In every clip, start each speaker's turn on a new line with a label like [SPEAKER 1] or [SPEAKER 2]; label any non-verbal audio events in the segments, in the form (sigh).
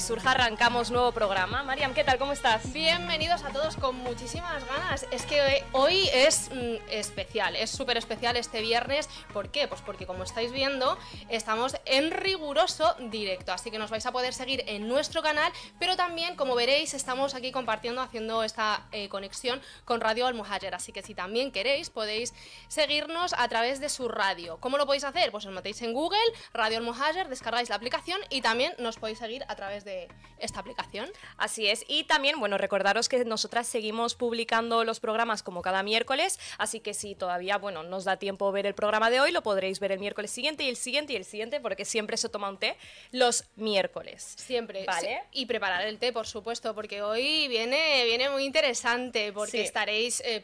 [SPEAKER 1] surja arrancamos nuevo programa. Mariam, ¿qué tal? ¿Cómo estás? Bienvenidos
[SPEAKER 2] a todos con muchísimas ganas. Es que eh, hoy es mm, especial, es súper especial este viernes. ¿Por qué? Pues porque como estáis viendo, estamos en riguroso directo, así que nos vais a poder seguir en nuestro canal, pero también, como veréis, estamos aquí compartiendo, haciendo esta eh, conexión con Radio Almohager. así que si también queréis, podéis seguirnos a través de su radio. ¿Cómo lo podéis hacer? Pues os metéis en Google, Radio Almohager, descargáis la aplicación y también nos podéis seguir a través de esta aplicación.
[SPEAKER 1] Así es, y también, bueno, recordaros que nosotras seguimos publicando los programas como cada miércoles, así que si todavía, bueno, nos da tiempo ver el programa de hoy, lo podréis ver el miércoles siguiente y el siguiente y el siguiente, porque siempre se toma un té los miércoles.
[SPEAKER 2] Siempre, ¿vale? Y preparar el té, por supuesto, porque hoy viene, viene muy interesante, porque estaréis eh,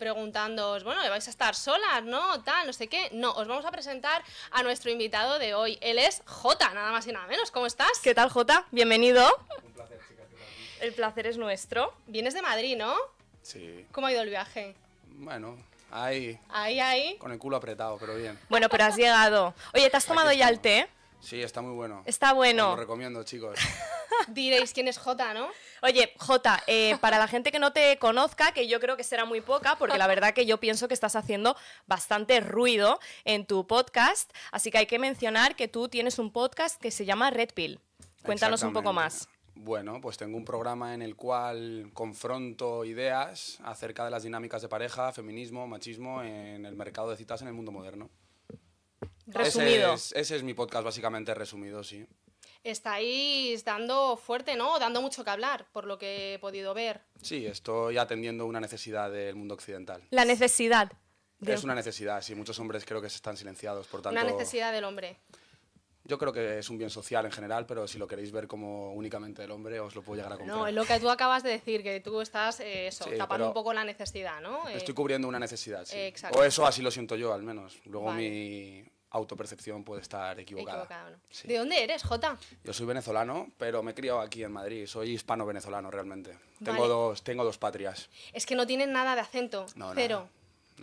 [SPEAKER 2] bueno, vais a estar solas, ¿no? Tal, no sé qué. No, os vamos a presentar a nuestro invitado de hoy. Él es Jota, nada más y nada menos. ¿Cómo estás? ¿Qué tal, Jota? Bienvenido. El placer es nuestro. Vienes de Madrid, ¿no?
[SPEAKER 3] Sí. ¿Cómo
[SPEAKER 2] ha ido el viaje?
[SPEAKER 3] Bueno, ahí. Ahí, ahí. Con el culo apretado, pero bien.
[SPEAKER 1] Bueno, pero has llegado. Oye, ¿te has tomado ya el té?
[SPEAKER 3] Sí, está muy bueno. Está bueno. lo recomiendo, chicos.
[SPEAKER 1] (laughs) Diréis quién es Jota, ¿no? Oye, Jota, eh, para la gente que no te conozca, que yo creo que será muy poca, porque la verdad que yo pienso que estás haciendo bastante ruido en tu podcast, así que hay que mencionar que tú tienes un podcast que se llama Red Pill.
[SPEAKER 2] Cuéntanos un poco más.
[SPEAKER 3] Bueno, pues tengo un programa en el cual confronto ideas acerca de las dinámicas de pareja, feminismo, machismo en el mercado de citas en el mundo moderno.
[SPEAKER 2] Resumido.
[SPEAKER 3] Ese es, mi podcast básicamente resumido, sí.
[SPEAKER 2] Estáis dando fuerte, ¿no? Dando mucho que hablar, por lo que he podido ver.
[SPEAKER 3] Sí, estoy atendiendo una necesidad del mundo occidental.
[SPEAKER 2] La
[SPEAKER 1] necesidad.
[SPEAKER 3] Es una necesidad, sí. Muchos hombres creo que se están silenciados, por tanto... Una necesidad del hombre. Yo creo que es un bien social en general, pero si lo queréis ver como únicamente el hombre, os lo puedo llegar a comprar. No, es lo
[SPEAKER 2] que tú acabas de decir, que tú estás eh, tapando un poco la necesidad, ¿no? estoy eh,
[SPEAKER 3] cubriendo una necesidad, sí. O eso así lo siento yo, al menos. Luego mi autopercepción puede estar equivocada.
[SPEAKER 2] ¿De dónde eres, Jota?
[SPEAKER 3] Yo soy venezolano, pero me he criado aquí en Madrid. Soy hispano-venezolano realmente. Tengo, dos, tengo dos patrias.
[SPEAKER 1] Es que no tienen nada de acento, no, cero.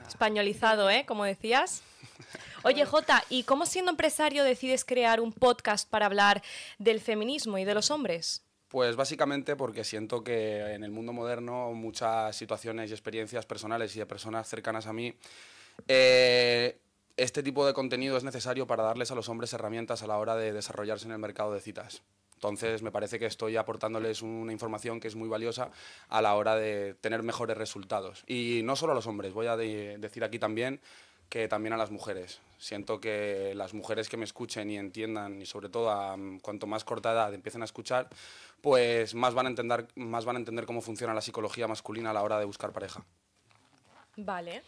[SPEAKER 1] Españolizado, ¿eh? Como decías. (laughs) Oye, Jota, ¿y cómo siendo empresario decides crear un podcast para hablar del feminismo y de los hombres?
[SPEAKER 3] Pues básicamente porque siento que en el mundo moderno muchas situaciones y experiencias personales y de personas cercanas a mí, eh, este tipo de contenido es necesario para darles a los hombres herramientas a la hora de desarrollarse en el mercado de citas. Entonces, me parece que estoy aportándoles una información que es muy valiosa a la hora de tener mejores resultados. Y no solo a los hombres, voy a decir aquí también que también a las mujeres. Siento que las mujeres que me escuchen y entiendan, y sobre todo cuanto más corta edad empiecen a escuchar, pues más van a, entender, más van a entender cómo funciona la psicología masculina a la hora de buscar pareja.
[SPEAKER 1] Vale.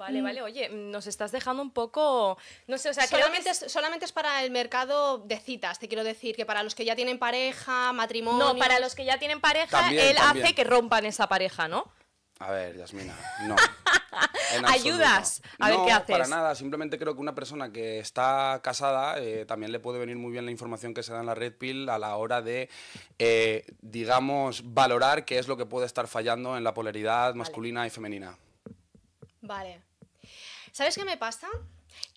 [SPEAKER 1] Vale, mm. vale. Oye, mm, nos estás dejando un
[SPEAKER 2] poco. No sé, o sea, solamente, es... solamente es para el mercado de citas, te quiero decir, que para los que ya tienen pareja, matrimonio. No, para los que ya tienen pareja, él hace que rompan esa pareja, ¿no?
[SPEAKER 3] A ver, Yasmina, no. (laughs) ¿Ayudas? A ver qué haces. Para nada, simplemente creo que una persona que está casada eh, también le puede venir muy bien la información que se da en la red pill a la hora de, eh, digamos, valorar qué es lo que puede estar fallando en la polaridad masculina y femenina.
[SPEAKER 2] Vale. ¿Sabes qué me pasa?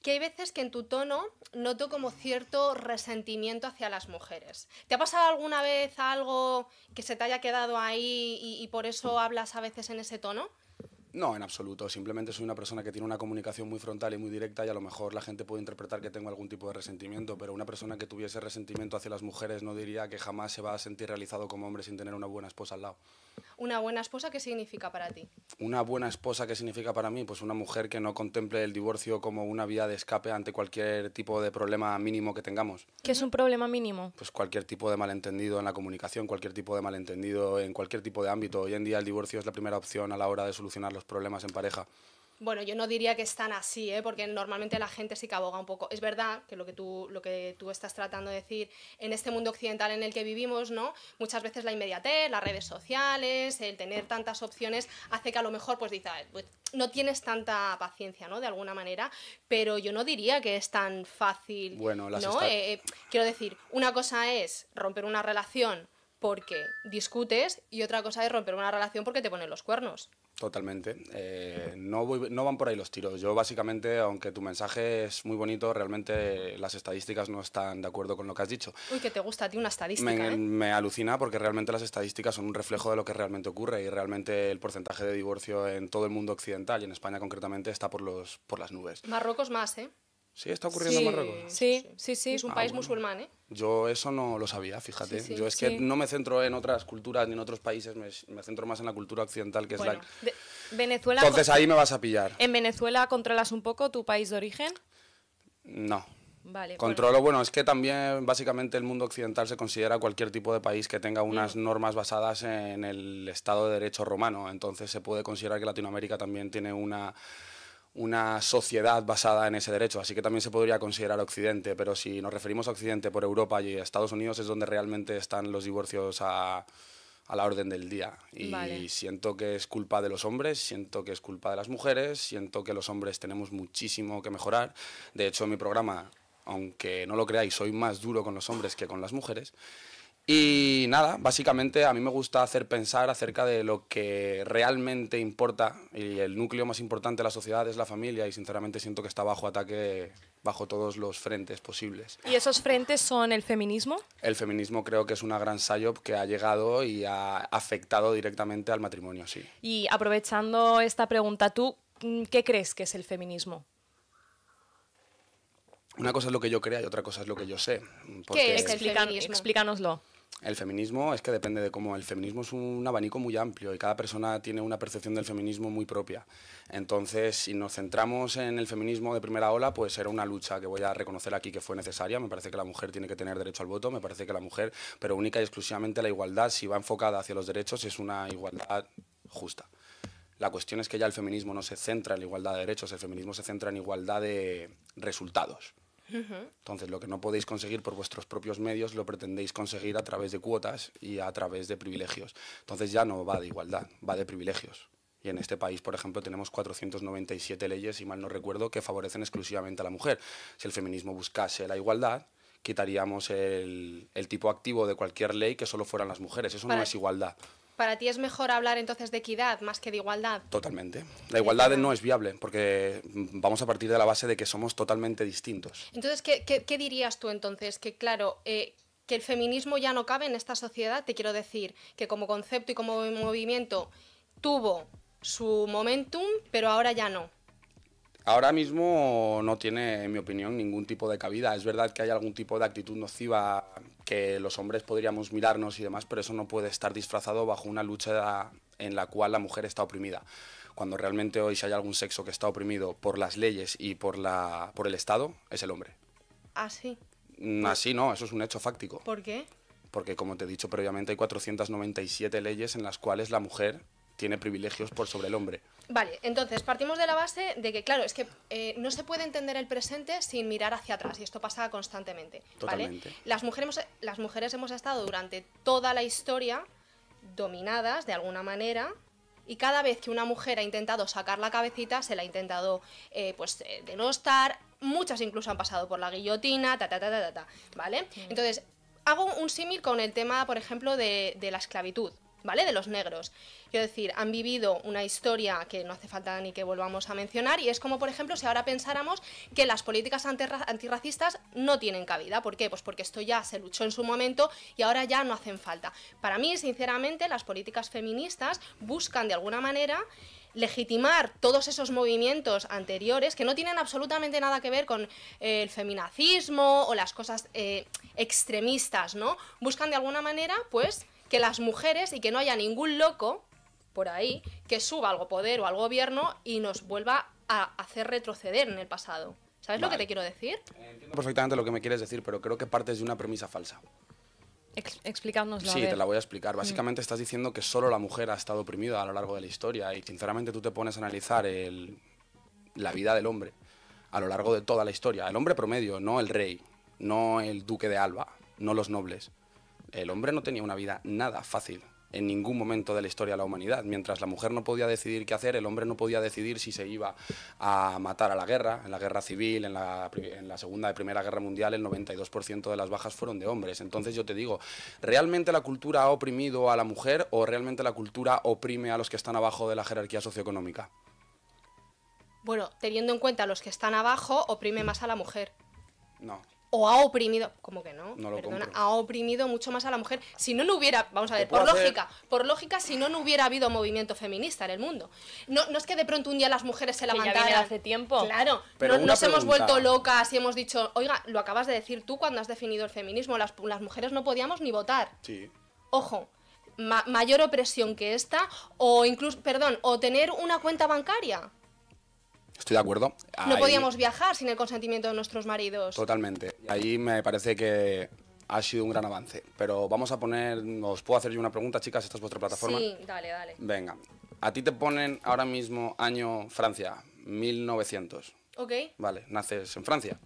[SPEAKER 2] Que hay veces que en tu tono noto como cierto resentimiento hacia las mujeres. ¿Te ha pasado alguna vez algo que se te haya quedado ahí y, y por eso hablas a veces en ese tono?
[SPEAKER 3] No, en absoluto. Simplemente soy una persona que tiene una comunicación muy frontal y muy directa y a lo mejor la gente puede interpretar que tengo algún tipo de resentimiento, pero una persona que tuviese resentimiento hacia las mujeres no diría que jamás se va a sentir realizado como hombre sin tener una buena esposa al lado.
[SPEAKER 2] ¿Una buena esposa qué significa para ti?
[SPEAKER 3] Una buena esposa qué significa para mí? Pues una mujer que no contemple el divorcio como una vía de escape ante cualquier tipo de problema mínimo que tengamos.
[SPEAKER 1] ¿Qué es un problema mínimo?
[SPEAKER 3] Pues cualquier tipo de malentendido en la comunicación, cualquier tipo de malentendido en cualquier tipo de ámbito. Hoy en día el divorcio es la primera opción a la hora de solucionar los problemas en pareja.
[SPEAKER 2] Bueno, yo no diría que están así, ¿eh? porque normalmente la gente sí que aboga un poco. Es verdad que lo que, tú, lo que tú estás tratando de decir en este mundo occidental en el que vivimos, ¿no? Muchas veces la inmediatez, las redes sociales, el tener tantas opciones, hace que a lo mejor pues dice, pues, no tienes tanta paciencia, ¿no? De alguna manera, pero yo no diría que es tan fácil. Bueno, ¿no? Eh, eh, quiero decir, una cosa es romper una relación porque discutes y otra cosa es romper una relación porque te ponen los cuernos.
[SPEAKER 3] Totalmente. Eh, no, no van por ahí los tiros. Yo básicamente, aunque tu mensaje es muy bonito, realmente las estadísticas no están de acuerdo con lo que has dicho.
[SPEAKER 2] Uy, que te gusta a ti una estadística. Me, ¿eh?
[SPEAKER 3] me alucina porque realmente las estadísticas son un reflejo de lo que realmente ocurre y realmente el porcentaje de divorcio en todo el mundo occidental y en España concretamente está por, los, por las nubes.
[SPEAKER 2] Marruecos más, ¿eh?
[SPEAKER 3] Sí, está ocurriendo en Marruecos.
[SPEAKER 2] Sí, sí, sí, es un ah, país musulmán, ¿eh?
[SPEAKER 3] Yo eso no lo sabía, fíjate. yo es que no me centro en otras culturas ni en otros países, me, centro más en la cultura occidental, que es la...
[SPEAKER 1] Venezuela... Entonces ahí me
[SPEAKER 3] vas a pillar. ¿En
[SPEAKER 1] Venezuela controlas un poco tu país de origen? No. Vale, Controlo, bueno.
[SPEAKER 3] es que también básicamente el mundo occidental se considera cualquier tipo de país que tenga unas mm. normas basadas en el Estado de Derecho romano, entonces se puede considerar que Latinoamérica también tiene una una sociedad basada en ese derecho, así que también se podría considerar Occidente, pero si nos referimos a Occidente por Europa y Estados Unidos es donde realmente están los divorcios a, la orden del día. Y siento que es culpa de los hombres, siento que es culpa de las mujeres, siento que los hombres tenemos muchísimo que mejorar. De hecho, en mi programa, aunque no lo creáis, soy más duro con los hombres que con las mujeres. Y nada, básicamente a mí me gusta hacer pensar acerca de lo que realmente importa y el núcleo más importante de la sociedad es la familia y sinceramente siento que está bajo ataque bajo todos los frentes posibles.
[SPEAKER 1] ¿Y esos frentes son el feminismo?
[SPEAKER 3] El feminismo creo que es una gran sayop que ha llegado y ha afectado directamente al matrimonio, sí.
[SPEAKER 1] Y aprovechando esta pregunta, ¿tú mm, qué crees que es el feminismo?
[SPEAKER 3] Una cosa es lo que yo crea y otra cosa es lo que yo sé. ¿Qué es
[SPEAKER 1] Explícanoslo
[SPEAKER 3] el feminismo es que depende de cómo. El feminismo es un abanico muy amplio y cada persona tiene una percepción del feminismo muy propia. Entonces, si nos centramos en el feminismo de primera ola, pues era una lucha que voy a reconocer aquí que fue necesaria. Me parece que la mujer tiene que tener derecho al voto, me parece que la mujer, pero única y exclusivamente la igualdad, si va enfocada hacia los derechos, es una igualdad justa. La cuestión es que ya el feminismo no se centra en la igualdad de derechos, el feminismo se centra en igualdad de resultados.
[SPEAKER 2] Entonces,
[SPEAKER 3] lo que no podéis conseguir por vuestros propios medios lo pretendéis conseguir a través de cuotas y a través de privilegios. Entonces ya no va de igualdad, va de privilegios. Y en este país, por ejemplo, tenemos 497 leyes, si mal no recuerdo, que favorecen exclusivamente a la mujer. Si el feminismo buscase la igualdad, quitaríamos el, tipo activo de cualquier ley que solo fueran las mujeres. Eso no es igualdad.
[SPEAKER 2] ¿Para ti es mejor hablar entonces de equidad más que de igualdad?
[SPEAKER 3] Totalmente. La igualdad no es viable porque vamos a partir de la base de que somos totalmente distintos.
[SPEAKER 2] Entonces, ¿qué, dirías tú entonces? Que claro, eh, que el feminismo ya no cabe en esta sociedad, te quiero decir, que como concepto y como movimiento tuvo su momentum, pero ahora ya no.
[SPEAKER 3] Ahora mismo no tiene, en mi opinión, ningún tipo de cabida. Es verdad que hay algún tipo de actitud nociva que los hombres podríamos mirarnos y demás, pero eso no puede estar disfrazado bajo una lucha en la cual la mujer está oprimida. Cuando realmente hoy si hay algún sexo que está oprimido por las leyes y por, la, por el Estado, es el hombre.
[SPEAKER 2] Así. Ah,
[SPEAKER 3] mm, así no, eso es un hecho fáctico. ¿Por qué? Porque como te he dicho previamente hay 497 leyes en las cuales la mujer tiene privilegios por sobre el hombre.
[SPEAKER 2] Vale, entonces partimos de la base de que, claro, es que eh, no se puede entender el presente sin mirar hacia atrás, y esto pasa constantemente. Totalmente. ¿vale? Las, mujeres, las mujeres hemos estado durante toda la historia dominadas de alguna manera y cada vez que una mujer ha intentado sacar la cabecita, se la ha intentado de eh, pues, estar. Eh, muchas incluso han pasado por la guillotina, ta, ta, ta, ta, ta, ¿vale? Entonces, hago un símil con el tema, por ejemplo, de la esclavitud. ¿vale? De los negros. Quiero decir, han vivido una historia que no hace falta ni que volvamos a mencionar y es como, por ejemplo, si ahora pensáramos que las políticas antirracistas no tienen cabida. ¿Por qué? Pues porque esto ya se luchó en su momento y ahora ya no hacen falta. Para mí, sinceramente, las políticas feministas buscan de alguna manera legitimar todos esos movimientos anteriores que no tienen absolutamente nada que ver con eh, el feminacismo o las cosas eh, extremistas, ¿no? Buscan de alguna manera, pues, que las mujeres y que no haya ningún loco por ahí que suba al poder o al gobierno y nos vuelva a hacer retroceder en el pasado. ¿Sabes lo que te quiero decir?
[SPEAKER 3] Entiendo perfectamente lo que me quieres decir, pero creo que partes de una premisa falsa.
[SPEAKER 1] Ex Sí, te la
[SPEAKER 3] voy a explicar. Mm. Básicamente estás diciendo que solo la mujer ha estado oprimida a lo largo de la historia y sinceramente tú te pones a analizar la vida del hombre a lo largo de toda la historia. El hombre promedio, no el rey, no el duque de Alba, no los nobles. El hombre no tenía una vida nada fácil en ningún momento de la historia de la humanidad. Mientras la mujer no podía decidir qué hacer, el hombre no podía decidir si se iba a matar a la guerra, en la guerra civil, en la, Segunda y Primera Guerra Mundial, el 92% de las bajas fueron de hombres. Entonces yo te digo, ¿realmente la cultura ha oprimido a la mujer o realmente la cultura oprime a los que están abajo de la jerarquía socioeconómica?
[SPEAKER 2] Bueno, teniendo en cuenta a los que están abajo, oprime más a la mujer. No, o ha oprimido, como que no, ha oprimido mucho más a la mujer. Si no, no hubiera, vamos a ver, por lógica, por lógica, si no, no hubiera habido movimiento feminista en el mundo. No, es que de pronto un día las mujeres se levantaran. hace tiempo. Claro, Pero no, nos hemos vuelto locas y hemos dicho, oiga, lo acabas de decir tú cuando has definido el feminismo, las, mujeres no podíamos ni votar. Sí. Ojo. mayor opresión que esta, o incluso, perdón, o tener una cuenta bancaria.
[SPEAKER 3] Estoy de acuerdo. no podíamos
[SPEAKER 2] viajar sin el consentimiento de nuestros maridos. Totalmente.
[SPEAKER 3] Ahí me parece que ha sido un gran avance. Pero vamos a poner, os puedo hacer yo una pregunta, chicas, esta es vuestra plataforma.
[SPEAKER 2] Sí, dale, dale.
[SPEAKER 3] Venga, a ti te ponen ahora mismo año Francia, 1900. Ok. Vale, naces en Francia.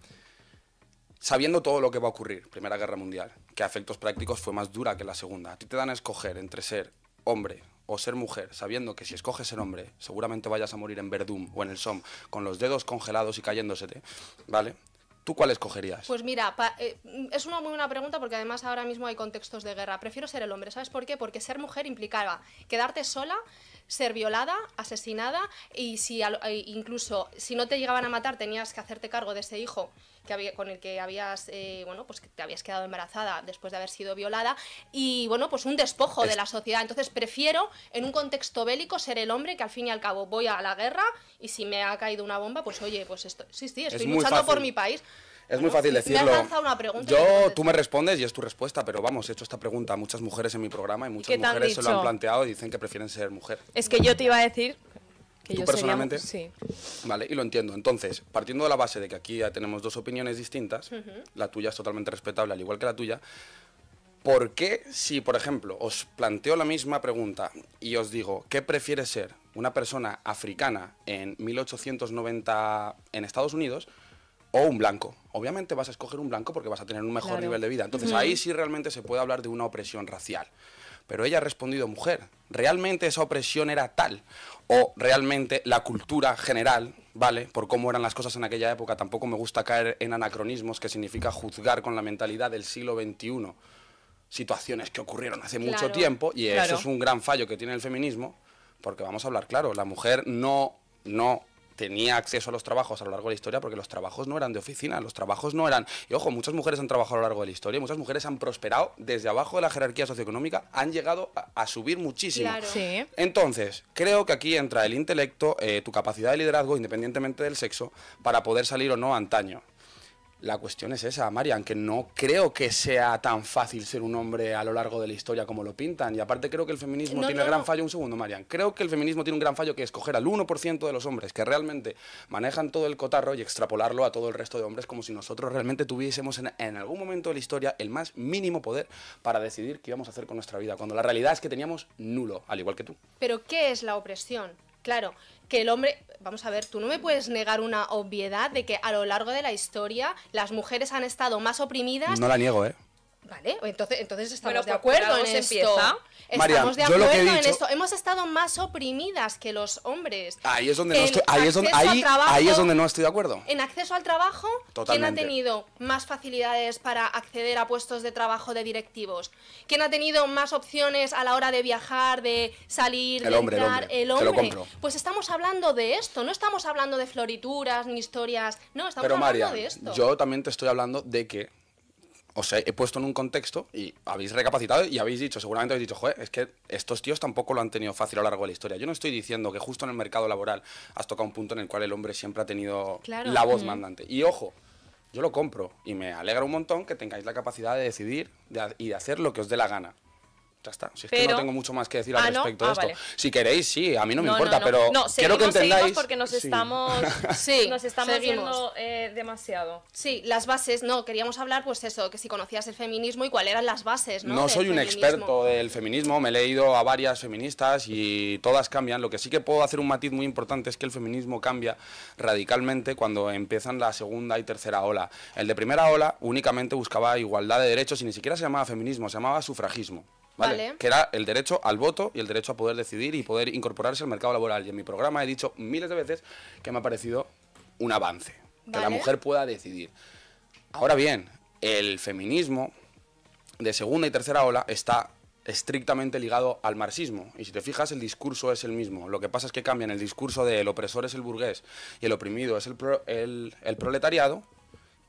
[SPEAKER 3] Sabiendo todo lo que va a ocurrir, Primera Guerra Mundial, que a efectos prácticos fue más dura que la Segunda, a ti te dan a escoger entre ser hombre o ser mujer, sabiendo que si escoges ser hombre, seguramente vayas a morir en Verdum o en el SOM, con los dedos congelados y cayéndosete, ¿vale? ¿Tú cuál escogerías?
[SPEAKER 2] Pues mira, eh, es una muy buena pregunta porque además ahora mismo hay contextos de guerra. Prefiero ser el hombre, ¿sabes por qué? Porque ser mujer implicaba quedarte sola, ser violada, asesinada y si e, incluso si no te llegaban a matar tenías que hacerte cargo de ese hijo que había, con el que habías eh, bueno pues que te habías quedado embarazada después de haber sido violada y bueno pues un despojo de la sociedad entonces prefiero en un contexto bélico ser el hombre que al fin y al cabo voy a la guerra y si me ha caído una bomba pues oye pues esto sí sí estoy luchando por mi país
[SPEAKER 3] es muy fácil decirlo. Yo, tú me respondes y es tu respuesta, pero vamos, he hecho esta pregunta a muchas mujeres en mi programa y muchas mujeres se lo han planteado y dicen que prefieren ser mujer.
[SPEAKER 1] Es que yo te iba a decir
[SPEAKER 3] que yo personalmente? sí. Vale, y lo entiendo. Entonces, partiendo de la base de que aquí ya tenemos dos opiniones distintas, la tuya es totalmente respetable, al igual que la tuya, ¿por qué si, por ejemplo, os planteo la misma pregunta y os digo, ¿qué prefiere ser una persona africana en 1890 en Estados Unidos? o un blanco. Obviamente vas a escoger un blanco porque vas a tener un mejor nivel de vida. Entonces ahí sí realmente se puede hablar de una opresión racial. Pero ella ha respondido mujer. ¿Realmente esa opresión era tal? ¿O realmente la cultura general, ¿vale? Por cómo eran las cosas en aquella época, tampoco me gusta caer en anacronismos, que significa juzgar con la mentalidad del siglo XXI situaciones que ocurrieron hace mucho tiempo, y eso es un gran fallo que tiene el feminismo, porque vamos a hablar claro, la mujer no, no tenía acceso a los trabajos a lo largo de la historia porque los trabajos no eran de oficina, los trabajos no eran... Y ojo, muchas mujeres han trabajado a lo largo de la historia, muchas mujeres han prosperado desde abajo de la jerarquía socioeconómica, han llegado a, subir muchísimo. Entonces, creo que aquí entra el intelecto, eh, tu capacidad de liderazgo, independientemente del sexo, para poder salir o no antaño. La cuestión es esa, Marian, que no creo que sea tan fácil ser un hombre a lo largo de la historia como lo pintan. Y aparte creo que el feminismo tiene gran fallo, un segundo, Marian, creo que el feminismo tiene un gran fallo que es coger al 1% de los hombres que realmente manejan todo el cotarro y extrapolarlo a todo el resto de hombres como si nosotros realmente tuviésemos en, en algún momento de la historia el más mínimo poder para decidir qué íbamos a hacer con nuestra vida, cuando la realidad es que teníamos nulo, al igual que tú.
[SPEAKER 2] Pero ¿qué es la opresión? Claro, que el hombre, vamos a ver, tú no me puedes negar una obviedad de que a lo largo de la historia las mujeres han estado más oprimidas. No la niego, ¿eh? Vale, entonces, entonces estamos de acuerdo en esto. Estamos María, de acuerdo yo lo que he dicho... en esto. Hemos estado más oprimidas que los hombres.
[SPEAKER 3] Ahí es donde, no estoy, ahí es donde, no estoy de acuerdo.
[SPEAKER 2] En acceso al trabajo, ¿quién ha tenido más facilidades para acceder a puestos de trabajo de directivos? ¿Quién ha tenido más opciones a la hora de viajar, de salir, de entrar? El hombre. pues estamos hablando de esto, no estamos hablando de florituras ni historias. No, estamos hablando de esto. Yo
[SPEAKER 3] también te estoy hablando de que os he, puesto en un contexto y habéis recapacitado y habéis dicho, seguramente habéis dicho, joder, es que estos tíos tampoco lo han tenido fácil a lo largo de la historia. Yo no estoy diciendo que justo en el mercado laboral has tocado un punto en el cual el hombre siempre ha tenido la voz mandante. Y ojo, yo lo compro y me alegra un montón que tengáis la capacidad de decidir y de hacer lo que os dé la gana. Si es que no tengo mucho más que decir al ah, respecto de ah, esto. Si queréis, sí, a mí no me importa, pero quiero que entendáis. porque
[SPEAKER 1] nos estamos,
[SPEAKER 2] (laughs) nos estamos viendo eh, demasiado. Sí, las bases, no, queríamos hablar, pues eso, que si conocías el feminismo y cuáles eran las bases. No, soy un experto
[SPEAKER 3] del feminismo, me he leído a varias feministas y todas cambian. Lo que sí que puedo hacer un matiz muy importante es que el feminismo cambia radicalmente cuando empiezan la segunda y tercera ola. El de primera ola únicamente buscaba igualdad de derechos y ni siquiera se llamaba feminismo, se llamaba sufragismo. Que era el derecho al voto y el derecho a poder decidir y poder incorporarse al mercado laboral. Y en mi programa he dicho miles de veces que me ha parecido un avance, que la mujer pueda decidir. Ahora bien, el feminismo de segunda y tercera ola está estrictamente ligado al marxismo. Y si te fijas, el discurso es el mismo. Lo que pasa es que cambian el discurso de el opresor es el burgués y el oprimido es el proletariado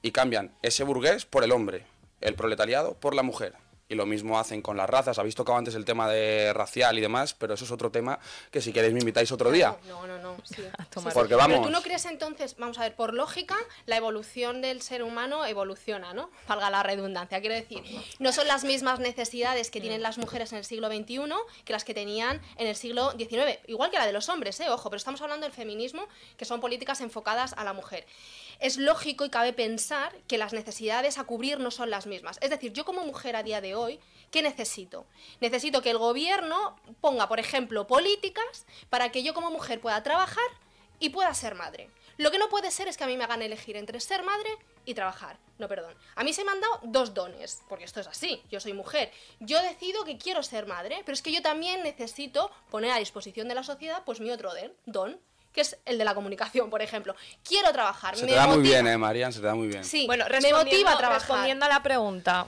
[SPEAKER 3] y cambian ese burgués por el hombre, el proletariado por la mujer y lo mismo hacen con las razas. Habéis tocado antes el tema de racial y demás, pero eso es otro tema que si queréis me invitáis otro día.
[SPEAKER 2] No, no, no. Sí.
[SPEAKER 3] Porque vamos. Pero tú no
[SPEAKER 2] crees entonces, vamos a ver, por lógica, la evolución del ser humano evoluciona, ¿no? Valga la redundancia. Quiero decir, no son las mismas necesidades que tienen las mujeres en el siglo XXI que las que tenían en el siglo XIX. Igual que la de los hombres, ¿eh? Ojo, pero estamos hablando del feminismo, que son políticas enfocadas a la mujer es lógico y cabe pensar que las necesidades a cubrir no son las mismas. Es decir, yo como mujer a día de hoy, ¿qué necesito? Necesito que el gobierno ponga, por ejemplo, políticas para que yo como mujer pueda trabajar y pueda ser madre. Lo que no puede ser es que a mí me hagan elegir entre ser madre y trabajar. No, perdón. A mí se me han dado dos dones, porque esto es así. Yo soy mujer. Yo decido que quiero ser madre, pero es que yo también necesito poner a disposición de la sociedad pues mi otro don, don que es el de la comunicación, por ejemplo. Quiero trabajar. Se te da muy bien, eh,
[SPEAKER 3] Marian, se te da muy bien.
[SPEAKER 2] Sí, bueno, me motiva Respondiendo
[SPEAKER 1] a la pregunta.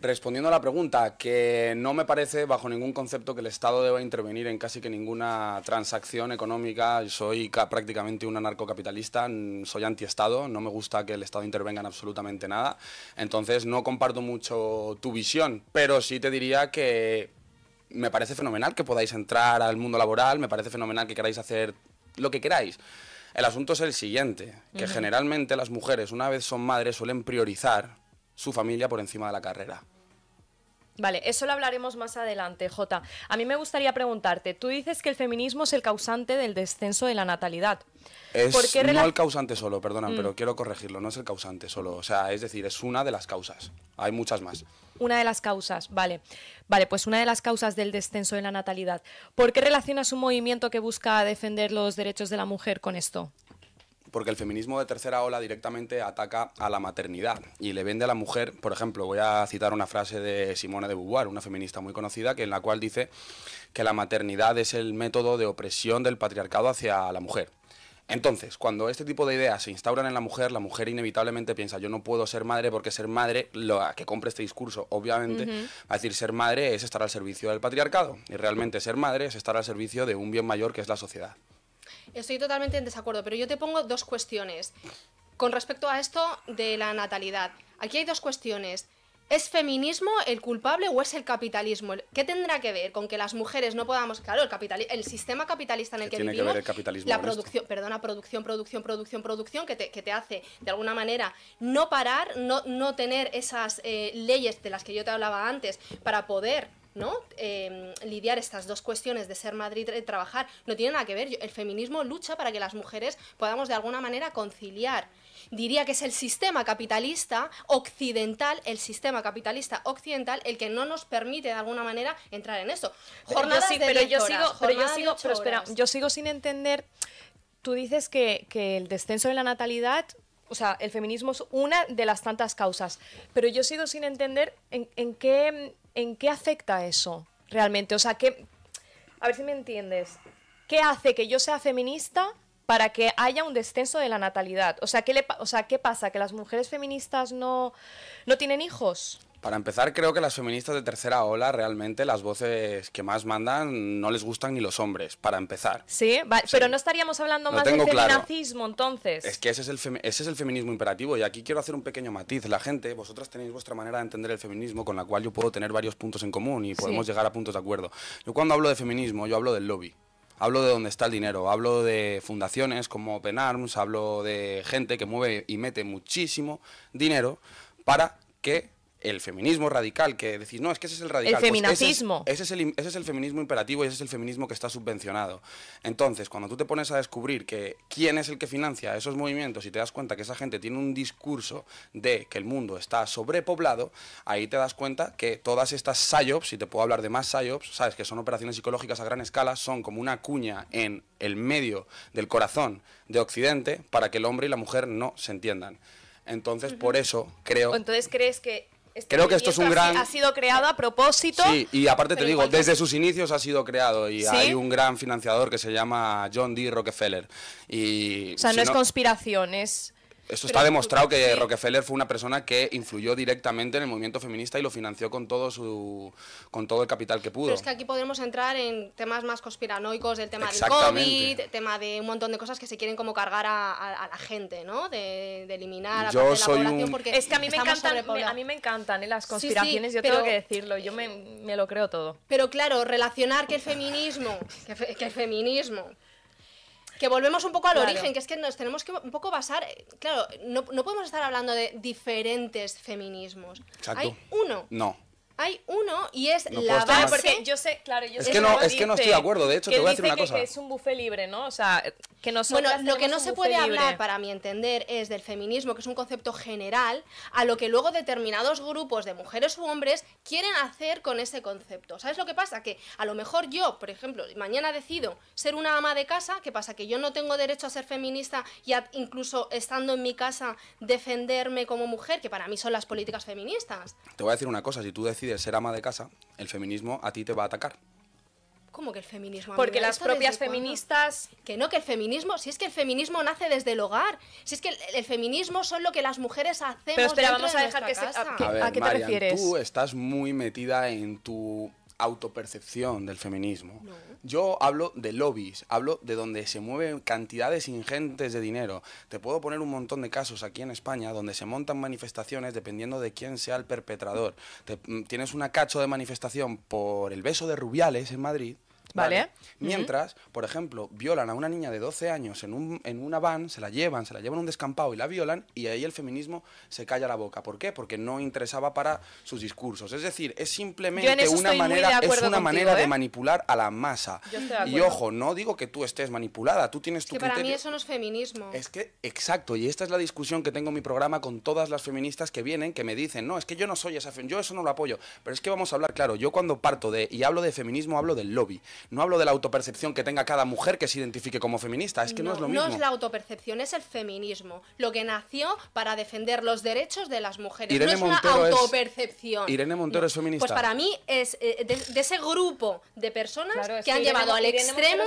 [SPEAKER 3] Respondiendo a la pregunta, que no me parece bajo ningún concepto que el Estado deba intervenir en casi que ninguna transacción económica. Soy prácticamente un anarcocapitalista, soy antiestado, no me gusta que el Estado intervenga en absolutamente nada. Entonces no comparto mucho tu visión, pero sí te diría que me parece fenomenal que podáis entrar al mundo laboral, me parece fenomenal que queráis hacer lo que queráis. El asunto es el siguiente, que generalmente las mujeres, una vez son madres, suelen priorizar su familia por encima de la carrera.
[SPEAKER 1] Vale, eso lo hablaremos más adelante, Jota. A mí me gustaría preguntarte, tú dices que el feminismo es el causante del descenso de la natalidad.
[SPEAKER 3] Es no el causante solo, perdona, mm. pero quiero corregirlo, no es el causante solo. O sea, es decir, es una de las causas. Hay muchas más
[SPEAKER 1] una de las causas, vale. Vale, pues una de las causas del descenso de la natalidad. ¿Por qué relacionas un movimiento que busca defender los derechos de la mujer con esto?
[SPEAKER 3] porque el feminismo de tercera ola directamente ataca a la maternidad y le vende a la mujer, por ejemplo, voy a citar una frase de Simone de Beauvoir, una feminista muy conocida, que en la cual dice que la maternidad es el método de opresión del patriarcado hacia la mujer. Entonces, cuando este tipo de ideas se instauran en la mujer, la mujer inevitablemente piensa, yo no puedo ser madre porque ser madre, lo que compre este discurso, obviamente, va a decir, ser madre es estar al servicio del patriarcado. Y realmente ser madre es estar al servicio de un bien mayor que es la sociedad.
[SPEAKER 2] Estoy totalmente en desacuerdo, pero yo te pongo dos cuestiones. Con respecto a esto de la natalidad, aquí hay dos cuestiones. ¿Es feminismo el culpable o es el capitalismo? ¿Qué tendrá que ver con que las mujeres no podamos, claro, el el sistema capitalista en el que, tiene vivimos, que ver el capitalismo la producción, perdona, producción, producción, producción, producción, que te, hace de alguna manera no parar, no, no tener esas eh, leyes de las que yo te hablaba antes para poder ¿no? Eh, lidiar estas dos cuestiones de ser Madrid y eh, trabajar no tiene nada que ver. El feminismo lucha para que las mujeres podamos de alguna manera conciliar diría que es el sistema capitalista occidental, el sistema capitalista occidental, el que no nos permite de alguna manera entrar en eso. Jornadas pero yo, sigo, pero
[SPEAKER 1] yo sigo, sin entender. Tú dices que, el descenso de la natalidad o sea, el feminismo es una de las tantas causas. Pero yo sigo sin entender en, en, qué, afecta eso realmente. O sea, que, a ver si me entiendes. ¿Qué hace que yo sea feminista para que haya un descenso de la natalidad. O sea, ¿qué, pasa? ¿Que las mujeres feministas no, no tienen hijos?
[SPEAKER 3] Para empezar, creo que las feministas de tercera ola realmente las voces que más mandan no les gustan ni los hombres, para empezar.
[SPEAKER 1] Sí, pero no estaríamos hablando más del racismo entonces. Es
[SPEAKER 3] que ese es, el feminismo imperativo y aquí quiero hacer un pequeño matiz. La gente, vosotras tenéis vuestra manera de entender el feminismo con la cual yo puedo tener varios puntos en común y podemos llegar a puntos de acuerdo. Yo cuando hablo de feminismo, yo hablo del lobby hablo de dónde está el dinero, hablo de fundaciones como Open Arms, hablo de gente que mueve y mete muchísimo dinero para que el feminismo radical, que decís, no, es que ese es el radical. Pues el Ese es, el, feminismo imperativo y ese es el feminismo que está subvencionado. Entonces, cuando tú te pones a descubrir que quién es el que financia esos movimientos y te das cuenta que esa gente tiene un discurso de que el mundo está sobrepoblado, ahí te das cuenta que todas estas psyops, si te puedo hablar de más psyops, sabes que son operaciones psicológicas a gran escala, son como una cuña en el medio del corazón de Occidente para que el hombre y la mujer no se entiendan. Entonces, por eso creo...
[SPEAKER 1] Entonces, ¿crees que este Creo que esto es un gran... Ha sido creado a propósito. Sí, y aparte te digo, desde
[SPEAKER 3] sus inicios ha sido creado y hay un gran financiador que se llama John D. Rockefeller. Y, o sea, no es
[SPEAKER 1] conspiración, es...
[SPEAKER 3] Esto está demostrado que Rockefeller fue una persona que influyó directamente en el movimiento feminista y lo financió con todo su con todo el capital que pudo. Pero es que
[SPEAKER 2] aquí podemos entrar en temas más conspiranoicos del tema del COVID, tema de un montón de cosas que se quieren como cargar a, la gente, ¿no? De, eliminar
[SPEAKER 1] a yo parte soy la un... porque es que a mí me encantan a mí
[SPEAKER 2] me encantan ¿eh? las conspiraciones, yo tengo que decirlo,
[SPEAKER 1] yo me, lo creo todo.
[SPEAKER 2] Pero claro, relacionar que el feminismo que, que el feminismo que volvemos un poco al origen, que es que nos tenemos que un poco basar. Eh, claro, no, no podemos estar hablando de diferentes feminismos. Exacto. Hay uno. No. Hay uno y es la base. Porque yo sé, claro, yo es que, no, es que no estoy de acuerdo. De hecho, te voy a decir una cosa. Que es un buffet libre, ¿no? O sea, que no Bueno, lo que no se puede hablar, para mi entender, es del feminismo, que es un concepto general, a lo que luego determinados grupos de mujeres u hombres quieren hacer con ese concepto. ¿Sabes lo que pasa? Que a lo mejor yo, por ejemplo, mañana decido ser una ama de casa, ¿qué pasa? Que yo no tengo derecho a ser feminista y incluso estando en mi casa defenderme como mujer, que para mí son las políticas feministas.
[SPEAKER 3] Te voy a decir una cosa, si tú decides de ser ama de casa, el feminismo a ti te va a atacar.
[SPEAKER 2] ¿Cómo que el feminismo? Porque las propias feministas... Que no, que el feminismo... Si es que el feminismo nace desde el hogar. Si es que el, feminismo son lo que las mujeres hacemos Pero espera, vamos a que,
[SPEAKER 3] a, tú estás muy metida en tu autopercepción del feminismo. Yo hablo de lobbies, hablo de donde se mueven cantidades ingentes de dinero. Te puedo poner un montón de casos aquí en España donde se montan manifestaciones dependiendo de quién sea el perpetrador. Mm, tienes una cacho de manifestación por el beso de Rubiales en Madrid ¿Vale? Mientras, por ejemplo, violan a una niña de 12 años en, un, en una van, se la llevan, se la llevan a un descampado y la violan, y ahí el feminismo se calla la boca. ¿Por qué? Porque no interesaba para sus discursos. Es decir, es simplemente una manera, es una manera de ¿eh? manipular a la masa. y ojo, no digo que tú estés manipulada, tú tienes tu que para mí
[SPEAKER 2] eso no es feminismo. Es
[SPEAKER 3] que, exacto, y esta es la discusión que tengo en mi programa con todas las feministas que vienen, que me dicen, no, es que yo no soy esa yo eso no lo apoyo. Pero es que vamos a hablar, claro, yo cuando parto de, y hablo de feminismo, hablo del lobby no hablo de la autopercepción que tenga cada mujer que se identifique como feminista, es que no, es lo mismo. No es la
[SPEAKER 2] autopercepción, es el feminismo, lo que nació para defender los derechos de las mujeres. no es una autopercepción. Irene Montero es pues feminista. Pues para mí es eh, de, ese grupo de personas que, han llevado al extremo,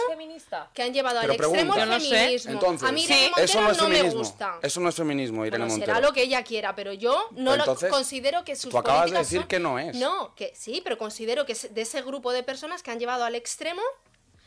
[SPEAKER 2] que han llevado al extremo el feminismo. a mí eso no, me gusta.
[SPEAKER 3] Eso no es feminismo, Irene Montero. Será lo que
[SPEAKER 2] ella quiera, pero yo no lo considero que sus tú acabas de decir que no es. No, que sí, pero considero que es de ese grupo de personas que han llevado al extremo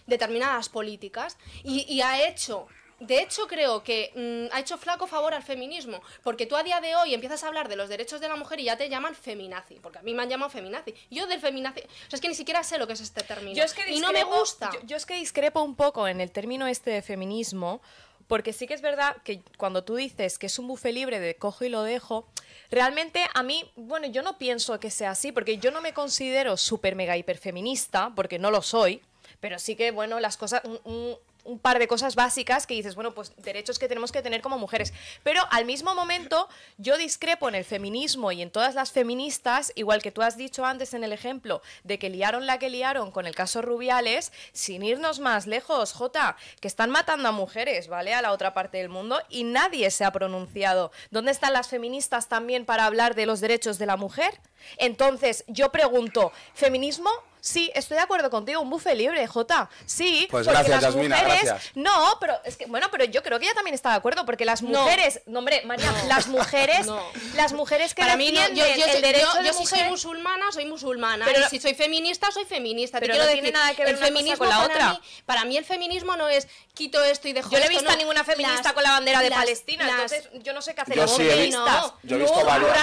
[SPEAKER 2] determinadas políticas y, ha hecho de hecho, creo que mm, ha hecho flaco favor al feminismo, porque tú a día de hoy empiezas a hablar de los derechos de la mujer y ya te llaman feminazi, porque a mí me han llamado feminazi. Yo del feminazi, o sea, es que ni siquiera sé lo que es este término. y no me gusta.
[SPEAKER 1] Yo, es que discrepo un poco en el término este de feminismo, porque sí que es verdad que cuando tú dices que es un buffet libre de cojo y lo dejo, realmente a mí, bueno, yo no pienso que sea así, porque yo no me considero súper mega hiperfeminista, porque no lo soy, pero sí que, bueno, las cosas, un, par de cosas básicas que dices, bueno, pues derechos que tenemos que tener como mujeres. Pero al mismo momento, yo discrepo en el feminismo y en todas las feministas, igual que tú has dicho antes en el ejemplo de que liaron la que liaron con el caso Rubiales, sin irnos más lejos, Jota, que están matando a mujeres, ¿vale? A la otra parte del mundo y nadie se ha pronunciado. ¿Dónde están las feministas también para hablar de los derechos de la mujer? Entonces, yo pregunto, ¿feminismo Sí, estoy de acuerdo contigo, un buffet libre, Jota. Sí, pues porque gracias, las mujeres. Gracias. No, pero es que, bueno, pero yo creo que ella también está de acuerdo, porque las mujeres, no, hombre, María, las mujeres, las mujeres que Para mí yo, yo, yo, soy
[SPEAKER 2] musulmana, soy musulmana. Pero, si soy feminista, soy feminista. Pero no tiene nada que ver el una feminismo cosa con la otra. para mí el feminismo no es quito esto y dejo Yo no he visto a ninguna feminista con la bandera de Palestina, entonces yo no sé qué hacer. Yo sí he visto, yo he visto varias.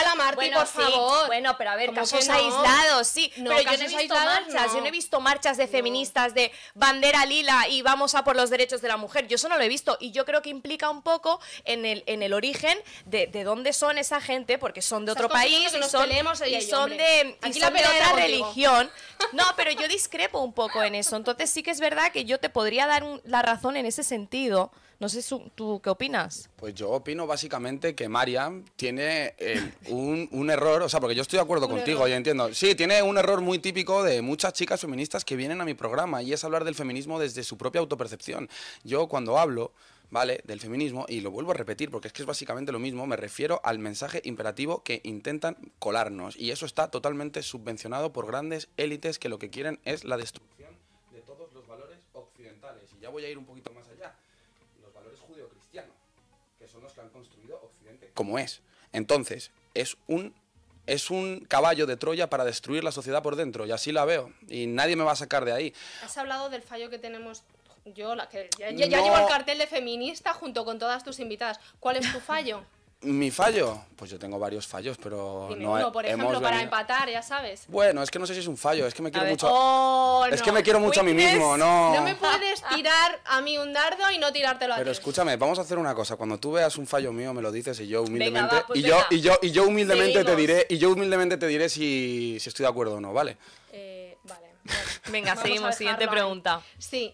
[SPEAKER 2] por favor. Bueno, pero a ver, casos aislados, sí. pero yo
[SPEAKER 1] no yo no he visto marchas de feministas de bandera lila y vamos a por los derechos de la mujer. Yo eso no lo he visto. Y yo creo que implica un poco en el, en el origen de, dónde son esa gente, porque son de otro país y son, de, son otra religión. No, pero yo discrepo un poco en eso. Entonces sí que es verdad que yo te podría dar la razón en ese sentido. No sé, ¿tú qué opinas?
[SPEAKER 3] Pues yo opino básicamente que Mariam tiene eh, un, error, o sea, porque yo estoy de acuerdo contigo, yo entiendo. Sí, tiene un error muy típico de muchas chicas feministas que vienen a mi programa y es hablar del feminismo desde su propia autopercepción. Yo cuando hablo... ¿vale? Del feminismo, y lo vuelvo a repetir porque es que es básicamente lo mismo, me refiero al mensaje imperativo que intentan colarnos, y eso está totalmente subvencionado por grandes élites que lo que quieren es la destrucción de todos los valores occidentales. Y ya voy a ir un poquito más allá han construido Occidente como es. Entonces, es un es un caballo de Troya para destruir la sociedad por dentro, y así la veo, y nadie me va a sacar de ahí.
[SPEAKER 2] Has hablado del fallo que tenemos yo, la que ya llevo el cartel de feminista junto con todas tus invitadas. ¿Cuál es tu fallo?
[SPEAKER 3] Mi fallo, pues yo tengo varios fallos, pero no uno, por ejemplo, para
[SPEAKER 2] empatar, ya sabes.
[SPEAKER 3] Bueno, es que no sé si es un fallo, es que me quiero mucho. Oh, es que me quiero mucho a mí mismo, no. No me
[SPEAKER 2] puedes tirar a mí un dardo y no tirártelo a Pero
[SPEAKER 3] escúchame, vamos a hacer una cosa, cuando tú veas un fallo mío me lo dices y yo humildemente pues y yo y yo y yo humildemente te diré y yo humildemente te diré si, si estoy de acuerdo o no, ¿vale?
[SPEAKER 1] Venga, seguimos. Eh, siguiente pregunta.
[SPEAKER 2] Sí.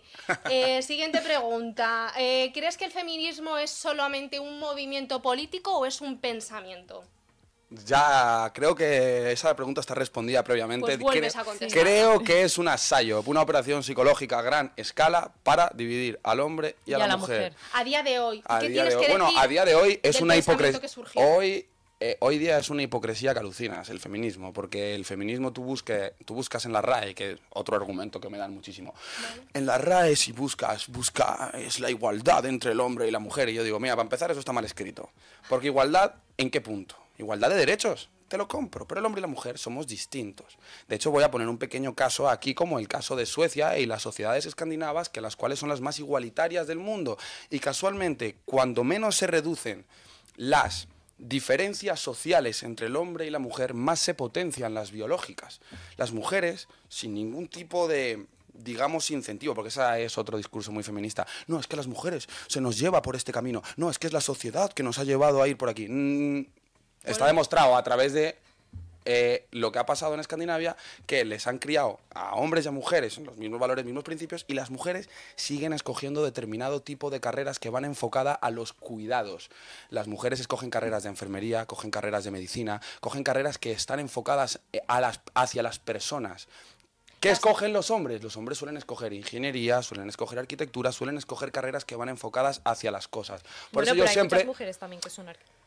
[SPEAKER 2] siguiente pregunta. ¿Crees que el feminismo es solamente un movimiento político o es un pensamiento?
[SPEAKER 3] Ya creo que esa pregunta está respondida previamente. Pues creo, creo, que es un asayo, una operación psicológica a gran escala para dividir al hombre y, a, la, mujer.
[SPEAKER 2] A día de hoy. ¿Qué tienes de hoy? bueno, a día de hoy es una hipocresía.
[SPEAKER 3] Hoy eh, hoy día es una hipocresía que alucinas el feminismo, porque el feminismo tú, tú buscas en la RAE, que es otro argumento que me dan muchísimo. En la RAE si buscas, busca es la igualdad entre el hombre y la mujer. Y yo digo, mira, para empezar eso está mal escrito. Porque igualdad, ¿en qué punto? Igualdad de derechos, te lo compro, pero el hombre y la mujer somos distintos. De hecho, voy a poner un pequeño caso aquí, como el caso de Suecia y las sociedades escandinavas, que las cuales son las más igualitarias del mundo. Y casualmente, cuando menos se reducen las diferencias sociales entre el hombre y la mujer más se potencian las biológicas. Las mujeres, sin ningún tipo de, digamos, incentivo, porque ese es otro discurso muy feminista. No, es que las mujeres se nos lleva por este camino. No, es que es la sociedad que nos ha llevado a ir por aquí. Mm, está demostrado a través de eh, lo que ha pasado en Escandinavia, que les han criado a hombres y a mujeres los mismos valores, mismos principios, y las mujeres siguen escogiendo determinado tipo de carreras que van enfocadas a los cuidados. Las mujeres escogen carreras de enfermería, cogen carreras de medicina, cogen carreras que están enfocadas eh, a las, hacia las personas. ¿Qué escogen los hombres? Los hombres suelen escoger ingeniería, suelen escoger arquitectura, suelen escoger carreras que van enfocadas hacia las cosas. Por pero hay siempre...
[SPEAKER 1] mujeres también que son arquitectas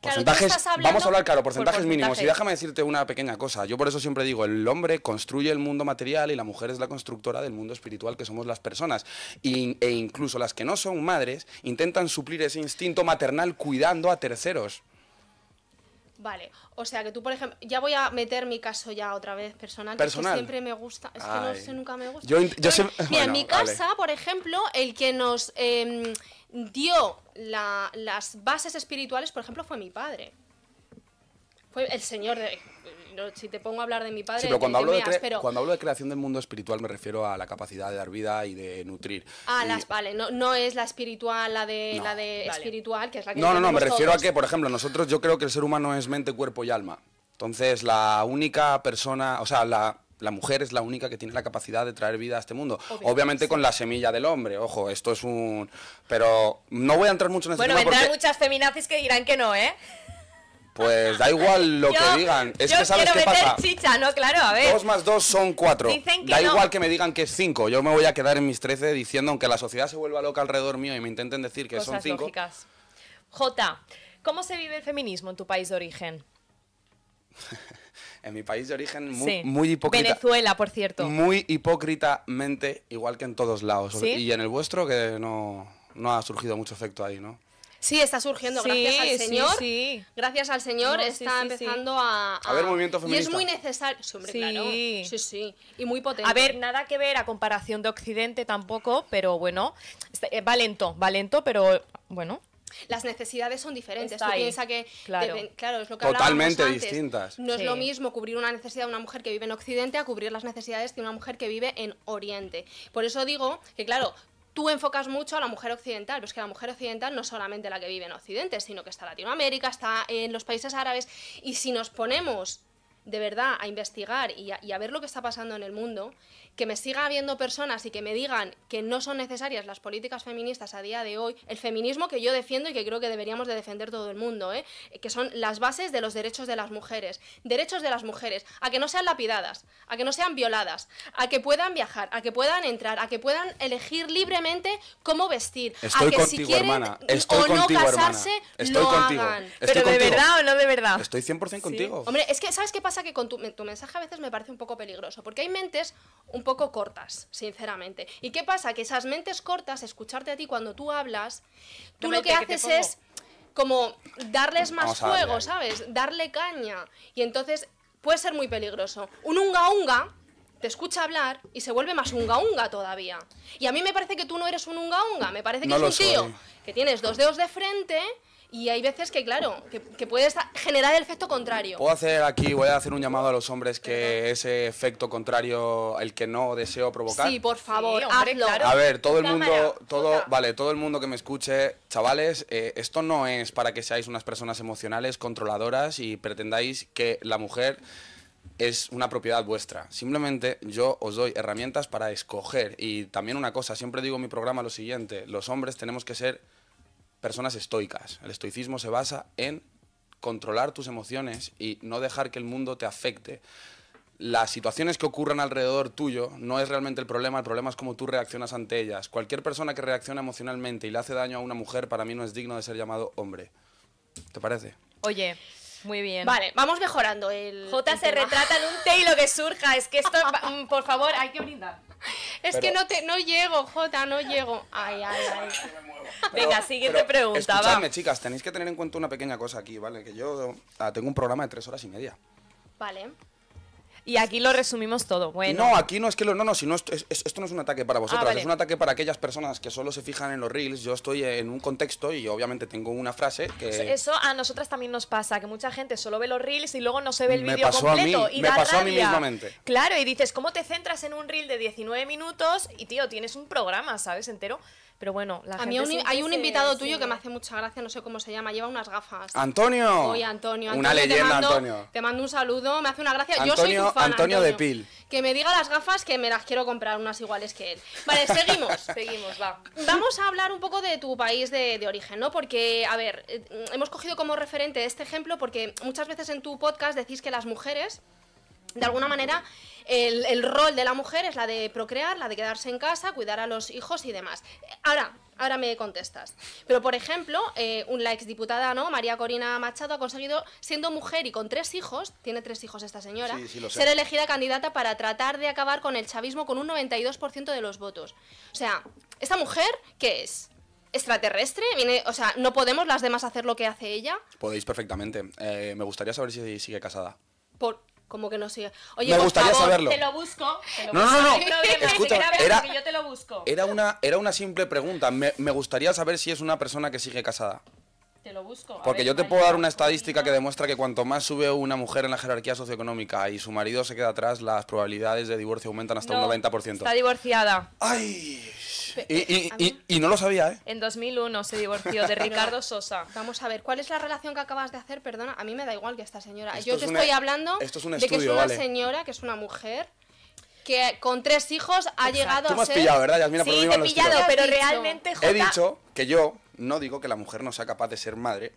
[SPEAKER 3] porcentajes, vamos a hablar, claro, porcentajes, mínimos. Y déjame decirte una pequeña cosa. Yo por eso siempre digo, el hombre construye el mundo material y la mujer es la constructora del mundo espiritual que somos las personas. e incluso las que no son madres intentan suplir ese instinto maternal cuidando a terceros.
[SPEAKER 2] Vale, o sea que tú, por ejemplo, ya voy a meter mi caso ya otra vez personal. Personal. Que siempre me gusta, es que no sé, nunca me gusta. Yo,
[SPEAKER 3] mira, en mi casa,
[SPEAKER 2] por ejemplo, el que nos... Em, dio las bases espirituales, por ejemplo, fue mi padre. Fue el señor de... Si te pongo a hablar de mi padre... pero cuando,
[SPEAKER 3] hablo de creación del mundo espiritual me refiero a la capacidad de dar vida y de nutrir. Ah, las,
[SPEAKER 2] vale, no, es la espiritual, la de, la de espiritual, que es la que... No, no, no, me refiero a que,
[SPEAKER 3] por ejemplo, nosotros yo creo que el ser humano es mente, cuerpo y alma. Entonces, la única persona, o sea, la, la mujer es la única que tiene la capacidad de traer vida a este mundo. Obviamente, con la semilla del hombre, ojo, esto es un... Pero no voy a entrar mucho en este bueno, vendrán
[SPEAKER 1] muchas feminazis que dirán que no, ¿eh?
[SPEAKER 3] Pues da igual lo que (laughs) digan. Es que sabes qué pasa.
[SPEAKER 1] Chicha, no, claro, a ver. Dos más
[SPEAKER 3] dos son cuatro. da igual que me digan que es cinco. Yo me voy a quedar en mis trece diciendo, aunque la sociedad se vuelva loca alrededor mío y me intenten decir que son cinco.
[SPEAKER 1] J, ¿cómo se vive el feminismo en tu país de origen? (laughs)
[SPEAKER 3] en mi país de origen, muy, muy hipócrita.
[SPEAKER 2] Venezuela, por cierto. Muy
[SPEAKER 3] hipócritamente, igual que en todos lados. Y en el vuestro, que no, ha surgido mucho efecto ahí, ¿no?
[SPEAKER 2] Sí, está surgiendo, gracias al Señor. Gracias al Señor está empezando a, a, ver, movimiento feminista. Y es muy necesario. Sí, sí. Y muy potente. A ver,
[SPEAKER 1] nada que ver a comparación de Occidente tampoco, pero bueno, eh, va lento, va lento, pero bueno,
[SPEAKER 2] las necesidades son diferentes. Tú piensas que, claro. es lo que Totalmente distintas. No es lo mismo cubrir una necesidad de una mujer que vive en Occidente a cubrir las necesidades de una mujer que vive en Oriente. Por eso digo que, claro, tú enfocas mucho a la mujer occidental, pero es que la mujer occidental no es solamente la que vive en Occidente, sino que está en Latinoamérica, está en los países árabes, y si nos ponemos de verdad a investigar y a, ver lo que está pasando en el mundo, que me siga habiendo personas y que me digan que no son necesarias las políticas feministas a día de hoy, el feminismo que yo defiendo y que creo que deberíamos de defender todo el mundo, ¿eh? que son las bases de los derechos de las mujeres, derechos de las mujeres, a que no sean lapidadas, a que no sean violadas, a que puedan viajar, a que puedan entrar, a que puedan elegir libremente cómo vestir, a que si quieren o no casarse, lo hagan.
[SPEAKER 3] Pero de verdad o no de verdad. Estoy 100% contigo. Hombre,
[SPEAKER 2] es que ¿sabes qué pasa? que con tu, mensaje a veces me parece un poco peligroso, porque hay mentes un poco cortas, sinceramente. ¿Y qué pasa? Que esas mentes cortas, escucharte a ti cuando tú hablas, tú lo que, haces es como darles más fuego, ¿sabes? Darle caña. Y entonces puede ser muy peligroso. Un unga unga te escucha hablar y se vuelve más unga unga todavía. Y a mí me parece que tú no eres un unga unga, me parece que es un tío que tienes dos dedos de frente y hay veces que, claro, que, puedes generar el efecto contrario. Puedo
[SPEAKER 3] hacer aquí, voy a hacer un llamado a los hombres que ese efecto contrario, el que no deseo provocar. Sí,
[SPEAKER 2] por favor, A ver, todo el mundo,
[SPEAKER 3] todo, vale, todo el mundo que me escuche, chavales, eh, esto no es para que seáis unas personas emocionales, controladoras y pretendáis que la mujer es una propiedad vuestra. Simplemente yo os doy herramientas para escoger. Y también una cosa, siempre digo en mi programa lo siguiente, los hombres tenemos que ser personas estoicas. El estoicismo se basa en controlar tus emociones y no dejar que el mundo te afecte. Las situaciones que ocurran alrededor tuyo no es realmente el problema, el problema es cómo tú reaccionas ante ellas. Cualquier persona que reacciona emocionalmente y le hace daño a una mujer para mí no es digno de ser llamado hombre. ¿Te parece?
[SPEAKER 2] Oye, muy bien. Vale, vamos mejorando. El, J se retrata en un té y lo que surja. Es que esto, (laughs) mm, por favor, hay que brindar. Es que no te no llego, Jota, no llego. Ay, ay, ay. Venga, siguiente te pregunta. Escuchadme,
[SPEAKER 3] chicas, tenéis que tener en cuenta una pequeña cosa aquí, ¿vale? Que yo ah, tengo un programa de tres horas y media.
[SPEAKER 2] Vale.
[SPEAKER 1] Y aquí lo resumimos todo. Bueno. No, aquí
[SPEAKER 3] no es que lo. No, no, si esto, no es un ataque para ah, vosotras, es un ataque para aquellas personas que solo se fijan en los reels. Yo estoy en un contexto y obviamente tengo una frase que.
[SPEAKER 1] Eso a nosotras también nos pasa, que mucha gente solo ve los reels y luego no se ve el vídeo completo. y me pasó a mí mismamente. Claro, y dices, ¿cómo te centras en un reel de 19 minutos y, tío, tienes un programa, ¿sabes? Entero. Pero bueno, la a hay un invitado tuyo que me
[SPEAKER 2] hace mucha gracia, no sé cómo se llama, lleva unas gafas. Antonio. Oye, Antonio, una leyenda, Antonio. Te mando un saludo, me hace una gracia. Yo soy tu fan, Antonio, de Pil. Que me diga las gafas que me las quiero comprar unas iguales que él. Vale, (laughs) seguimos. seguimos, va. Vamos a hablar un poco de tu país de, de origen, ¿no? Porque, a ver, eh, hemos cogido como referente este ejemplo porque muchas veces en tu podcast decís que las mujeres de alguna manera, el, rol de la mujer es la de procrear, la de quedarse en casa, cuidar a los hijos y demás. Ahora, ahora me contestas. Pero, por ejemplo, eh, la exdiputada ¿no? María Corina Machado ha conseguido, siendo mujer y con tres hijos, tiene tres hijos esta señora, ser elegida candidata para tratar de acabar con el chavismo con un 92% de los votos. O sea, ¿esta mujer qué es? extraterrestre? Viene, o sea, ¿no podemos las demás hacer lo que hace ella?
[SPEAKER 3] Podéis perfectamente. Eh, me gustaría saber si sigue casada.
[SPEAKER 2] Por, como que no sé. Oye, me gustaría saberlo. Te lo busco. no, no, no, Escucha,
[SPEAKER 3] era, una, era una simple pregunta. me, gustaría saber si es una persona que sigue casada. Porque yo te puedo dar una estadística que demuestra que cuanto más sube una mujer en la jerarquía socioeconómica y su marido se queda atrás, las probabilidades de divorcio aumentan hasta un 90%. Está
[SPEAKER 1] divorciada. ¡Ay! Y, no lo sabía, ¿eh? En 2001 se divorció de (laughs) Ricardo
[SPEAKER 2] Sosa. Vamos a ver, ¿cuál es la relación que acabas de hacer? Perdona, a mí me da igual que esta señora. yo te estoy hablando de que es una señora, que es una mujer, que con tres hijos ha llegado Tú me has pillado, ¿verdad, Yasmina? Sí, he pillado, pero realmente... He dicho
[SPEAKER 3] que yo no digo que la mujer no sea capaz de ser madre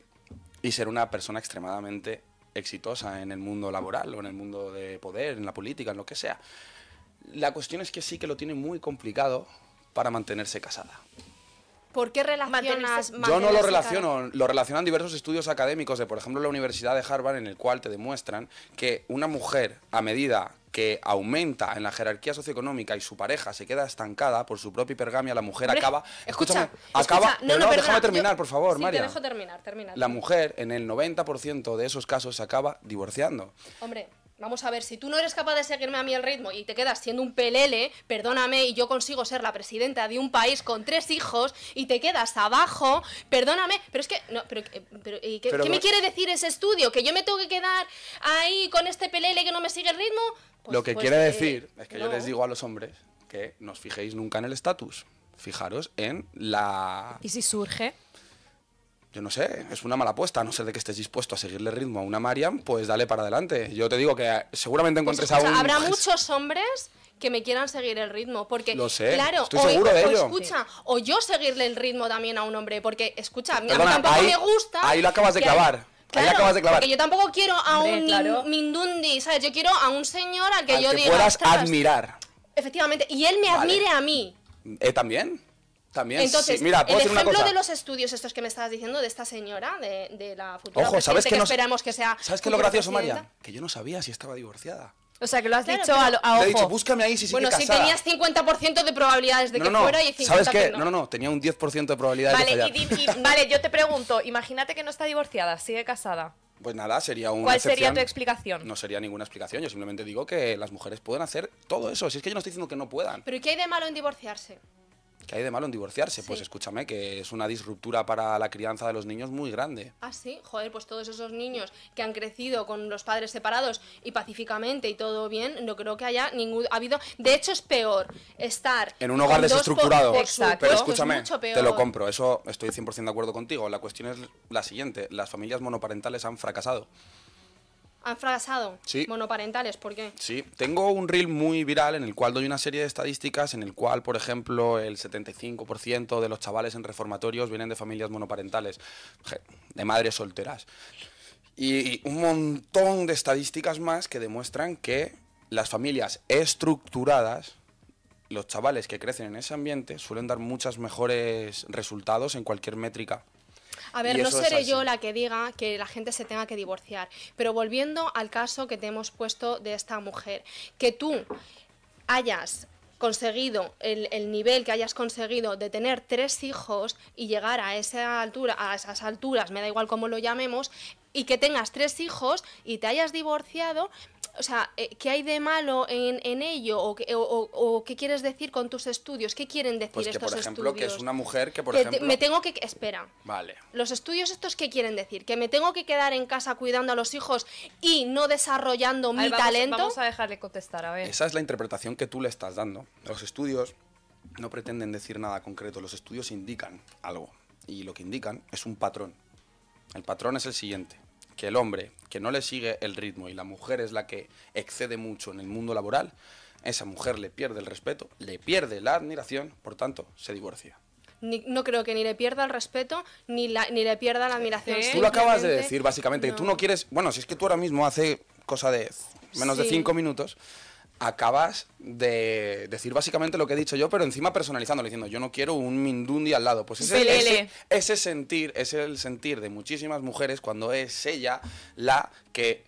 [SPEAKER 3] y ser una persona extremadamente exitosa en el mundo laboral o en el mundo de poder, en la política, en lo que sea. La cuestión es que sí que lo tiene muy complicado para mantenerse casada.
[SPEAKER 2] ¿Por qué relacionas Yo no lo relaciono,
[SPEAKER 3] lo relacionan diversos estudios académicos de, por ejemplo, la Universidad de Harvard, en el cual te demuestran que una mujer, a medida que aumenta en la jerarquía socioeconómica y su pareja se queda estancada por su propia hipergamia, la mujer acaba. Escúchame, escucha, acaba. no, no, déjame terminar, por favor, sí, Te dejo
[SPEAKER 2] terminar, termina. La
[SPEAKER 3] mujer, en el 90% de esos casos, se acaba divorciando.
[SPEAKER 2] Hombre. Vamos a ver, si tú no eres capaz de seguirme a mí el ritmo y te quedas siendo un pelele, perdóname, y yo consigo ser la presidenta de un país con tres hijos y te quedas abajo, perdóname, pero es que, eh, qué, me quiere decir ese estudio? ¿Que yo me tengo que quedar ahí con este pelele que no me sigue el ritmo? Pues, Lo que pues, quiere eh, decir
[SPEAKER 3] es que yo les digo a los hombres que no os fijéis nunca en el estatus, fijaros en la... ¿Y si surge? yo no sé, es una mala apuesta, a no ser de que estés dispuesto a seguirle ritmo a una Mariam, pues dale para adelante. Yo te digo que ah, seguramente pues encuentres a un... Habrá
[SPEAKER 2] muchos hombres que me quieran seguir el ritmo, porque... Lo sé, claro, o, escucha, o yo seguirle el ritmo también a un hombre, porque, escucha, a mí, tampoco me gusta... Ahí lo acabas de clavar.
[SPEAKER 3] Ahí lo acabas de clavar. Porque yo
[SPEAKER 2] tampoco quiero a un mindundi, ¿sabes? Yo quiero a un señor al que yo que puedas admirar. Efectivamente, y él me admire a mí.
[SPEAKER 3] Eh, también. También, Entonces, Mira, el ejemplo de los
[SPEAKER 2] estudios estos que me estabas diciendo de esta señora, de, la futura Ojo, ¿sabes que, esperamos que sea... ¿Sabes qué es lo gracioso, María?
[SPEAKER 3] Que yo no sabía si estaba divorciada.
[SPEAKER 2] O sea, que lo has dicho a, a, ojo. he
[SPEAKER 3] búscame ahí si Bueno, si tenías
[SPEAKER 2] 50% de probabilidades de que no, fuera y 50% ¿Sabes qué? Que no.
[SPEAKER 3] no, no, tenía un 10% de probabilidades de fallar.
[SPEAKER 1] (laughs) vale, yo te pregunto, imagínate que no está divorciada, sigue casada.
[SPEAKER 3] Pues nada, sería una ¿Cuál sería tu
[SPEAKER 2] explicación?
[SPEAKER 3] No sería ninguna explicación, yo simplemente digo que las mujeres pueden hacer todo eso, si es que yo no estoy diciendo que no puedan.
[SPEAKER 2] Pero qué hay de malo en divorciarse?
[SPEAKER 3] ¿Qué hay de malo en divorciarse? Pues escúchame, que es una disruptura para la crianza de los niños muy grande.
[SPEAKER 2] Ah, sí, joder, pues todos esos niños que han crecido con los padres separados y pacíficamente y todo bien, no creo que haya ningún... Ha habido... De hecho, es peor estar... En un hogar desestructurado. Exacto. Pero escúchame, te lo compro,
[SPEAKER 3] eso estoy 100% de acuerdo contigo. La cuestión es la siguiente, las familias monoparentales han fracasado
[SPEAKER 2] han fracasado monoparentales, ¿por qué?
[SPEAKER 3] Sí, tengo un reel muy viral en el cual doy una serie de estadísticas en el cual, por ejemplo, el 75% de los chavales en reformatorios vienen de familias monoparentales, de madres solteras. Y un montón de estadísticas más que demuestran que las familias estructuradas, los chavales que crecen en ese ambiente, suelen dar muchos mejores resultados en cualquier métrica.
[SPEAKER 2] A ver, no seré yo la que diga que la gente se tenga que divorciar, pero volviendo al caso que te hemos puesto de esta mujer, que tú hayas conseguido el, nivel que hayas conseguido de tener tres hijos y llegar a esa altura, a esas alturas, me da igual cómo lo llamemos, y que tengas tres hijos y te hayas divorciado, o sea, eh, ¿qué hay de malo en, en ello? ¿O, qué quieres decir con tus estudios? ¿Qué quieren decir pues que, por ejemplo, que es
[SPEAKER 3] una mujer que, por ejemplo... me tengo
[SPEAKER 2] que... Espera. Vale. ¿Los estudios estos qué quieren decir? ¿Que me tengo que quedar en casa cuidando a los hijos y no desarrollando mi talento? Vamos a dejarle contestar, a ver. Esa
[SPEAKER 3] es la interpretación que tú le estás dando. Los estudios no pretenden decir nada concreto. Los estudios indican algo. Y lo que indican es un patrón. El patrón es el siguiente que el hombre que no le sigue el ritmo y la mujer es la que excede mucho en el mundo laboral, esa mujer le pierde el respeto, le pierde la admiración, por tanto, se divorcia.
[SPEAKER 2] no creo que ni le pierda el respeto ni, la, ni le pierda la admiración. ¿Eh? Tú lo acabas de decir, básicamente, que tú no
[SPEAKER 3] quieres. Bueno, si es que tú ahora mismo hace cosa de menos de cinco minutos acabas de decir básicamente lo que he dicho yo, pero encima personalizándolo, diciendo yo no quiero un Mindundi al lado. Pues ese, sentir, es el sentir de muchísimas mujeres cuando es ella la que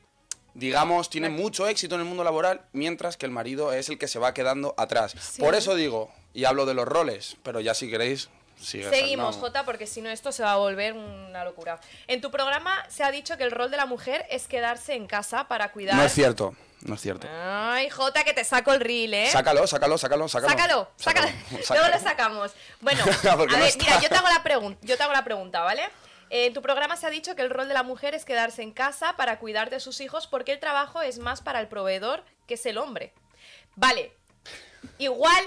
[SPEAKER 3] digamos, tiene mucho éxito en el mundo laboral, mientras que el marido es el que se va quedando atrás. Por eso digo, y hablo de los roles, pero ya si queréis Seguimos, Jota,
[SPEAKER 1] porque si no esto se va a volver una locura. En tu programa se ha dicho que el rol de la mujer es quedarse en casa para cuidar... No es cierto. No es cierto. Ay, Jota, que te saco el reel, ¿eh? Sácalo, sácalo,
[SPEAKER 3] sácalo, sácalo. Sácalo,
[SPEAKER 1] sácalo. (laughs) Luego lo sacamos.
[SPEAKER 3] Bueno, (laughs) a ver,
[SPEAKER 1] mira, yo te hago la pregunta, ¿vale? en tu programa se ha dicho que el rol de la mujer es quedarse en casa para cuidar de sus hijos porque el trabajo es más para el proveedor que es el hombre. Vale. Igual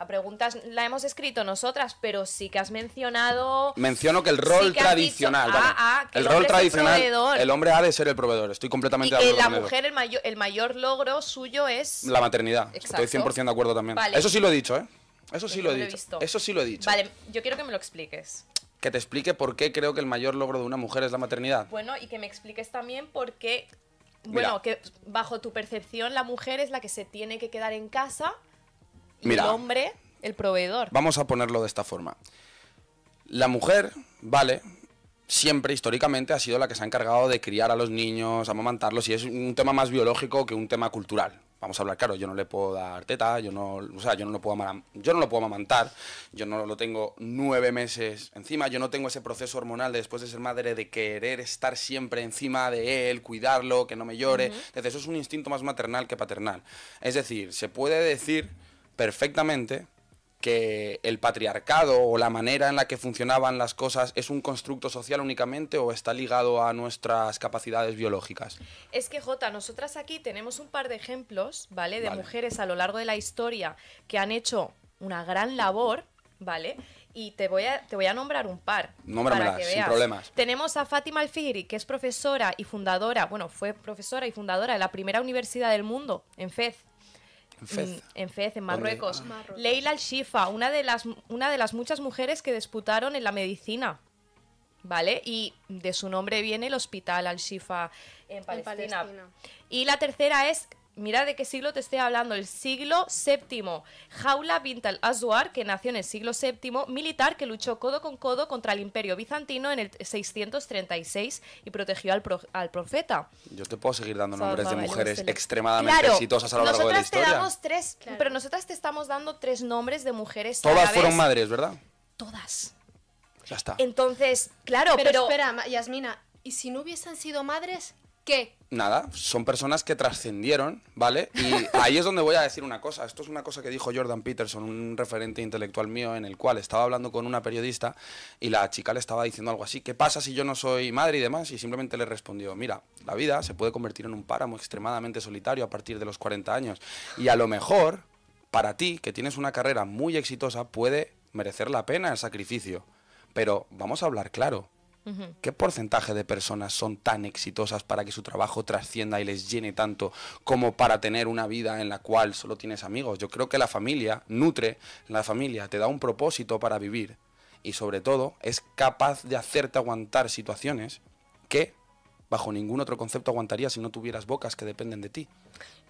[SPEAKER 1] la pregunta la hemos escrito nosotras, pero sí que has mencionado.
[SPEAKER 3] Menciono que el rol tradicional. el, rol tradicional. El, hombre ha de ser el proveedor. Estoy completamente de acuerdo. Que la mujer,
[SPEAKER 1] el mayor, el mayor logro suyo es. La
[SPEAKER 3] maternidad. Estoy 100% de acuerdo también. Eso sí lo he dicho, ¿eh? Eso pues sí lo he, dicho. Eso sí lo he dicho.
[SPEAKER 1] Vale, yo quiero que me lo expliques
[SPEAKER 3] que te explique por qué creo que el mayor logro de una mujer es la maternidad.
[SPEAKER 1] Bueno, y que me expliques también por qué, bueno, que bajo tu percepción la mujer es la que se tiene que quedar en casa el hombre el proveedor.
[SPEAKER 3] Vamos a ponerlo de esta forma. La mujer, vale, siempre históricamente ha sido la que se ha encargado de criar a los niños, amamantarlos, y es un tema más biológico que un tema cultural. Vamos a hablar claro, yo no le puedo dar teta, yo no, o sea, yo no lo puedo yo no lo puedo amamantar, yo no lo tengo nueve meses encima, yo no tengo ese proceso hormonal de después de ser madre de querer estar siempre encima de él, cuidarlo, que no me llore. Entonces, eso es un instinto más maternal que paternal. Es decir, se puede decir perfectamente que el patriarcado o la manera en la que funcionaban las cosas es un constructo social únicamente o está ligado a nuestras capacidades biológicas?
[SPEAKER 1] Es que, Jota, nosotras aquí tenemos un par de ejemplos, ¿vale? De mujeres a lo largo de la historia que han hecho una gran labor, ¿vale? Y te voy a, te voy a nombrar un par. Nómbramelas, sin problemas. Tenemos a Fátima Alfigri, que es profesora y fundadora, bueno, fue profesora y fundadora de la primera universidad del mundo, en FED, Mm, en Fez. En ah. Marruecos. Leila Al-Shifa, una, de las, una de las muchas mujeres que disputaron en la medicina. ¿Vale? Y de su nombre viene el hospital Al-Shifa en Palestina. Y la tercera es mira de qué siglo te estoy hablando, el siglo VII. Jaula bint al que nació en el siglo VII, militar que luchó codo con codo contra el imperio bizantino en el 636 y protegió al, profeta.
[SPEAKER 3] Yo te puedo seguir dando nombres de mujeres extremadamente exitosas a lo largo de la historia.
[SPEAKER 2] Pero nosotras te estamos dando tres nombres de mujeres. Todas fueron madres, ¿verdad? Todas. Ya está. Entonces, claro, pero... espera, Yasmina, ¿y si no hubiesen sido madres,
[SPEAKER 3] Nada, son personas que trascendieron, ¿vale? Y (laughs) ahí es donde voy a decir una cosa. Esto es una cosa que dijo Jordan Peterson, un referente intelectual mío, en el cual estaba hablando con una periodista y la chica le estaba diciendo algo así: ¿Qué pasa si yo no soy madre y demás? Y simplemente le respondió: Mira, la vida se puede convertir en un páramo extremadamente solitario a partir de los 40 años. Y a lo mejor, para ti, que tienes una carrera muy exitosa, puede merecer la pena el sacrificio. Pero vamos a hablar claro ¿Qué porcentaje de personas son tan exitosas para que su trabajo trascienda y les llene tanto como para tener una vida en la cual solo tienes amigos? Yo creo que la familia nutre, la familia te da un propósito para vivir y sobre todo es capaz de hacerte aguantar situaciones que bajo ningún otro concepto aguantaría si no tuvieras bocas que dependen de ti.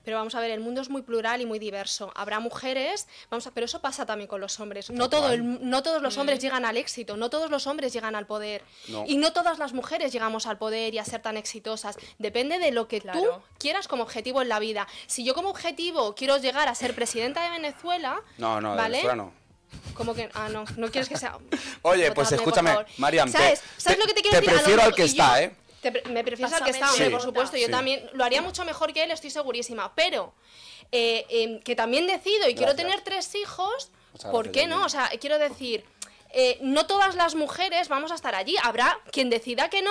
[SPEAKER 2] Pero vamos a ver, el mundo es muy plural y muy diverso. Habrá mujeres, vamos a, pero eso pasa también con los hombres. No, todo no todos los mm. hombres llegan al éxito, no todos los hombres llegan al poder. Y no todas las mujeres llegamos al poder y a ser tan exitosas. Depende de lo que tú quieras como objetivo en la vida. Si yo como objetivo quiero llegar a ser presidenta de Venezuela,
[SPEAKER 3] no, no, ¿vale? no.
[SPEAKER 2] Como que, ah, no, no quieres que sea.
[SPEAKER 3] (laughs) Oye, pues escúchame, María ¿Sabes? ¿Sabes lo que te quiero te prefiero al que está, ¿eh?
[SPEAKER 2] me prefiero que está, hombre, por supuesto. Yo también lo haría mucho mejor que él, estoy segurísima. Pero eh, em, que también decido y quiero tener tres hijos, ¿por qué no? O sea, quiero decir. Eh, no todas las mujeres vamos a estar allí. Habrá quien decida que no,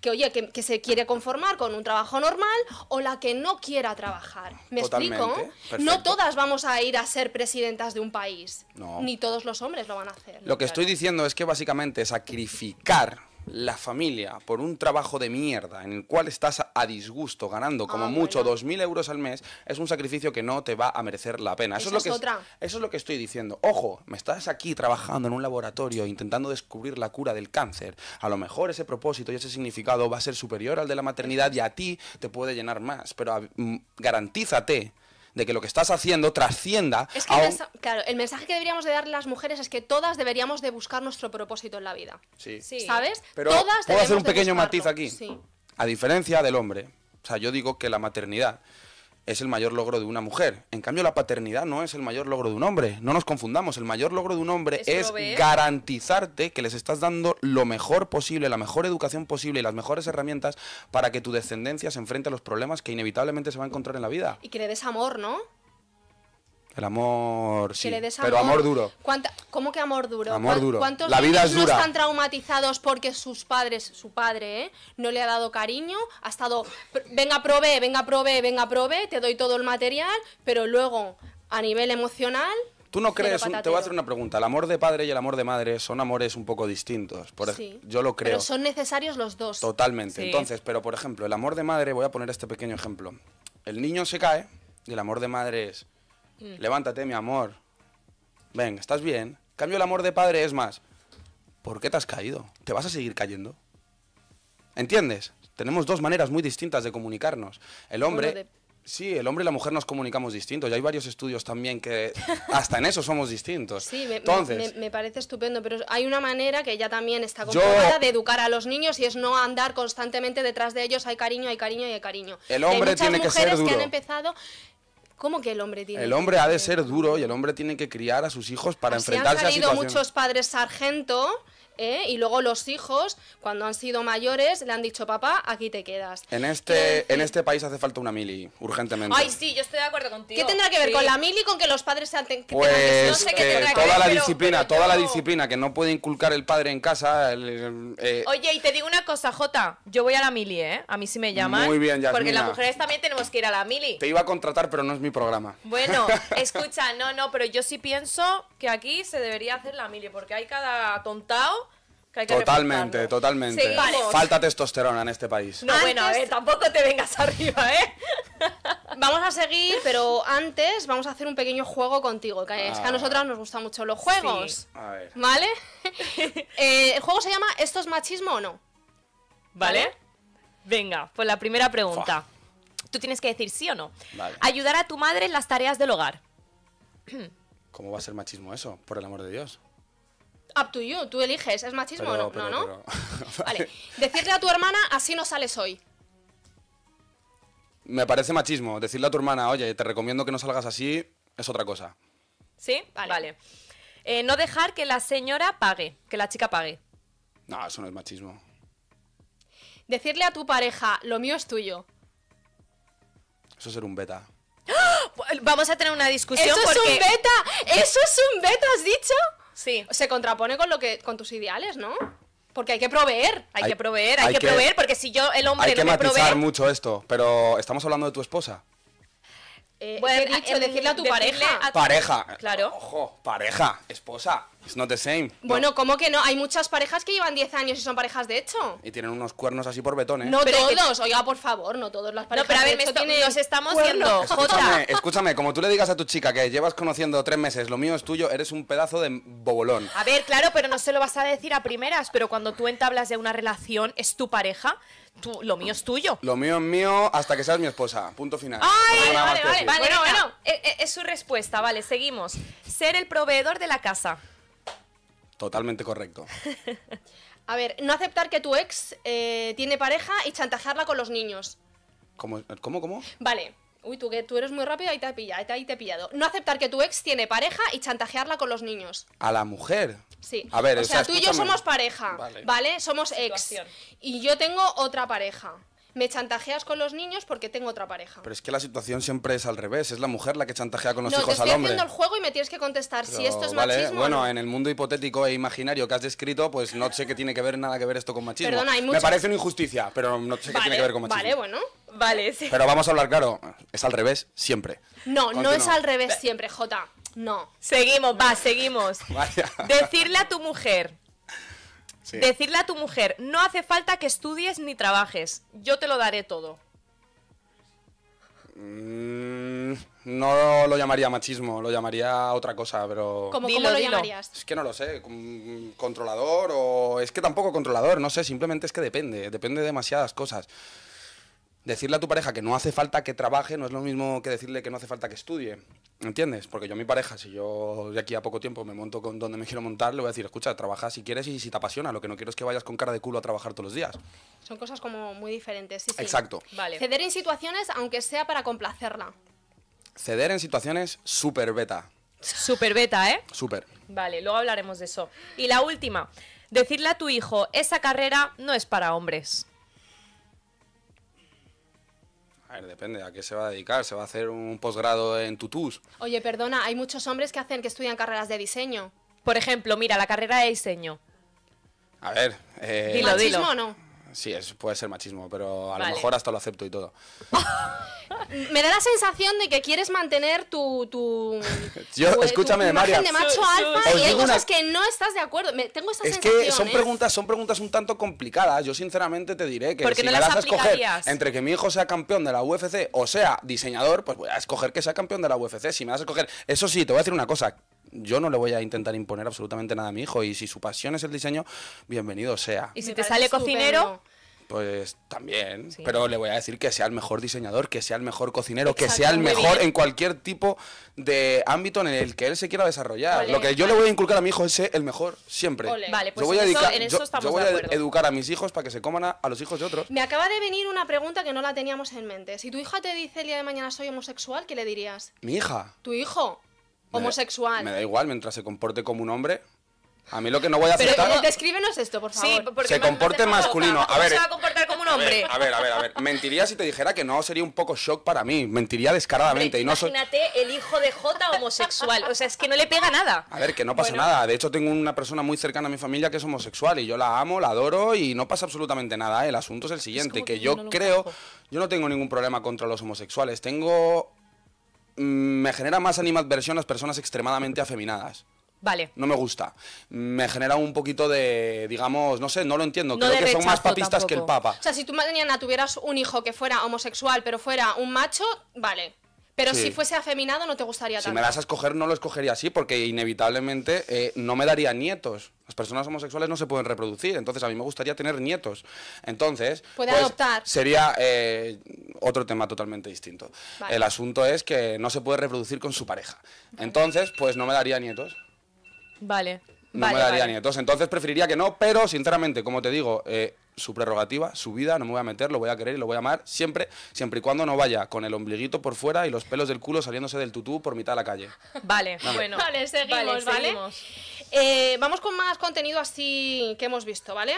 [SPEAKER 2] que oye, que, se quiere conformar con un trabajo normal o la que no quiera trabajar. ¿Me explico? No todas vamos a ir a ser presidentas de un país. Ni todos los hombres lo van a hacer.
[SPEAKER 3] Lo que estoy diciendo es que básicamente sacrificar la familia por un trabajo de mierda en el cual estás a disgusto ganando como ah, mucho 2.000 euros al mes, es un sacrificio que no te va a merecer la pena. Eso, es, lo que, eso es lo que estoy diciendo. Ojo, me estás aquí trabajando en un laboratorio intentando descubrir la cura del cáncer. A lo mejor ese propósito y ese significado va a ser superior al de la maternidad y a ti te puede llenar más, pero garantízate de que lo que estás haciendo trascienda. Es que
[SPEAKER 2] claro, el mensaje que deberíamos de darle las mujeres es que todas deberíamos de buscar nuestro propósito en la vida.
[SPEAKER 3] Sí. sí. ¿Sabes?
[SPEAKER 2] Pero todas puedo hacer un pequeño matiz aquí.
[SPEAKER 3] A diferencia del hombre, o sea, yo digo que la maternidad es el mayor logro de una mujer. En cambio, la paternidad no es el mayor logro de un hombre. No nos confundamos, el mayor logro de un hombre es, garantizarte que les estás dando lo mejor posible, la mejor educación posible y las mejores herramientas para que tu descendencia se enfrente a los problemas que inevitablemente se va a encontrar en la vida. Y
[SPEAKER 2] que le des amor, ¿no?
[SPEAKER 3] El amor, sí, pero amor, amor duro.
[SPEAKER 2] ¿Cómo que amor duro? Amor duro. ¿Cuántos la vida es dura. no están traumatizados porque sus padres, su padre, eh, no le ha dado cariño? Ha estado, venga, probé, venga, prove venga, probé, te doy todo el material, pero luego, a nivel emocional...
[SPEAKER 3] Tú no crees, te voy a hacer una pregunta, el amor de padre y el amor de madre son amores un poco distintos, por sí, yo lo creo. Pero son
[SPEAKER 2] necesarios los dos.
[SPEAKER 3] Totalmente, entonces, pero por ejemplo, el amor de madre, voy a poner este pequeño ejemplo. El niño se cae y el amor de madre es Mm. Levántate, mi amor. Ven, ¿estás bien? Cambio el amor de padre es más. ¿Por qué te has caído? ¿Te vas a seguir cayendo? ¿Entiendes? Tenemos dos maneras muy distintas de comunicarnos. El hombre... Sí, el hombre y la mujer nos comunicamos distintos. Y hay varios estudios también que (laughs) hasta en eso somos distintos. Sí, me, Entonces,
[SPEAKER 2] me, parece estupendo, pero hay una manera que ya también está comprobada de educar a los niños y es no andar constantemente detrás de ellos. Hay cariño, hay cariño y hay cariño. El hombre tiene que ser duro. que han empezado ¿Cómo que el hombre tiene? El hombre ha de
[SPEAKER 3] ser duro y el hombre tiene que criar a sus hijos para enfrentarse a situaciones. han salido muchos
[SPEAKER 2] padres sargento ¿eh? y luego los hijos, cuando han sido mayores, le han dicho, papá, aquí te quedas.
[SPEAKER 3] En este, en este país hace falta una mili, urgentemente. Ay,
[SPEAKER 2] sí, yo estoy de acuerdo contigo. ¿Qué tendrá que ver con la mili con que los padres se que Pues toda la disciplina,
[SPEAKER 3] toda la disciplina que no puede inculcar el padre en casa. Eh, eh.
[SPEAKER 1] Oye, y te digo una cosa, Jota, yo voy a la mili, ¿eh? A mí sí me llaman. Muy bien, ya. Porque las mujeres también tenemos que ir a la mili. Te
[SPEAKER 3] iba a contratar, pero no es mi programa.
[SPEAKER 1] Bueno, (laughs) escucha, no, no, pero yo sí pienso que aquí se debería hacer la mili, porque hay cada
[SPEAKER 2] tontao totalmente,
[SPEAKER 3] totalmente. Falta testosterona en este país. No, bueno,
[SPEAKER 2] a ver, tampoco te vengas (laughs) arriba, ¿eh? vamos a seguir, pero antes vamos a hacer un pequeño juego contigo, que es que a ah. nosotras nos gustan mucho los juegos. ¿Vale? (laughs) Eh, el juego se llama ¿Esto es machismo o no?
[SPEAKER 1] ¿Vale? Venga, pues la primera pregunta. Tú tienes que decir sí o no. Ayudar a tu madre en las tareas del hogar.
[SPEAKER 3] ¿Cómo va a ser machismo eso? Por el amor de Dios
[SPEAKER 2] up to you, tú eliges, ¿es machismo o no? no, (laughs) vale, decirle a tu hermana, así no sales hoy.
[SPEAKER 3] Me parece machismo. Decirle a tu hermana, oye, te recomiendo que no salgas así, es otra cosa.
[SPEAKER 1] ¿Sí? Vale. Eh, no dejar que la señora pague, que
[SPEAKER 2] la chica pague.
[SPEAKER 3] No, eso no es machismo.
[SPEAKER 2] Decirle a tu pareja, lo mío es tuyo.
[SPEAKER 3] Eso es ser un beta.
[SPEAKER 2] ¡Ah! Vamos a tener una discusión. ¡Eso es un beta! ¡Eso es un beta, has dicho! Sí. Se contrapone con lo que con tus ideales, ¿no? Porque hay que proveer, hay, que proveer, hay, que, proveer, porque si yo el hombre hay que matizar
[SPEAKER 3] mucho esto, pero estamos hablando de tu esposa.
[SPEAKER 2] Eh, dicho, decirle a tu pareja. Pareja. Claro. Ojo,
[SPEAKER 3] pareja, esposa. It's not the same.
[SPEAKER 2] Bueno, ¿cómo que no? Hay muchas parejas que llevan 10 años y son parejas de hecho.
[SPEAKER 3] Y tienen unos cuernos así por betones. No todos,
[SPEAKER 2] oiga, por favor, no todos las parejas. No, pero a ver, nos estamos viendo. (laughs) Escúchame,
[SPEAKER 3] escúchame, como tú le digas a tu chica que llevas conociendo tres meses, lo mío es tuyo, eres un pedazo de bobolón.
[SPEAKER 2] A ver, claro, pero no se lo vas
[SPEAKER 1] a decir a primeras, pero cuando tú entablas de una relación, es tu pareja. Tú, lo mío es
[SPEAKER 3] tuyo. Lo mío es mío hasta que seas mi esposa. Punto final. Ay, vale, vale, vale,
[SPEAKER 1] Bueno, eh, eh, es su
[SPEAKER 2] respuesta. Vale, seguimos. Ser el proveedor de la casa.
[SPEAKER 3] Totalmente correcto.
[SPEAKER 2] (laughs) A ver, no aceptar que tu ex eh, tiene pareja y chantajearla con los niños.
[SPEAKER 3] ¿Cómo? ¿Cómo?
[SPEAKER 2] Vale. Uy, tú que tú eres muy rápido, ahí te, he pillado, te pillado. No aceptar que tu ex tiene pareja y chantajearla con los niños.
[SPEAKER 3] ¿A la mujer?
[SPEAKER 2] Sí. A ver, o, sea, tú y yo somos pareja, ¿vale? Somos ex. Y yo tengo otra pareja me chantajeas con los niños porque tengo otra pareja.
[SPEAKER 3] Pero es que la situación siempre es al revés, es la mujer la que chantajea con los no, hijos estoy al haciendo el
[SPEAKER 2] juego y me tienes que contestar si esto es vale, Bueno,
[SPEAKER 3] en el mundo hipotético e imaginario que has descrito, pues no sé qué tiene que ver nada que ver esto con machismo. Me parece una injusticia, pero no sé qué tiene que ver con machismo. Vale,
[SPEAKER 2] bueno. Vale, sí. Pero vamos a hablar
[SPEAKER 3] claro, es al revés siempre.
[SPEAKER 2] No, no es al revés siempre, Jota. No. Seguimos, va, seguimos. Vaya. Decirle a tu mujer,
[SPEAKER 3] Decirle
[SPEAKER 1] a tu mujer, no hace falta que estudies ni trabajes, yo te lo daré todo.
[SPEAKER 3] Mm, no lo llamaría machismo, lo llamaría otra cosa, pero... ¿Cómo, lo llamarías? Es que no lo sé, controlador o... Es que tampoco controlador, no sé, simplemente es que depende, depende de demasiadas cosas decirle a tu pareja que no hace falta que trabaje no es lo mismo que decirle que no hace falta que estudie. ¿Entiendes? Porque yo a mi pareja, si yo de aquí a poco tiempo me monto con donde me quiero montar, le voy a decir, escucha, trabaja si quieres y si te apasiona. Lo que no quiero es que vayas con cara de culo a trabajar todos los días.
[SPEAKER 2] Son cosas como muy diferentes, Exacto. Ceder en situaciones, aunque sea para complacerla.
[SPEAKER 3] Ceder en situaciones súper beta. Súper beta, ¿eh? Súper.
[SPEAKER 2] Vale, luego hablaremos de eso. Y la última,
[SPEAKER 1] decirle a tu hijo, esa carrera no es para hombres.
[SPEAKER 3] A ver, depende, ¿a qué se va a dedicar? ¿Se va a hacer un posgrado en tutús? Oye,
[SPEAKER 2] perdona, hay muchos hombres que hacen, que estudian carreras de diseño. Por ejemplo, mira, la carrera de diseño.
[SPEAKER 3] A ver, eh... Dilo, ¿Machismo o no? Sí, puede ser machismo, pero a lo mejor hasta lo acepto y todo.
[SPEAKER 2] (laughs) Me da la sensación de que quieres mantener tu. (laughs)
[SPEAKER 3] Eh, escúchame, de macho y hay cosas
[SPEAKER 2] que no estás de acuerdo. tengo esta es Es que son ¿eh? preguntas,
[SPEAKER 3] son preguntas un tanto complicadas. Yo, sinceramente, te diré que si me las, a escoger entre que mi hijo sea campeón de la UFC o sea diseñador, pues voy a escoger que sea campeón de la UFC. Si me vas a escoger. Eso sí, te voy a decir una cosa yo no le voy a intentar imponer absolutamente nada a mi hijo y si su pasión es el diseño, bienvenido sea.
[SPEAKER 1] Y si te sale cocinero...
[SPEAKER 3] Pues también, pero le voy a decir que sea el mejor diseñador, que sea el mejor cocinero, que sea el mejor en cualquier tipo de ámbito en el que él se quiera desarrollar. lo que yo le voy a inculcar a mi hijo es ser el mejor siempre. Vale, pues yo voy, en a, eso, voy a educar a mis hijos para que se coman a, a, los hijos de otros.
[SPEAKER 2] Me acaba de venir una pregunta que no la teníamos en mente. Si tu hija te dice el día de mañana soy homosexual, ¿qué le dirías? Mi hija. Tu hijo
[SPEAKER 3] homosexual. Me da igual, mientras se comporte como un hombre. A mí lo que no voy a aceptar... Pero
[SPEAKER 2] descríbenos esto, por favor. se comporte masculino. A ver, se va a comportar como un hombre?
[SPEAKER 3] A ver, a ver, a ver. (laughs) Mentiría si te dijera que no, sería un poco shock para mí. Mentiría descaradamente. y no
[SPEAKER 1] imagínate el hijo de J homosexual. O sea, es que no le pega nada.
[SPEAKER 3] A ver, que no pasa nada. De hecho, tengo una persona muy cercana a mi familia que es homosexual y yo la amo, la adoro y no pasa absolutamente nada. ¿eh? El asunto es el siguiente, que, yo, creo... Yo no tengo ningún problema contra los homosexuales. Tengo Mm, me genera más animadversión las personas extremadamente afeminadas. Vale. No me gusta. Me genera un poquito de, digamos, no sé, no lo entiendo. Creo que son más papistas que el Papa. O sea,
[SPEAKER 2] si tú mañana tuvieras un hijo que fuera homosexual, pero fuera un macho, vale. Pero si fuese afeminado no te gustaría tanto. Si me
[SPEAKER 3] das a escoger no lo escogería así porque inevitablemente eh, no me daría nietos. Las personas homosexuales no se pueden reproducir, entonces a mí me gustaría tener nietos. Entonces,
[SPEAKER 2] puede pues, adoptar. Sería
[SPEAKER 3] eh, otro tema totalmente distinto. El asunto es que no se puede reproducir con su pareja. Entonces, pues no me daría nietos.
[SPEAKER 1] Vale. No me daría
[SPEAKER 3] nietos. Entonces preferiría que no, pero sinceramente, como te digo, eh, su prerrogativa, su vida, no me voy a meter, lo voy a querer y lo voy a amar siempre, siempre y cuando no vaya con el ombliguito por fuera y los pelos del culo saliéndose del tutú por mitad de la calle.
[SPEAKER 2] Vale, bueno. Vale, seguimos, ¿vale? Eh, vamos con más contenido así que hemos visto, ¿vale?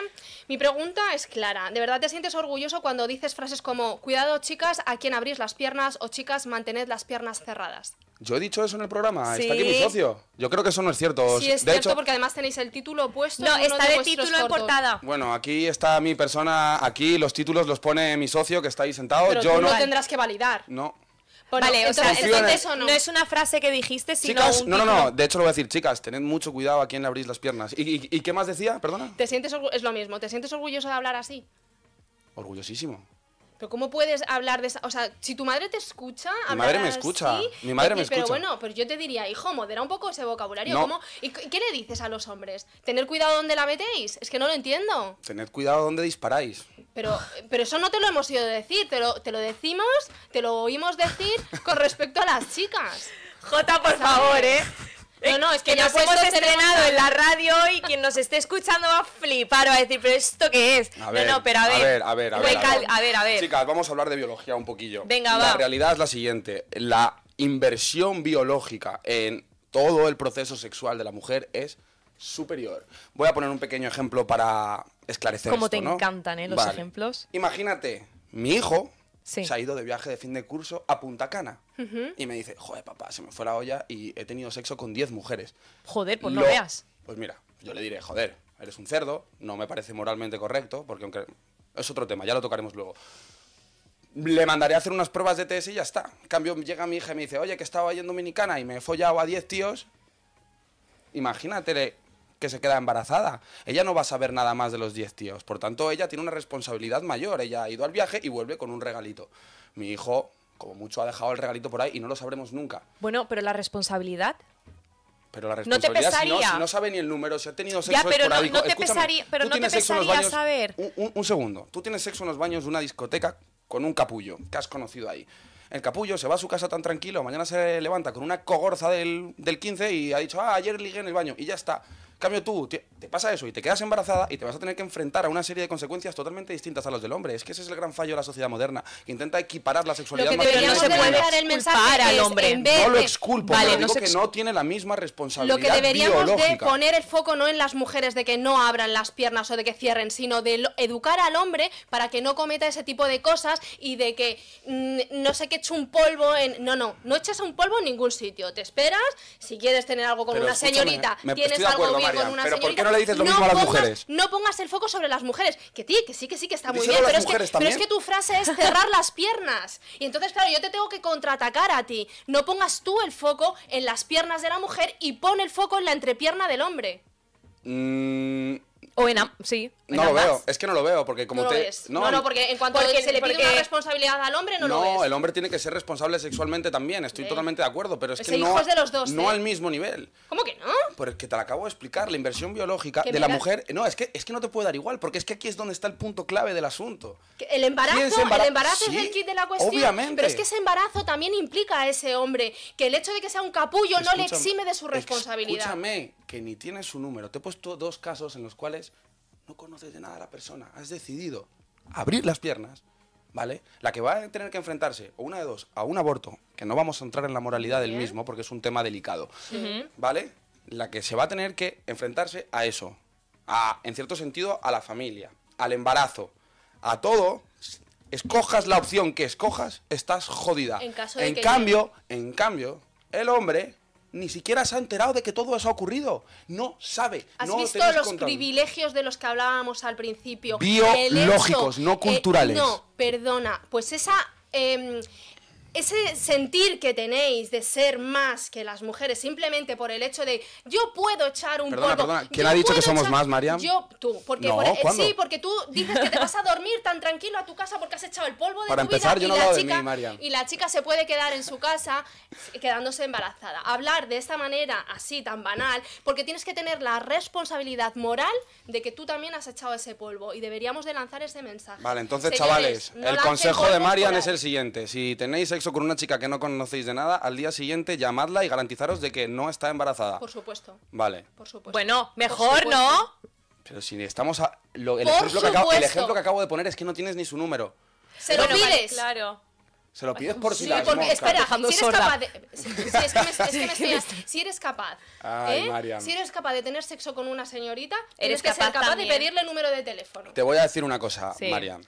[SPEAKER 2] Mi pregunta es clara. ¿De verdad te sientes orgulloso cuando dices frases como cuidado chicas a quien abrís las piernas o chicas mantened las piernas cerradas?
[SPEAKER 3] Yo he dicho eso en el programa, está aquí mi socio. Yo creo que eso no es cierto. Sí, es cierto porque
[SPEAKER 2] además tenéis el título puesto. No, está de título en portada.
[SPEAKER 3] Bueno, aquí está mi persona, aquí los títulos los pone mi socio que está ahí sentado. yo no, no tendrás que validar. No,
[SPEAKER 1] vale, no. es una frase que
[SPEAKER 2] dijiste, sino no, no, no,
[SPEAKER 3] de hecho lo voy a decir, chicas, tened mucho cuidado a quién le abrís las piernas. ¿Y, qué más decía? Perdona.
[SPEAKER 2] ¿Te sientes es lo mismo, ¿te sientes orgulloso de hablar así?
[SPEAKER 3] Orgullosísimo.
[SPEAKER 2] Pero ¿cómo puedes hablar de esa...? O sea, si tu madre te escucha... Mi madre me escucha, mi madre eh, me escucha. Pero bueno, pero pues yo te diría, hijo, modera un poco ese vocabulario. ¿Cómo? ¿Y qué le dices a los hombres? ¿Tener cuidado donde la metéis? Es que no lo entiendo.
[SPEAKER 3] Tened cuidado donde disparáis.
[SPEAKER 2] Pero, pero eso no te lo hemos ido a decir, te lo, te lo decimos, te lo oímos decir con respecto a las chicas. (laughs) Jota,
[SPEAKER 1] por favor, ¿eh?
[SPEAKER 2] No, no, es que, ya nos hemos este estrenado en la radio y quien nos esté escuchando
[SPEAKER 1] va a flipar, va a decir, pero ¿esto qué es? no, no, pero a ver. A ver, a ver,
[SPEAKER 3] Chicas, vamos a hablar de biología un poquillo. Venga, va. La realidad es la siguiente. La inversión biológica en todo el proceso sexual de la mujer es superior. Voy a poner un pequeño ejemplo para esclarecer Como te encantan, ¿eh? Los ejemplos. Imagínate, mi hijo se ha ido de viaje de fin de curso a Punta Cana. Y me dice, joder, papá, se me fue la olla y he tenido sexo con 10 mujeres. Joder, pues no veas. Pues mira, yo le diré, joder, eres un cerdo, no me parece moralmente correcto, porque aunque... Es otro tema, ya lo tocaremos luego le mandaré a hacer unas pruebas de TS y ya está. En cambio, llega mi hija y me dice, oye, que estaba ahí en Dominicana y me he follado a 10 tíos. Imagínate que se queda embarazada. Ella no va a saber nada más de los 10 tíos. Por tanto, ella tiene una responsabilidad mayor. Ella ha ido al viaje y vuelve con un regalito. Mi hijo, como mucho, ha dejado el regalito por ahí y no lo sabremos nunca.
[SPEAKER 1] Bueno, pero la responsabilidad.
[SPEAKER 3] Pero la responsabilidad, no te pesaría. Si no, sabe ni el número, si ha tenido sexo ya, pero No, te pesaría, pero no te pesaría saber. Un, segundo. Tú tienes sexo en los baños de una discoteca con un capullo que has conocido ahí. El capullo se va a su casa tan tranquilo, mañana se levanta con una cogorza del, del 15 y ha dicho, ah, ayer ligué en el baño, y ya está cambio tú, te, pasa eso y te quedas embarazada y te vas a tener que enfrentar a una serie de consecuencias totalmente distintas a las del hombre. Es que ese es el gran fallo de la sociedad moderna, que intenta equiparar la sexualidad lo que No se puede el
[SPEAKER 2] mensaje hombre. no lo exculpo, pero digo que no
[SPEAKER 3] tiene la misma responsabilidad Lo que deberíamos de poner
[SPEAKER 2] el foco no en las mujeres de que no abran las piernas o de que cierren, sino de educar al hombre para que no cometa ese tipo de cosas y de que mm, no sé qué eche un polvo en... No, no, no eches un polvo en ningún sitio. Te esperas, si quieres tener algo con una señorita, tienes algo bien pero ¿por qué no le dices lo mismo a las mujeres? No pongas el foco sobre las mujeres. Que ti que sí, que sí, que está muy bien, pero es, que, tu frase es cerrar las piernas. Y entonces, claro, yo te tengo que contraatacar a ti. No pongas tú el foco en las piernas de la mujer y pon el foco en la entrepierna del hombre.
[SPEAKER 3] Mmm. O sí. no lo veo, es que no lo veo, porque como no No, no,
[SPEAKER 2] porque en cuanto que se le pide responsabilidad al hombre, no, lo ves. No, el
[SPEAKER 3] hombre tiene que ser responsable sexualmente también, estoy totalmente de acuerdo, pero es que. no, No ¿eh? al mismo nivel. ¿Cómo que no? que te la acabo de explicar, la inversión biológica de la mujer. No, es que, es que no te puede dar igual, porque es que aquí es donde está el punto clave del asunto.
[SPEAKER 2] El embarazo, El embarazo es el kit de la cuestión. Obviamente. Pero es que ese embarazo también implica a ese hombre, que el hecho de que sea un capullo no le exime de su responsabilidad. Escúchame,
[SPEAKER 3] que ni tienes su número. Te he puesto dos casos en los cuales no conoces de nada a la persona. Has decidido abrir las piernas. ¿Vale? La que va a tener que enfrentarse, o una de dos, a un aborto, que no vamos a entrar en la moralidad del mismo porque es un tema delicado, ¿vale? la que se va a tener que enfrentarse a eso, a, en cierto sentido, a la familia, al embarazo, a todo, escojas la opción que escojas, estás jodida. En, cambio, en cambio, el hombre ni siquiera se ha enterado de que todo eso ha ocurrido. No sabe. ¿Has visto los
[SPEAKER 2] privilegios de los que hablábamos al principio? Biológicos, no eh, culturales. no, perdona. Pues esa em, ese sentir que tenéis de ser más que las mujeres simplemente por el hecho de yo puedo echar un perdona, polvo. Perdona, ¿quién ha dicho que somos más, Mariam? Yo, tú, porque e-, eh, sí, porque tú dices que te vas a dormir tan tranquilo a tu casa porque has echado el polvo de Para tu empezar, y la chica, y la chica se puede quedar en su casa quedándose embarazada. Hablar de esta manera así tan banal, porque tienes que tener la responsabilidad moral de que tú también has echado ese polvo y deberíamos de lanzar ese mensaje. Vale, entonces, chavales, el consejo de Marian es el
[SPEAKER 3] siguiente: si tenéis con una chica que no conocéis de nada, al día siguiente llamadla y garantizaros de que no está embarazada. Por supuesto. Vale.
[SPEAKER 1] Bueno, mejor no.
[SPEAKER 3] Pero si estamos a. el, ejemplo que acabo, de poner es que no tienes ni su número.
[SPEAKER 1] Se lo pides.
[SPEAKER 2] claro.
[SPEAKER 3] Se lo pides por si sí, Espera,
[SPEAKER 2] si eres capaz si, eres capaz, si eres capaz de tener sexo con una señorita, eres capaz de pedirle el número de teléfono.
[SPEAKER 3] Te voy a decir una cosa, Mariam.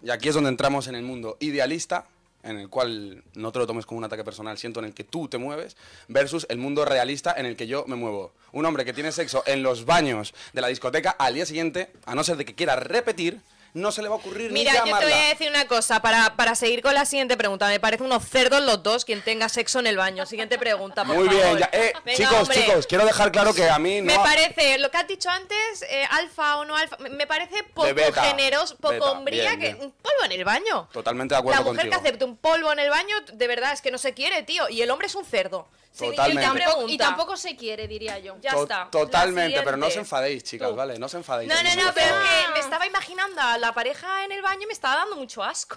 [SPEAKER 3] Y aquí es donde entramos en el mundo idealista en el cual no te lo tomes como un ataque personal, siento en el que tú te mueves, versus el mundo realista en el que yo me muevo. Un hombre que tiene sexo en los baños de la discoteca al día siguiente, a no ser de que quiera repetir, no se le va a ocurrir Mira, ni Mira, yo te voy a
[SPEAKER 1] decir una cosa, para, para seguir con la siguiente pregunta, me parece unos cerdos los dos quien tenga sexo en el baño. Siguiente pregunta, por Muy bien, eh, chicos, chicos,
[SPEAKER 3] quiero dejar claro que a mí no... Me
[SPEAKER 1] parece, lo que has dicho antes, eh, alfa o no alfa, me parece poco generoso, poco hombría, que un polvo en el baño.
[SPEAKER 3] Totalmente de acuerdo La mujer que acepte
[SPEAKER 1] un polvo en el baño, de verdad, es que no se quiere, tío, y el hombre es un cerdo.
[SPEAKER 3] Totalmente.
[SPEAKER 1] Y tampoco,
[SPEAKER 2] se quiere, diría yo.
[SPEAKER 1] Ya está. Totalmente, pero no os enfadéis,
[SPEAKER 3] chicas, ¿vale? No os enfadéis. No, no, no, pero que
[SPEAKER 1] me ah. estaba imaginando a la pareja en el baño y me estaba dando mucho asco.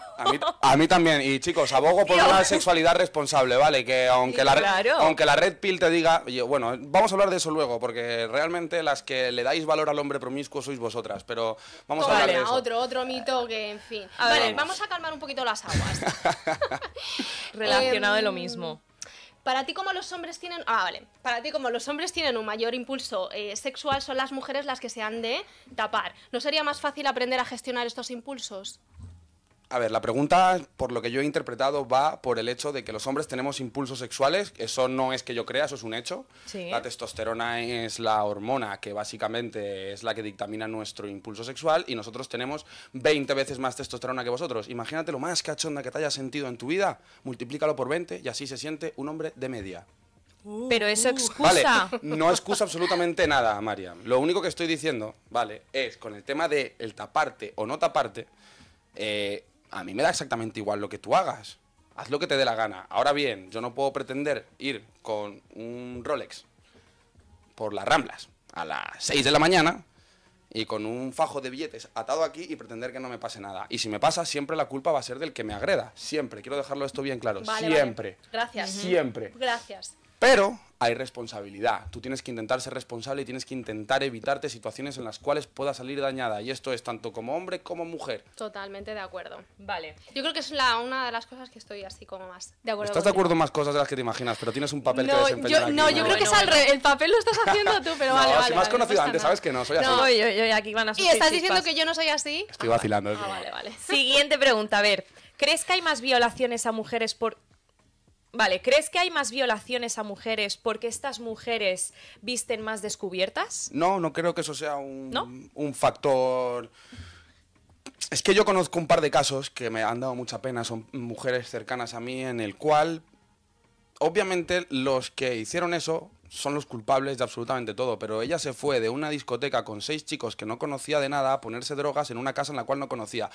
[SPEAKER 3] A mí, también. Y chicos, abogo por una sexualidad responsable, ¿vale? Que aunque, la, aunque la red pill te diga. bueno, vamos a hablar de eso luego, porque realmente las que le dais valor al hombre promiscuo sois vosotras, pero vamos a pues hablar de eso.
[SPEAKER 2] otro, otro mito que, en fin. vale, vamos. vamos. a calmar un poquito las aguas.
[SPEAKER 3] (laughs) Relacionado de lo mismo.
[SPEAKER 2] Para ti como los hombres tienen... Ah, Para ti los hombres tienen un mayor impulso eh, sexual, son las mujeres las que se han de tapar. ¿No sería más fácil aprender a gestionar estos impulsos?
[SPEAKER 3] A ver, la pregunta, por lo que yo he interpretado, va por el hecho de que los hombres tenemos impulsos sexuales. Eso no es que yo crea, eso es un hecho. La testosterona es la hormona que básicamente es la que dictamina nuestro impulso sexual y nosotros tenemos 20 veces más testosterona que vosotros. Imagínate lo más cachonda que te haya sentido en tu vida, multiplícalo por 20 y así se siente un hombre de media.
[SPEAKER 1] Uh, Pero eso uh. excusa. no
[SPEAKER 3] excusa absolutamente nada, María. Lo único que estoy diciendo, vale, es con el tema de el taparte o no taparte. Eh, a mí me da exactamente igual lo que tú hagas. Haz lo que te dé la gana. Ahora bien, yo no puedo pretender ir con un Rolex por las Ramblas a las 6 de la mañana y con un fajo de billetes atado aquí y pretender que no me pase nada. Y si me pasa, siempre la culpa va a ser del que me agreda. Siempre. Quiero dejarlo esto bien claro. siempre.
[SPEAKER 2] Gracias. Siempre. Gracias.
[SPEAKER 3] Pero hay responsabilidad. Tú tienes que intentar ser responsable y tienes que intentar evitarte situaciones en las cuales pueda salir dañada. Y esto es tanto como hombre como mujer.
[SPEAKER 2] Totalmente de acuerdo. Vale. Yo creo que es la, una de las cosas que estoy así como más de acuerdo. Estás de acuerdo
[SPEAKER 3] más cosas de las que te imaginas, pero tienes un papel que desempeñar. Yo, no, yo creo que es al revés.
[SPEAKER 2] El papel lo estás haciendo tú, pero vale, (laughs) vale. Si me has conocido
[SPEAKER 3] antes, sabes que no soy así. No,
[SPEAKER 2] yo,
[SPEAKER 1] yo aquí van a ¿Y estás diciendo que yo no soy así?
[SPEAKER 3] Estoy vacilando. Ah, vale, vale.
[SPEAKER 1] Siguiente pregunta, a ver. ¿Crees que hay más violaciones a mujeres por Vale, ¿crees que hay más violaciones a mujeres porque estas mujeres visten más descubiertas?
[SPEAKER 3] No, no creo que eso sea un, factor... Es que yo conozco un par de casos que me han dado mucha pena, son mujeres cercanas a mí, en el cual obviamente los que hicieron eso son los culpables de absolutamente todo, pero ella se fue de una discoteca con seis chicos que no conocía de nada a ponerse drogas en una casa en la cual no conocía.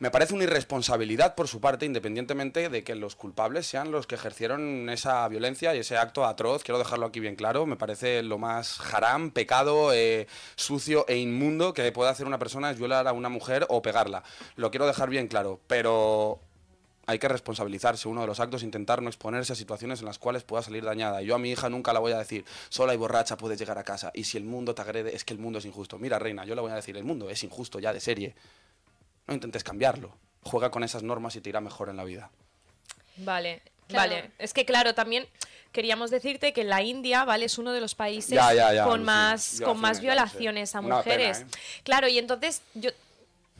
[SPEAKER 3] Me parece una irresponsabilidad por su parte, independientemente de que los culpables sean los que ejercieron esa violencia y ese acto atroz. Quiero dejarlo aquí bien claro. Me parece lo más haram, pecado, eh, sucio e inmundo que puede hacer una persona es violar a una mujer o pegarla. Lo quiero dejar bien claro. Pero hay que responsabilizarse uno de los actos, intentar no exponerse a situaciones en las cuales pueda salir dañada. Yo a mi hija nunca la voy a decir, sola y borracha puedes llegar a casa, y si el mundo te agrede es que el mundo es injusto. Mira, reina, yo le voy a decir, el mundo es injusto ya de serie. No intentes cambiarlo. Juega con esas normas y te irá mejor en la vida.
[SPEAKER 1] Vale, Vale, es que claro, también queríamos decirte que la India, ¿vale? Es uno de los países con, más, violaciones, con más violaciones a mujeres. ¿eh? Claro, y entonces yo,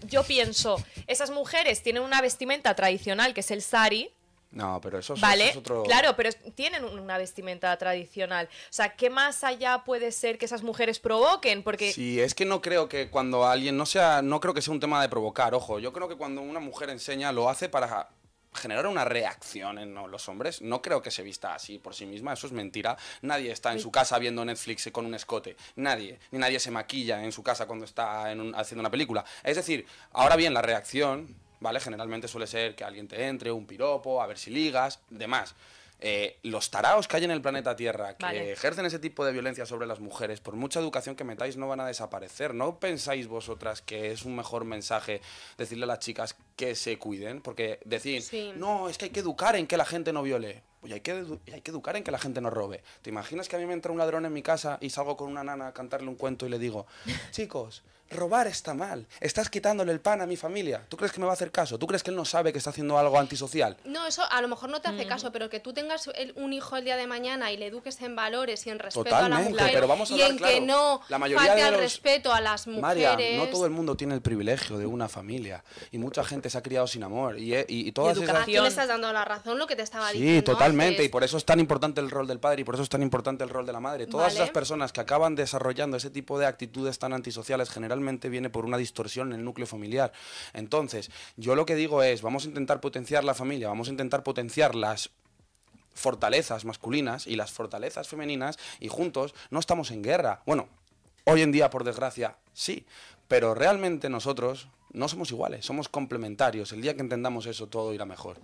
[SPEAKER 1] yo pienso, esas mujeres tienen una vestimenta tradicional que es el sari,
[SPEAKER 3] no, pero eso, es otro... Claro,
[SPEAKER 1] pero tienen una vestimenta tradicional. O sea, ¿qué más allá puede ser que esas mujeres provoquen? Porque...
[SPEAKER 3] Sí, es que no creo que cuando alguien... No, sea, no creo que sea un tema de provocar, ojo. Yo creo que cuando una mujer enseña lo hace para generar una reacción en los hombres. No creo que se vista así por sí misma, eso es mentira. Nadie está en su casa viendo Netflix con un escote, nadie, ni nadie se maquilla en su casa cuando está haciendo una película. Es decir, ahora bien, la reacción ¿vale? Generalmente suele ser que alguien te entre, un piropo, a ver si ligas, demás. Eh, los taraos que hay en el planeta Tierra, que ejercen ese tipo de violencia sobre las mujeres, por mucha educación que metáis, no van a desaparecer. ¿No pensáis vosotras que es un mejor mensaje decirle a las chicas que se cuiden? Porque decir, no, es que hay que educar en que la gente no viole. Pues hay que, educar en que la gente no robe. ¿Te imaginas que a mí me entra un ladrón en mi casa y salgo con una nana a cantarle un cuento y le digo, (laughs) chicos, robar está mal, estás quitándole el pan a mi familia? ¿Tú crees que me va a hacer caso? ¿Tú crees que él no sabe que está haciendo algo antisocial?
[SPEAKER 2] No, eso a lo mejor no te hace mm. caso, pero que tú tengas un hijo el día de mañana y le eduques en valores y en respeto a la mujer pero vamos y en que no la mayoría respeto a las mujeres. María, no todo el
[SPEAKER 3] mundo tiene el privilegio de una familia y mucha gente se ha criado sin amor y, eh, y, y todas educación. estás
[SPEAKER 2] dando la razón lo que te estaba sí, Total y por
[SPEAKER 3] eso es tan importante el rol del padre y por eso es tan importante el rol de la madre. Todas esas personas que acaban desarrollando ese tipo de actitudes tan antisociales generalmente viene por una distorsión en el núcleo familiar. Entonces, yo lo que digo es, vamos a intentar potenciar la familia, vamos a intentar potenciar las fortalezas masculinas y las fortalezas femeninas y juntos no estamos en guerra. Bueno, hoy en día, por desgracia, sí, pero realmente nosotros no somos iguales, somos complementarios. El día que entendamos eso, todo irá mejor.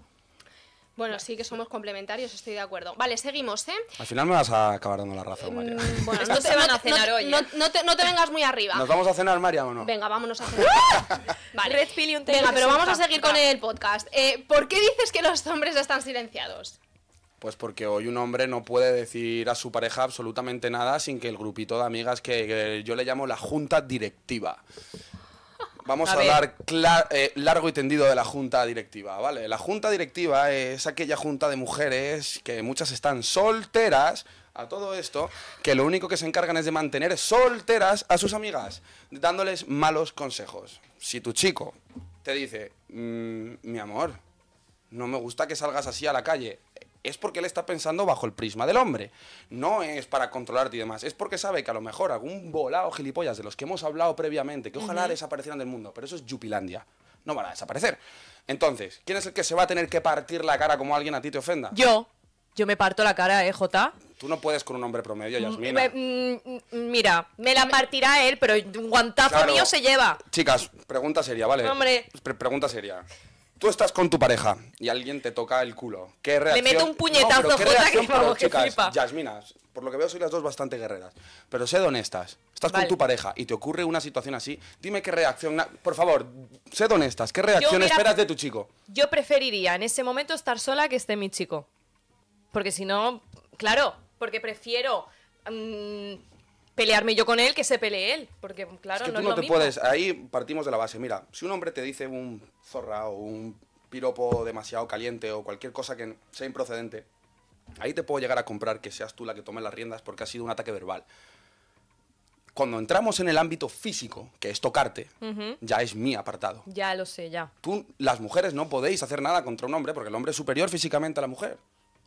[SPEAKER 2] Bueno, sí que somos complementarios, estoy de acuerdo. Vale, seguimos, ¿eh?
[SPEAKER 3] Al final me vas a acabar dando la razón, mm,
[SPEAKER 2] María. bueno, (laughs) no se van a cenar hoy. ¿eh? No, te, vengas muy arriba. ¿Nos vamos a
[SPEAKER 3] cenar, María, o no?
[SPEAKER 2] Venga, vámonos a (laughs)
[SPEAKER 3] cenar.
[SPEAKER 2] vale. un Venga, pero vamos a seguir con el podcast. Eh, ¿Por qué dices que los hombres están silenciados?
[SPEAKER 3] Pues porque hoy un hombre no puede decir a su pareja absolutamente nada sin que el grupito de amigas que yo le llamo la junta directiva. Vamos a, hablar eh, largo y tendido de la junta directiva, ¿vale? La junta directiva es aquella junta de mujeres que muchas están solteras a todo esto, que lo único que se encargan es de mantener solteras a sus amigas, dándoles malos consejos. Si tu chico te dice, mm, mi amor, no me gusta que salgas así a la calle, es porque él está pensando bajo el prisma del hombre. No es para controlarte y demás. Es porque sabe que a lo mejor algún volado gilipollas de los que hemos hablado previamente, que ojalá desaparecieran del mundo, pero eso es Jupilandia. No van a desaparecer. Entonces, ¿quién es el que se va a tener que partir la cara como alguien a ti te ofenda? Yo.
[SPEAKER 1] Yo me parto la cara, ¿eh, Jota?
[SPEAKER 3] Tú no puedes con un hombre promedio, mm, Yasmina.
[SPEAKER 1] Mm, mm, mira, me la partirá él, pero un guantazo mío se lleva.
[SPEAKER 3] Chicas, pregunta seria, ¿vale? Hombre. pregunta seria. Tú estás con tu pareja y alguien te toca el culo. ¿Qué reacción? Le meto un puñetazo, no, Jota, que, vamos, que chicas? por lo que veo soy las dos bastante guerreras. Pero sed honestas. Estás con tu pareja y te ocurre una situación así. Dime qué reacción... Por favor, sed honestas. ¿Qué reacción esperas de tu chico? Yo
[SPEAKER 1] preferiría en ese momento estar sola que esté mi chico. Porque si no... Claro, porque prefiero... Mm, pelearme yo con él que se pelee él. Porque, claro, es que no tú te puedes.
[SPEAKER 3] Ahí partimos de la base. Mira, si un hombre te dice un zorra o un piropo demasiado caliente o cualquier cosa que sea improcedente, ahí te puedo llegar a comprar que seas tú la que tome las riendas porque ha sido un ataque verbal. Cuando entramos en el ámbito físico, que es tocarte, ya es mi apartado.
[SPEAKER 1] Ya lo sé, ya.
[SPEAKER 3] Tú, las mujeres no podéis hacer nada contra un hombre porque el hombre es superior físicamente a la mujer.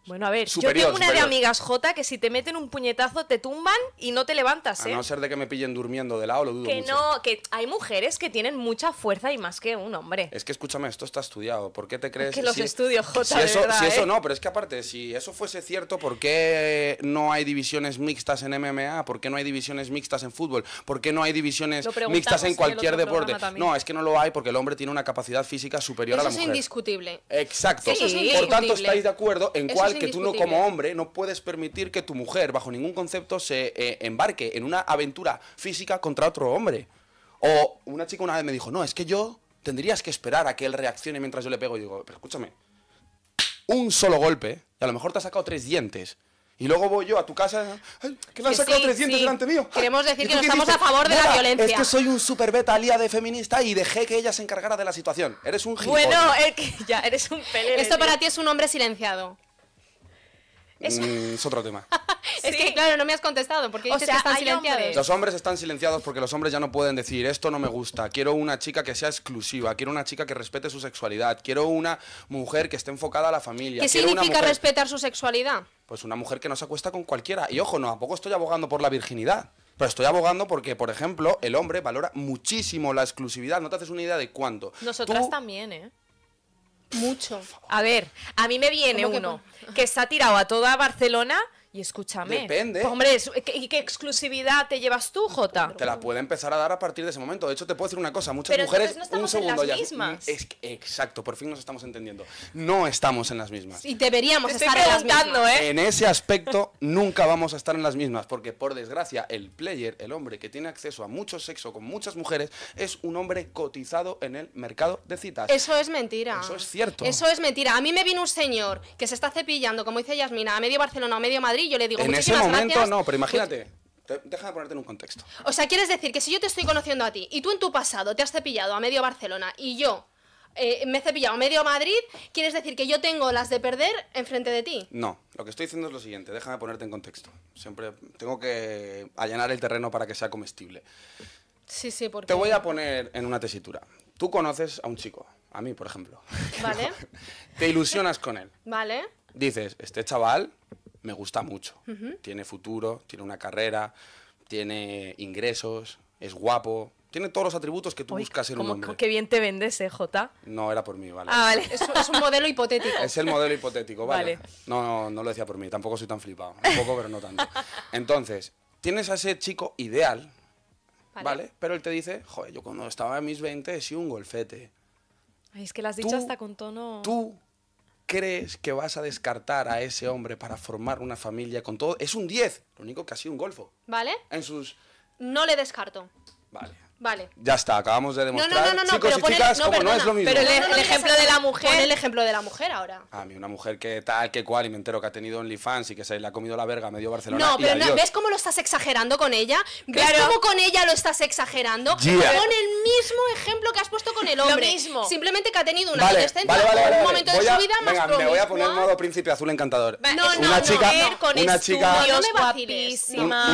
[SPEAKER 3] Bueno, a ver, yo tengo una de amigas
[SPEAKER 1] J que si te meten un puñetazo te tumban y no te levantas, ¿eh? A no ¿eh?
[SPEAKER 3] ser de que me pillen durmiendo de lado, lo dudo Que no,
[SPEAKER 1] que hay mujeres que tienen mucha fuerza y más que un hombre.
[SPEAKER 3] Es que escúchame, esto está estudiado. ¿Por qué te crees que los estudios J, si eso, si eso ¿eh? no, pero es que aparte, si eso fuese cierto, ¿por qué no hay divisiones mixtas en MMA? ¿Por qué no hay divisiones mixtas en fútbol? ¿Por qué no hay divisiones mixtas en cualquier deporte? No, es que no lo hay porque el hombre tiene una capacidad física superior a la mujer. Eso es
[SPEAKER 2] indiscutible.
[SPEAKER 3] Exacto. Por tanto, estáis de acuerdo en cuál que tú no como hombre no puedes permitir que tu mujer bajo ningún concepto se eh, embarque en una aventura física contra otro hombre. O una chica una vez me dijo, no, es que yo tendrías que esperar a que él reaccione mientras yo le pego. Y digo, pero escúchame, un solo golpe, y a lo mejor te ha sacado tres dientes. Y luego voy yo a tu casa, que me ha sacado tres dientes delante mío. (laughs) Queremos decir que no estamos a favor de la violencia. Es que soy un super beta alía de feminista y dejé que ella se encargara de la situación. Eres un gilipollas. Bueno,
[SPEAKER 2] ya, eres un pelele. Esto para ti es un hombre silenciado.
[SPEAKER 3] Mm, es otro tema.
[SPEAKER 2] (laughs) es que, claro, no me has contestado, porque dices que están silenciados.
[SPEAKER 3] Los hombres están silenciados porque los hombres ya no pueden decir, esto no me gusta, quiero una chica que sea exclusiva, quiero una chica que respete su sexualidad, quiero una mujer que esté enfocada a la familia. ¿Qué significa
[SPEAKER 2] respetar su sexualidad?
[SPEAKER 3] Pues una mujer que no se acuesta con cualquiera. Y ojo, no, ¿a poco estoy abogando por la virginidad? Pero estoy abogando porque, por ejemplo, el hombre valora muchísimo la exclusividad. No te haces una idea de cuánto.
[SPEAKER 1] Nosotras también, ¿eh? Mucho. A ver, a mí me viene uno que, se ha tirado a toda Barcelona y escúchame. Depende. hombre, ¿qué, ¿qué, exclusividad te llevas tú, Jota? Te la
[SPEAKER 3] puede empezar a dar a partir de ese momento. De hecho, te puedo decir una cosa. Muchas Pero mujeres. No un segundo en las mismas. exacto, por fin nos estamos entendiendo. No estamos en las mismas. Y deberíamos estar en ¿eh? En ese aspecto, nunca vamos a estar en las mismas. Porque, por desgracia, el player, el hombre que tiene acceso a mucho sexo con muchas mujeres, es un hombre cotizado en el mercado de citas. Eso
[SPEAKER 2] es mentira. Eso es cierto. Eso es mentira. A mí me vino un señor que se está cepillando, como dice Yasmina, a medio Barcelona, a medio Madrid y yo le digo en ese momento no, pero imagínate.
[SPEAKER 3] Pues déjame ponerte en un contexto.
[SPEAKER 2] O sea, quieres decir que si yo te estoy conociendo a ti y tú en tu pasado te has cepillado a medio Barcelona y yo eh, me he cepillado a medio Madrid, ¿quieres decir que yo tengo las de perder enfrente de ti?
[SPEAKER 3] No, lo que estoy diciendo es lo siguiente, déjame ponerte en contexto. Siempre tengo que allanar el terreno para que sea comestible. Sí, sí, porque... Te voy a poner en una tesitura. Tú conoces a un chico, a mí, por ejemplo. Vale. (laughs) te ilusionas con él. Vale. Dices, este chaval me gusta mucho. Tiene futuro, tiene una carrera, tiene ingresos, es guapo. Tiene todos los atributos que tú buscas en un hombre.
[SPEAKER 1] Qué bien te vendes, eh, J.
[SPEAKER 3] No, era por mí, vale. Ah, vale.
[SPEAKER 1] es, un
[SPEAKER 2] modelo (laughs) hipotético. Es el modelo
[SPEAKER 3] hipotético, vale. No, no, lo decía por mí. Tampoco soy tan flipado. Un poco, pero no tanto. (laughs) Entonces, tienes a ese chico ideal, ¿vale? Pero él te dice, joder, yo cuando estaba en mis 20 he sido un golfete.
[SPEAKER 1] Ay, es que las has dicho hasta con tono... Tú
[SPEAKER 3] crees que vas a descartar a ese hombre para formar una familia con todo? Es un 10, lo único que ha sido un golfo. ¿Vale? En sus...
[SPEAKER 2] No le descarto. Vale, Vale.
[SPEAKER 3] Ya está, acabamos de demostrar. No, no, no, Chicos chicas, no es lo mismo. Pero el,
[SPEAKER 2] ejemplo de la mujer. el ejemplo de la mujer ahora.
[SPEAKER 3] Ah, a mí, una mujer que tal, que cual, y me entero que ha tenido OnlyFans y que se le ha comido la verga medio Barcelona. No, pero ¿ves
[SPEAKER 2] cómo lo estás exagerando con ella? ¿Ves cómo con ella lo estás exagerando? Con el mismo ejemplo que has puesto con el hombre. Lo mismo. Simplemente que ha tenido una vale, adolescencia, un momento de su vida más Me voy a poner modo
[SPEAKER 3] príncipe azul encantador. No, una chica, Una chica.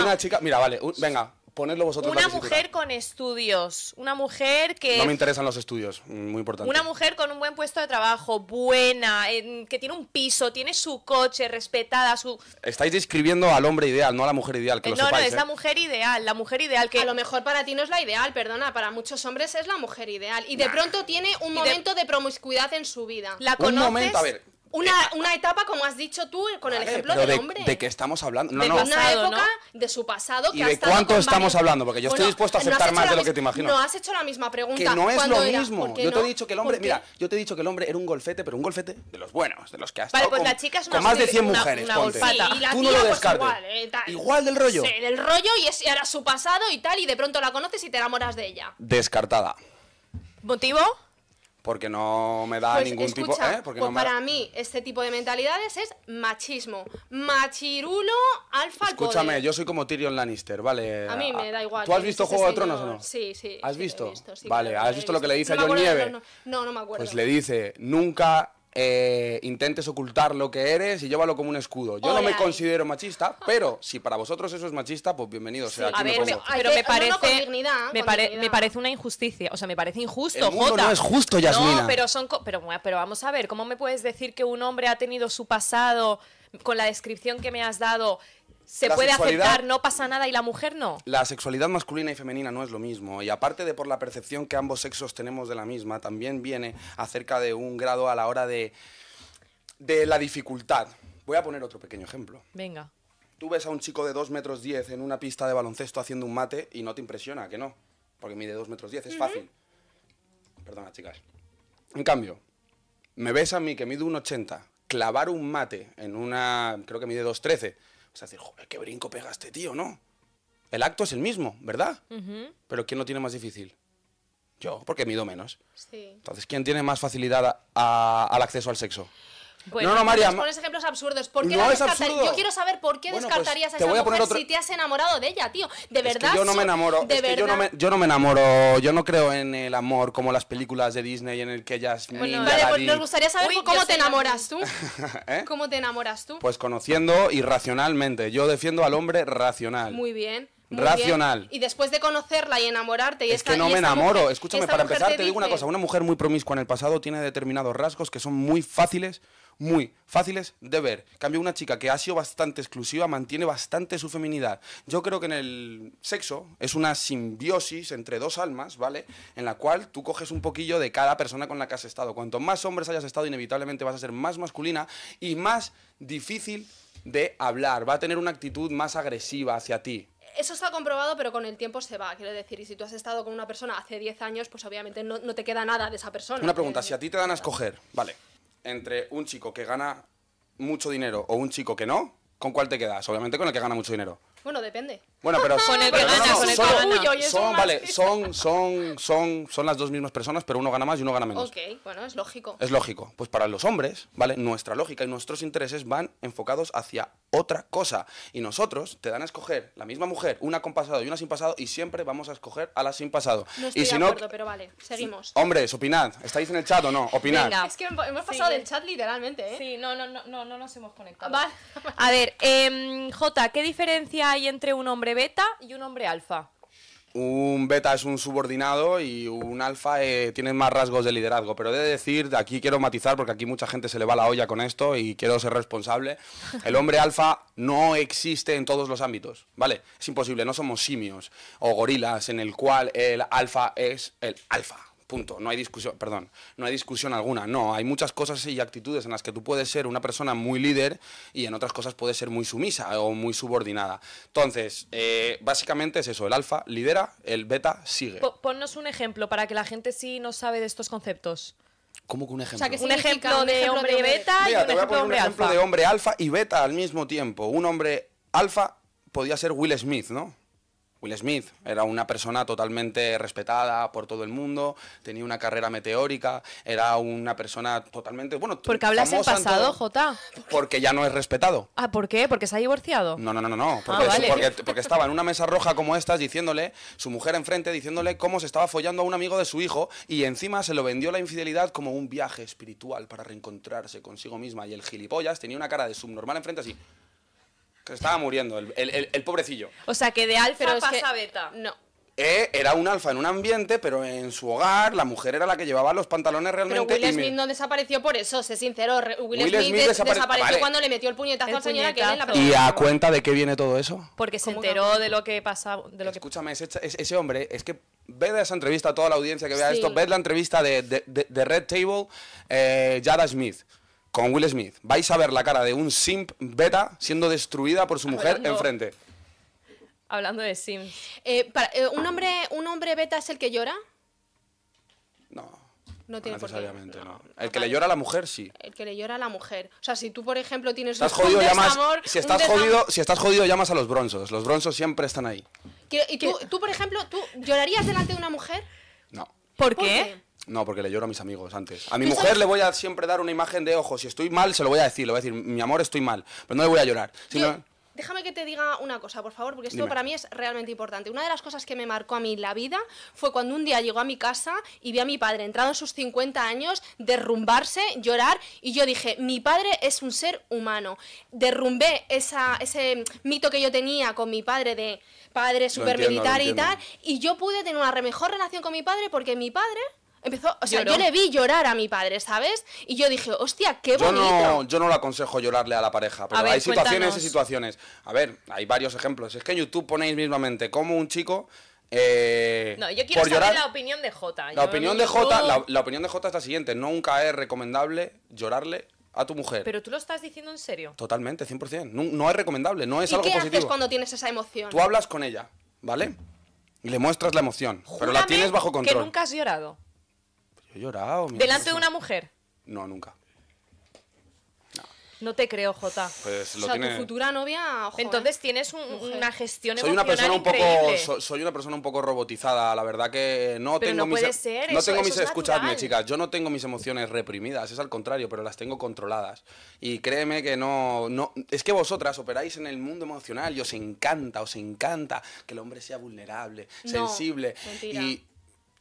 [SPEAKER 3] Una chica. Mira, vale, venga, ponerlo vosotros. Una mujer
[SPEAKER 1] con estudios, una mujer que... No me interesan
[SPEAKER 3] los estudios, mm, muy importante. Una
[SPEAKER 1] mujer con un buen puesto de trabajo, buena, que tiene un piso, tiene su coche, respetada, su...
[SPEAKER 3] Estáis describiendo al hombre ideal, no a la mujer ideal, que eh, No, no, es la ¿eh?
[SPEAKER 2] mujer ideal, la mujer ideal que... A lo mejor para ti no es la ideal, perdona, para muchos hombres es la mujer ideal. Y de pronto tiene un momento de... promiscuidad en su vida. La conoces... ver, una, eh, una etapa, como has dicho tú, con el ejemplo del de, hombre.
[SPEAKER 3] ¿De qué estamos hablando? de una época,
[SPEAKER 2] de su pasado. Que ¿Y de cuánto estamos hablando? Porque yo estoy dispuesto a aceptar más de lo que te imaginas. No has hecho la misma pregunta. Que no es lo mismo. Yo te he dicho que el hombre, mira,
[SPEAKER 3] yo te he dicho que el hombre era un golfete, pero un golfete de los buenos, de los que has vale, pues con, la chica es una más de 100 mujeres. y tú no lo pues, descartes.
[SPEAKER 2] Eh, igual, del rollo. Sí, del rollo y era su pasado y tal, y de pronto la conoces y te enamoras de ella.
[SPEAKER 3] Descartada. ¿Motivo? porque no me da pues ningún tipo... ¿eh? Porque pues para
[SPEAKER 2] mí este tipo de mentalidades es machismo. Machirulo alfa Escúchame, yo
[SPEAKER 3] soy como Tyrion Lannister, ¿vale? A mí me da igual. ¿Tú has visto este Juego de Tronos o no?
[SPEAKER 2] Sí, sí. ¿Has
[SPEAKER 3] visto? vale, ¿has visto lo que le dice a John Nieve? No,
[SPEAKER 2] no, me pues acuerdo. Pues
[SPEAKER 3] le dice, nunca eh, intentes ocultar lo que eres y llévalo como un escudo. Yo no me considero machista, pero si para vosotros eso es machista, pues bienvenido. sea, a ver,
[SPEAKER 2] pero me parece, me, parece
[SPEAKER 1] una injusticia, o sea, me parece injusto. El no es justo, Yasmina. No, pero son, pero vamos a ver, ¿cómo me puedes decir que un hombre ha tenido su pasado? con la descripción que me has dado,
[SPEAKER 3] se puede aceptar,
[SPEAKER 1] no pasa nada y la mujer no.
[SPEAKER 3] La sexualidad masculina y femenina no es lo mismo y aparte de por la percepción que ambos sexos tenemos de la misma, también viene acerca de un grado a la hora de, la dificultad. Voy a poner otro pequeño ejemplo. Venga. Tú ves a un chico de 2 metros 10 en una pista de baloncesto haciendo un mate y no te impresiona, que no, porque mide 2 metros 10, es fácil. Perdona, chicas. En cambio, me ves a mí que mido un 80, clavar un mate en una, creo que mide 2.13, o decir, joder, qué brinco pega este tío, ¿no? El acto es el mismo, ¿verdad? Pero ¿quién lo tiene más difícil? Yo, porque mido menos. Entonces, ¿quién tiene más facilidad al acceso al sexo? no, no, María. Pones
[SPEAKER 2] ejemplos absurdos. ¿Por qué no es absurdo. Yo quiero saber por qué pues descartarías a esa si te has enamorado de ella, tío. De verdad. yo no me enamoro. yo,
[SPEAKER 3] no me, enamoro. Yo no creo en el amor como las películas de Disney en el que ellas. Bueno, vale, pues nos
[SPEAKER 2] gustaría saber cómo te enamoras tú. (laughs) ¿Eh? ¿Cómo te enamoras tú?
[SPEAKER 3] Pues conociendo irracionalmente. Yo defiendo al hombre racional.
[SPEAKER 2] Muy bien. racional. Y después de conocerla y enamorarte y Es que no me enamoro. Escúchame, para empezar te, digo una cosa. Una
[SPEAKER 3] mujer muy promiscua en el pasado tiene determinados rasgos que son muy fáciles muy fáciles de ver. cambio, una chica que ha sido bastante exclusiva mantiene bastante su feminidad. Yo creo que en el sexo es una simbiosis entre dos almas, ¿vale? En la cual tú coges un poquillo de cada persona con la que has estado. Cuanto más hombres hayas estado, inevitablemente vas a ser más masculina y más difícil de hablar. Va a tener una actitud más agresiva hacia ti
[SPEAKER 2] eso está comprobado, pero con el tiempo se va. Quiero decir, y si tú has estado con una persona hace 10 años, pues obviamente no, no te queda nada de esa persona. Una pregunta,
[SPEAKER 3] si a ti te dan a escoger, vale, entre un chico que gana mucho dinero o un chico que no, ¿con cuál te quedas? Obviamente con el que gana mucho dinero.
[SPEAKER 2] Bueno, depende. Bueno, pero (laughs) con el que gana, con el son, que gana. son, vale,
[SPEAKER 3] son, son, son, las dos mismas personas, pero uno gana más y uno gana menos.
[SPEAKER 2] Ok, bueno, es lógico. Es
[SPEAKER 3] lógico. Pues para los hombres, ¿vale? Nuestra lógica y nuestros intereses van enfocados hacia otra cosa. Y nosotros te dan a escoger la misma mujer, una con pasado y una sin pasado, y siempre vamos a escoger a la sin pasado. No estoy y si
[SPEAKER 2] pero vale, seguimos.
[SPEAKER 3] Hombres, opinad. ¿Estáis en el chat o no? Opinad.
[SPEAKER 2] Es que hemos pasado del chat literalmente, ¿eh? Sí, no, no, no, no, nos hemos conectado.
[SPEAKER 1] a ver, eh, Jota, ¿qué diferencia hay entre un hombre beta y un hombre alfa?
[SPEAKER 3] Un beta es un subordinado y un alfa eh, tiene más rasgos de liderazgo. Pero he de decir, aquí quiero matizar porque aquí mucha gente se le va la olla con esto y quiero ser responsable. (laughs) El hombre alfa no existe en todos los ámbitos, ¿vale? Es imposible, no somos simios o gorilas en el cual el alfa es el alfa. Punto. No hay discusión, perdón, no hay discusión alguna. No, hay muchas cosas y actitudes en las que tú puedes ser una persona muy líder y en otras cosas puedes ser muy sumisa o muy subordinada. Entonces, eh, básicamente es eso. El alfa lidera, el beta sigue.
[SPEAKER 1] ponnos un ejemplo para que la gente sí no sabe de estos conceptos.
[SPEAKER 3] ¿Cómo que un ejemplo? O sea, un, ejemplo de hombre, beta y un un ejemplo de hombre alfa y beta al mismo tiempo. Un hombre alfa podía ser Will Smith, ¿no? Will Smith era una persona totalmente respetada por todo el mundo, tenía una carrera meteórica, era una persona totalmente, bueno, Porque hablas en pasado, Jota. Porque ya no es respetado.
[SPEAKER 1] Ah, ¿por qué? ¿Porque se ha divorciado?
[SPEAKER 3] No, no, no, no, ah, porque, estaba en una mesa roja como estas diciéndole, su mujer enfrente diciéndole cómo se estaba follando a un amigo de su hijo y encima se lo vendió la infidelidad como un viaje espiritual para reencontrarse consigo misma y el gilipollas tenía una cara de subnormal enfrente así. Que estaba muriendo, el, pobrecillo.
[SPEAKER 1] O sea, que de alfa Pero pasa
[SPEAKER 2] que... beta. No.
[SPEAKER 3] Eh, era un alfa en un ambiente, pero en su hogar la mujer era la que llevaba los pantalones realmente. Pero Will Smith
[SPEAKER 2] no desapareció por eso, sé
[SPEAKER 3] sincero. Will, Smith, desapareció cuando le metió el puñetazo a la señora que la ¿Y a cuenta de qué viene todo eso? Porque se enteró de lo que pasaba. De lo Escúchame, ese, ese, hombre, es que de esa entrevista a toda la audiencia que vea esto, ve la entrevista de, Red Table, eh, Jada Smith con Will Smith. Vais a ver la cara de un simp beta siendo destruida por su mujer enfrente.
[SPEAKER 2] Hablando de simp. Eh, eh, ¿un, hombre, ¿Un hombre beta es el que llora? No. No tiene por
[SPEAKER 3] qué. no. El que le llora a la mujer, sí. El
[SPEAKER 2] que le llora a la mujer. O sea, si tú, por ejemplo, tienes un desamor- si, estás jodido, si
[SPEAKER 3] estás jodido, llamas a los bronzos. Los bronzos siempre están ahí.
[SPEAKER 2] ¿Y tú, tú, por ejemplo, tú llorarías delante de una mujer? No. ¿Por qué?
[SPEAKER 3] No, porque le lloro a mis amigos antes. A mi mujer le voy a siempre dar una imagen de ojos. Si estoy mal, se lo voy a decir. Le voy a decir, mi amor, estoy mal. Pero no le voy a llorar.
[SPEAKER 2] Déjame que te diga una cosa, por favor, porque esto para mí es realmente importante. Una de las cosas que me marcó a mí la vida fue cuando un día llegó a mi casa y vi a mi padre entrado en sus 50 años, derrumbarse, llorar, y yo dije, mi padre es un ser humano. Derrumbé ese mito que yo tenía con mi padre de padre supermilitar militar y tal, y yo pude tener una mejor relación con mi padre porque mi padre empezó, o sea, yo le vi llorar a mi padre, ¿sabes? Y yo dije, hostia,
[SPEAKER 3] qué bonito. Yo no, yo no le aconsejo llorarle a la pareja, pero hay situaciones y situaciones. A ver, hay varios ejemplos. Es que en YouTube ponéis mismamente como un chico... Eh, no, yo quiero saber la
[SPEAKER 1] opinión de Jota. la opinión de Jota,
[SPEAKER 3] la, opinión de Jota es la siguiente, nunca es recomendable llorarle a tu mujer. Pero
[SPEAKER 2] tú lo estás diciendo en serio.
[SPEAKER 3] Totalmente, 100%. No, es recomendable, no es ¿Y qué haces cuando
[SPEAKER 2] tienes esa emoción? Tú
[SPEAKER 3] hablas con ella, ¿vale? Y le muestras la emoción, pero la tienes bajo control. Que nunca has llorado. He llorado. ¿Delante de una mujer? No, nunca.
[SPEAKER 1] No te creo, Jota.
[SPEAKER 3] Pues lo o sea, tu futura
[SPEAKER 1] novia. Entonces tienes una gestión Soy una emocional persona un poco
[SPEAKER 3] soy una persona un poco robotizada, la verdad que no tengo no mis e-, no tengo mis escuchadme, chicas, yo no tengo mis emociones reprimidas, es al contrario, pero las tengo controladas. Y créeme que no no es que vosotras operáis en el mundo emocional y os encanta, os encanta que el hombre sea vulnerable, sensible y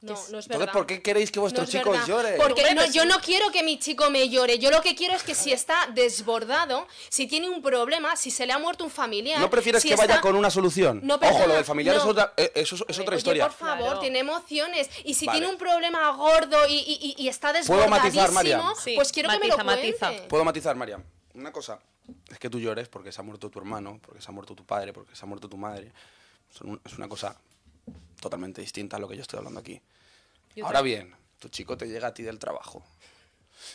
[SPEAKER 2] no, no es verdad. Entonces, ¿por qué
[SPEAKER 3] queréis que vuestros chicos lloren? Porque yo no
[SPEAKER 2] quiero que mi chico me llore. Yo lo que quiero es que si está desbordado, si tiene un problema, si se le ha muerto un familiar. ¿No prefieres que vaya con una
[SPEAKER 3] solución? No, Ojo, lo del familiar es otra, eso, eh, es historia. por
[SPEAKER 2] favor, tiene emociones. Y si tiene un problema gordo y, está desbordadísimo, ¿Puedo matizar, pues quiero que me lo matiza.
[SPEAKER 3] Puedo matizar, María. Una cosa. Es que tú llores porque se ha muerto tu hermano, porque se ha muerto tu padre, porque se ha muerto tu madre. es una cosa totalmente distinta a lo que yo estoy hablando aquí. Ahora bien, tu chico te llega a ti del trabajo.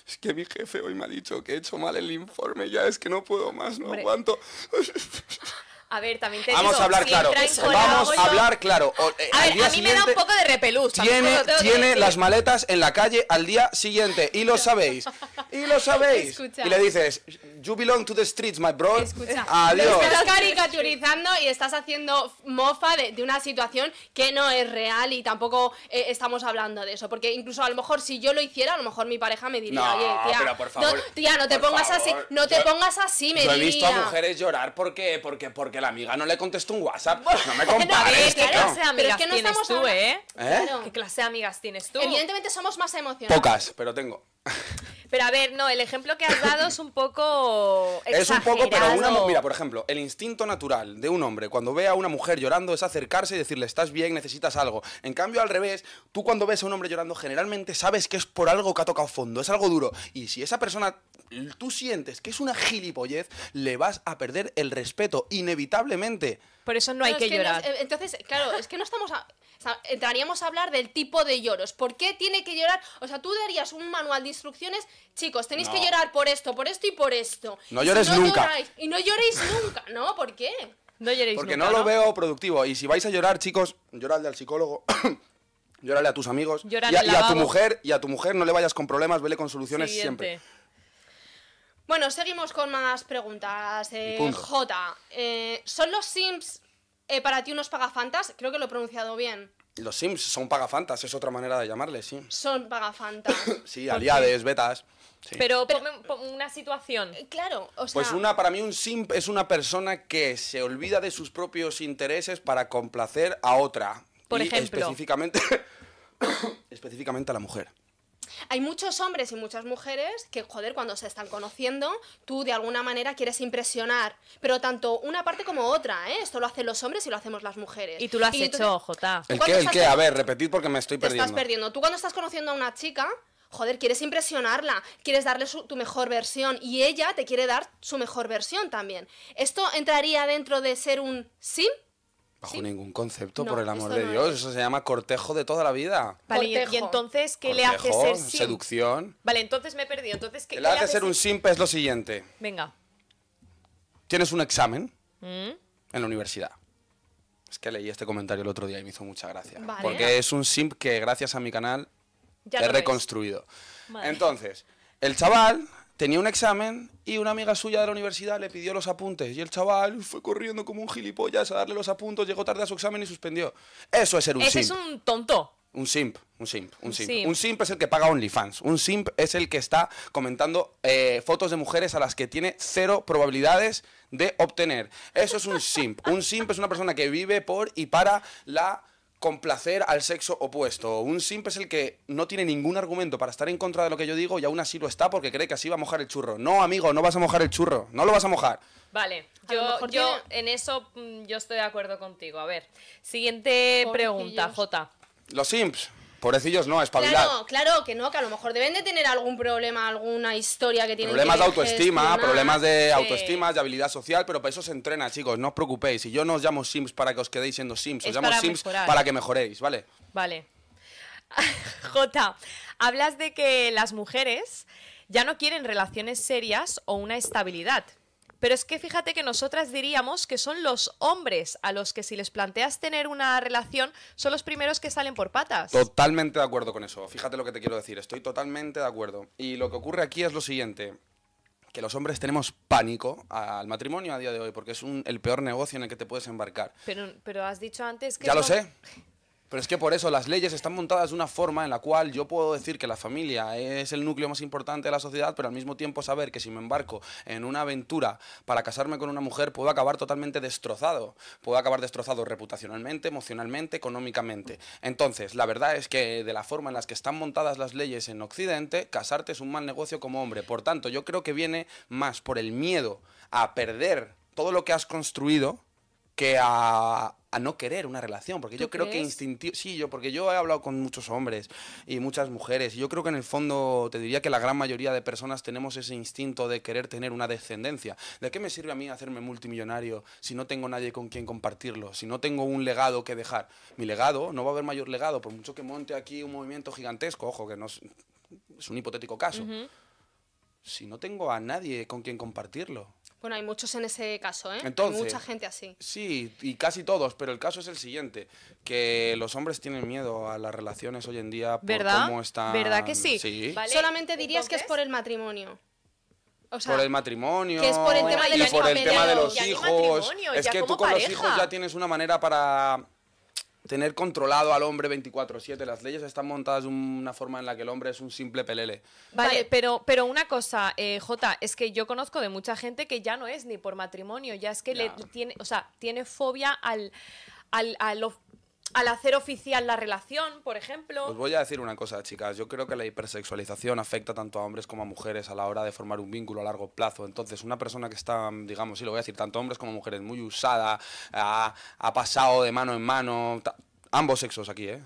[SPEAKER 3] Es que mi jefe hoy me ha dicho que he hecho mal el informe, ya es que no puedo más, no aguanto. (laughs)
[SPEAKER 1] A ver, también te Vamos a hablar claro. Vamos eh,
[SPEAKER 3] a hablar claro. a, a mí me da
[SPEAKER 1] un poco de repelús.
[SPEAKER 3] Tiene, las maletas en la calle al día siguiente. Y lo sabéis. Y lo sabéis. Y le dices, You belong to the streets, my bro. Adiós. estás
[SPEAKER 2] caricaturizando y estás haciendo mofa de, una situación que no es real y tampoco eh, estamos hablando de eso. Porque incluso a lo mejor si yo lo hiciera, a lo mejor mi pareja me diría, tía, por favor, no, tía, no te pongas así. No te pongas así, me diría. he visto a mujeres
[SPEAKER 3] llorar porque, porque, porque la amiga no le contestó un WhatsApp. (laughs) no me compares. Eh, ¿Qué
[SPEAKER 1] clase de amigas tienes tú, ¿eh?
[SPEAKER 3] eh?
[SPEAKER 2] ¿Qué clase
[SPEAKER 1] de amigas tienes tú? Evidentemente somos más emocionales.
[SPEAKER 3] Pocas, pero tengo.
[SPEAKER 1] Pero a ver, no, el ejemplo que has dado es un poco. (laughs) Es un poco, pero una. Mira, por
[SPEAKER 3] ejemplo, el instinto natural de un hombre cuando ve a una mujer llorando es acercarse y decirle, estás bien, necesitas algo. En cambio, al revés, tú cuando ves a un hombre llorando, generalmente sabes que es por algo que ha tocado fondo, es algo duro. Y si esa persona tú sientes que es una gilipollez, le vas a perder el respeto, inevitablemente. Por eso no hay
[SPEAKER 2] que, llorar. Eh, entonces, claro, es que no estamos. A o sea, entraríamos a hablar del tipo de lloros. ¿Por qué tiene que llorar? O sea, tú darías un manual de instrucciones, chicos, tenéis que llorar por esto, por esto y por esto. No llores nunca. y no lloréis nunca. No, ¿por qué? No lloréis Porque
[SPEAKER 3] no lo veo productivo. Y si vais a llorar, chicos, lloradle al psicólogo. (coughs) Llórale a tus amigos y a, tu mujer y a tu mujer no le vayas con problemas, vele con soluciones siempre.
[SPEAKER 2] Bueno, seguimos con más preguntas. Eh, J. Eh, ¿Son los Sims eh, para ti unos pagafantas, creo que lo he pronunciado bien.
[SPEAKER 3] Los Sims son pagafantas, es otra manera de llamarles, sí.
[SPEAKER 2] Son pagafantas.
[SPEAKER 3] (laughs) sí, aliades, betas. Pero,
[SPEAKER 2] pero una situación. Eh, claro, o pues sea... Pues una,
[SPEAKER 3] para mí un simp es una persona que se olvida de sus propios intereses para complacer a otra. Por ejemplo. Específicamente, (coughs) específicamente a la mujer
[SPEAKER 2] hay muchos hombres y muchas mujeres que, joder, cuando se están conociendo, tú de alguna manera quieres impresionar, pero tanto una parte como otra, ¿eh? Esto lo hacen los hombres y lo hacemos las mujeres. Y tú lo has hecho, Jota. ¿El qué? ¿El qué? A
[SPEAKER 3] ver, repetid porque me estoy te perdiendo. Estás perdiendo.
[SPEAKER 2] Tú cuando estás conociendo a una chica, joder, quieres impresionarla, quieres darle tu mejor versión y ella te quiere dar su mejor versión también. ¿Esto entraría dentro de ser un sim? ¿sí?
[SPEAKER 3] Bajo ningún concepto, por el amor de Dios. Eso se llama cortejo de toda la vida. Vale, y entonces,
[SPEAKER 1] ¿qué le hace ser Seducción. Vale, entonces me he perdido. Entonces, ¿qué, le hace ser un
[SPEAKER 3] simp? Es lo siguiente. Venga. Tienes un examen mm. en la universidad. Es que leí este comentario el otro día y me hizo mucha gracia. Porque es un simp que, gracias a mi canal, he reconstruido.
[SPEAKER 2] Entonces,
[SPEAKER 3] el chaval tenía un examen y una amiga suya de la universidad le pidió los apuntes y el chaval fue corriendo como un gilipollas a darle los apuntes, llegó tarde a su examen y suspendió. Eso es ser un Ese es un tonto. Un simp, un simp, un simp. Un simp es el que paga OnlyFans. Un simp es el que está comentando eh, fotos de mujeres a las que tiene cero probabilidades de obtener. Eso es un simp. un simp es una persona que vive por y para la complacer al sexo opuesto. Un simp es el que no tiene ningún argumento para estar en contra de lo que yo digo y aún así lo está porque cree que así va a mojar el churro. No, amigo, no vas a mojar el churro, no lo vas a mojar.
[SPEAKER 1] Vale, yo, en eso mm,
[SPEAKER 2] yo estoy de acuerdo contigo. A ver, siguiente pregunta, Jota.
[SPEAKER 3] Los simps. Pobrecillos no, espabilar. Claro,
[SPEAKER 2] claro, que no, que a lo mejor deben de tener algún problema, alguna historia que tienen Problemas de autoestima, problemas de autoestima,
[SPEAKER 3] de habilidad social, pero para eso se entrena, chicos, no os preocupéis. Y yo no os llamo Sims para que os quedéis siendo Sims, os llamo Sims para que mejoréis, ¿vale?
[SPEAKER 1] Vale. (laughs) Jota, hablas de que las mujeres ya no quieren relaciones serias o una estabilidad, pero es que fíjate que nosotras diríamos que son los hombres a los que si les planteas tener una relación son los primeros que salen por patas.
[SPEAKER 3] Totalmente de acuerdo con eso. Fíjate lo que te quiero decir. Estoy totalmente de acuerdo. Y lo que ocurre aquí es lo siguiente. Que los hombres tenemos pánico al matrimonio a día de hoy porque es el peor negocio en el que te puedes embarcar.
[SPEAKER 1] Pero, pero has dicho antes que... Ya lo sé.
[SPEAKER 3] Pero es que por eso las leyes están montadas de una forma en la cual yo puedo decir que la familia es el núcleo más importante de la sociedad, pero al mismo tiempo saber que si me embarco en una aventura para casarme con una mujer puedo acabar totalmente destrozado. Puedo acabar destrozado reputacionalmente, emocionalmente, económicamente. Entonces, la verdad es que de la forma en la que están montadas las leyes en Occidente, casarte es un mal negocio como hombre. Por tanto, yo creo que viene más por el miedo a perder todo lo que has construido que a, no querer una relación, porque yo creo que instintivo, sí, yo porque yo he hablado con muchos hombres y muchas mujeres, y yo creo que en el fondo te diría que la gran mayoría de personas tenemos ese instinto de querer tener una descendencia. ¿De qué me sirve a mí hacerme multimillonario si no tengo nadie con quien compartirlo, si no tengo un legado que dejar? Mi legado, no va a haber mayor legado, por mucho que monte aquí un movimiento gigantesco, ojo, que no es, un hipotético caso. Si no tengo a nadie con quien compartirlo,
[SPEAKER 2] bueno, hay muchos en ese caso, ¿eh? mucha gente así.
[SPEAKER 3] Sí, y casi todos, pero el caso es el siguiente, que los hombres tienen miedo a las relaciones hoy en día por cómo están... ¿Verdad que sí?
[SPEAKER 2] Solamente dirías que es por el matrimonio. O por el matrimonio
[SPEAKER 3] que es por el tema de y por el tema de los hijos. Es que tú con los hijos ya tienes una manera para tener controlado al hombre 24/7. Las leyes están montadas de una forma en la que el hombre es un simple pelele.
[SPEAKER 1] Vale, pero, pero una cosa, eh, Jota, es que yo conozco de mucha gente que ya no es ni por matrimonio, ya es que le tiene, o sea, tiene fobia al, al, al hacer oficial la relación, por ejemplo. Os
[SPEAKER 3] voy a decir una cosa, chicas. Yo creo que la hipersexualización afecta tanto a hombres como a mujeres a la hora de formar un vínculo a largo plazo. Entonces, una persona que está, mm, digamos, sí lo voy a decir, tanto hombres como mujeres, muy usada, ha, pasado de mano en mano. Ambos sexos aquí, ¿eh?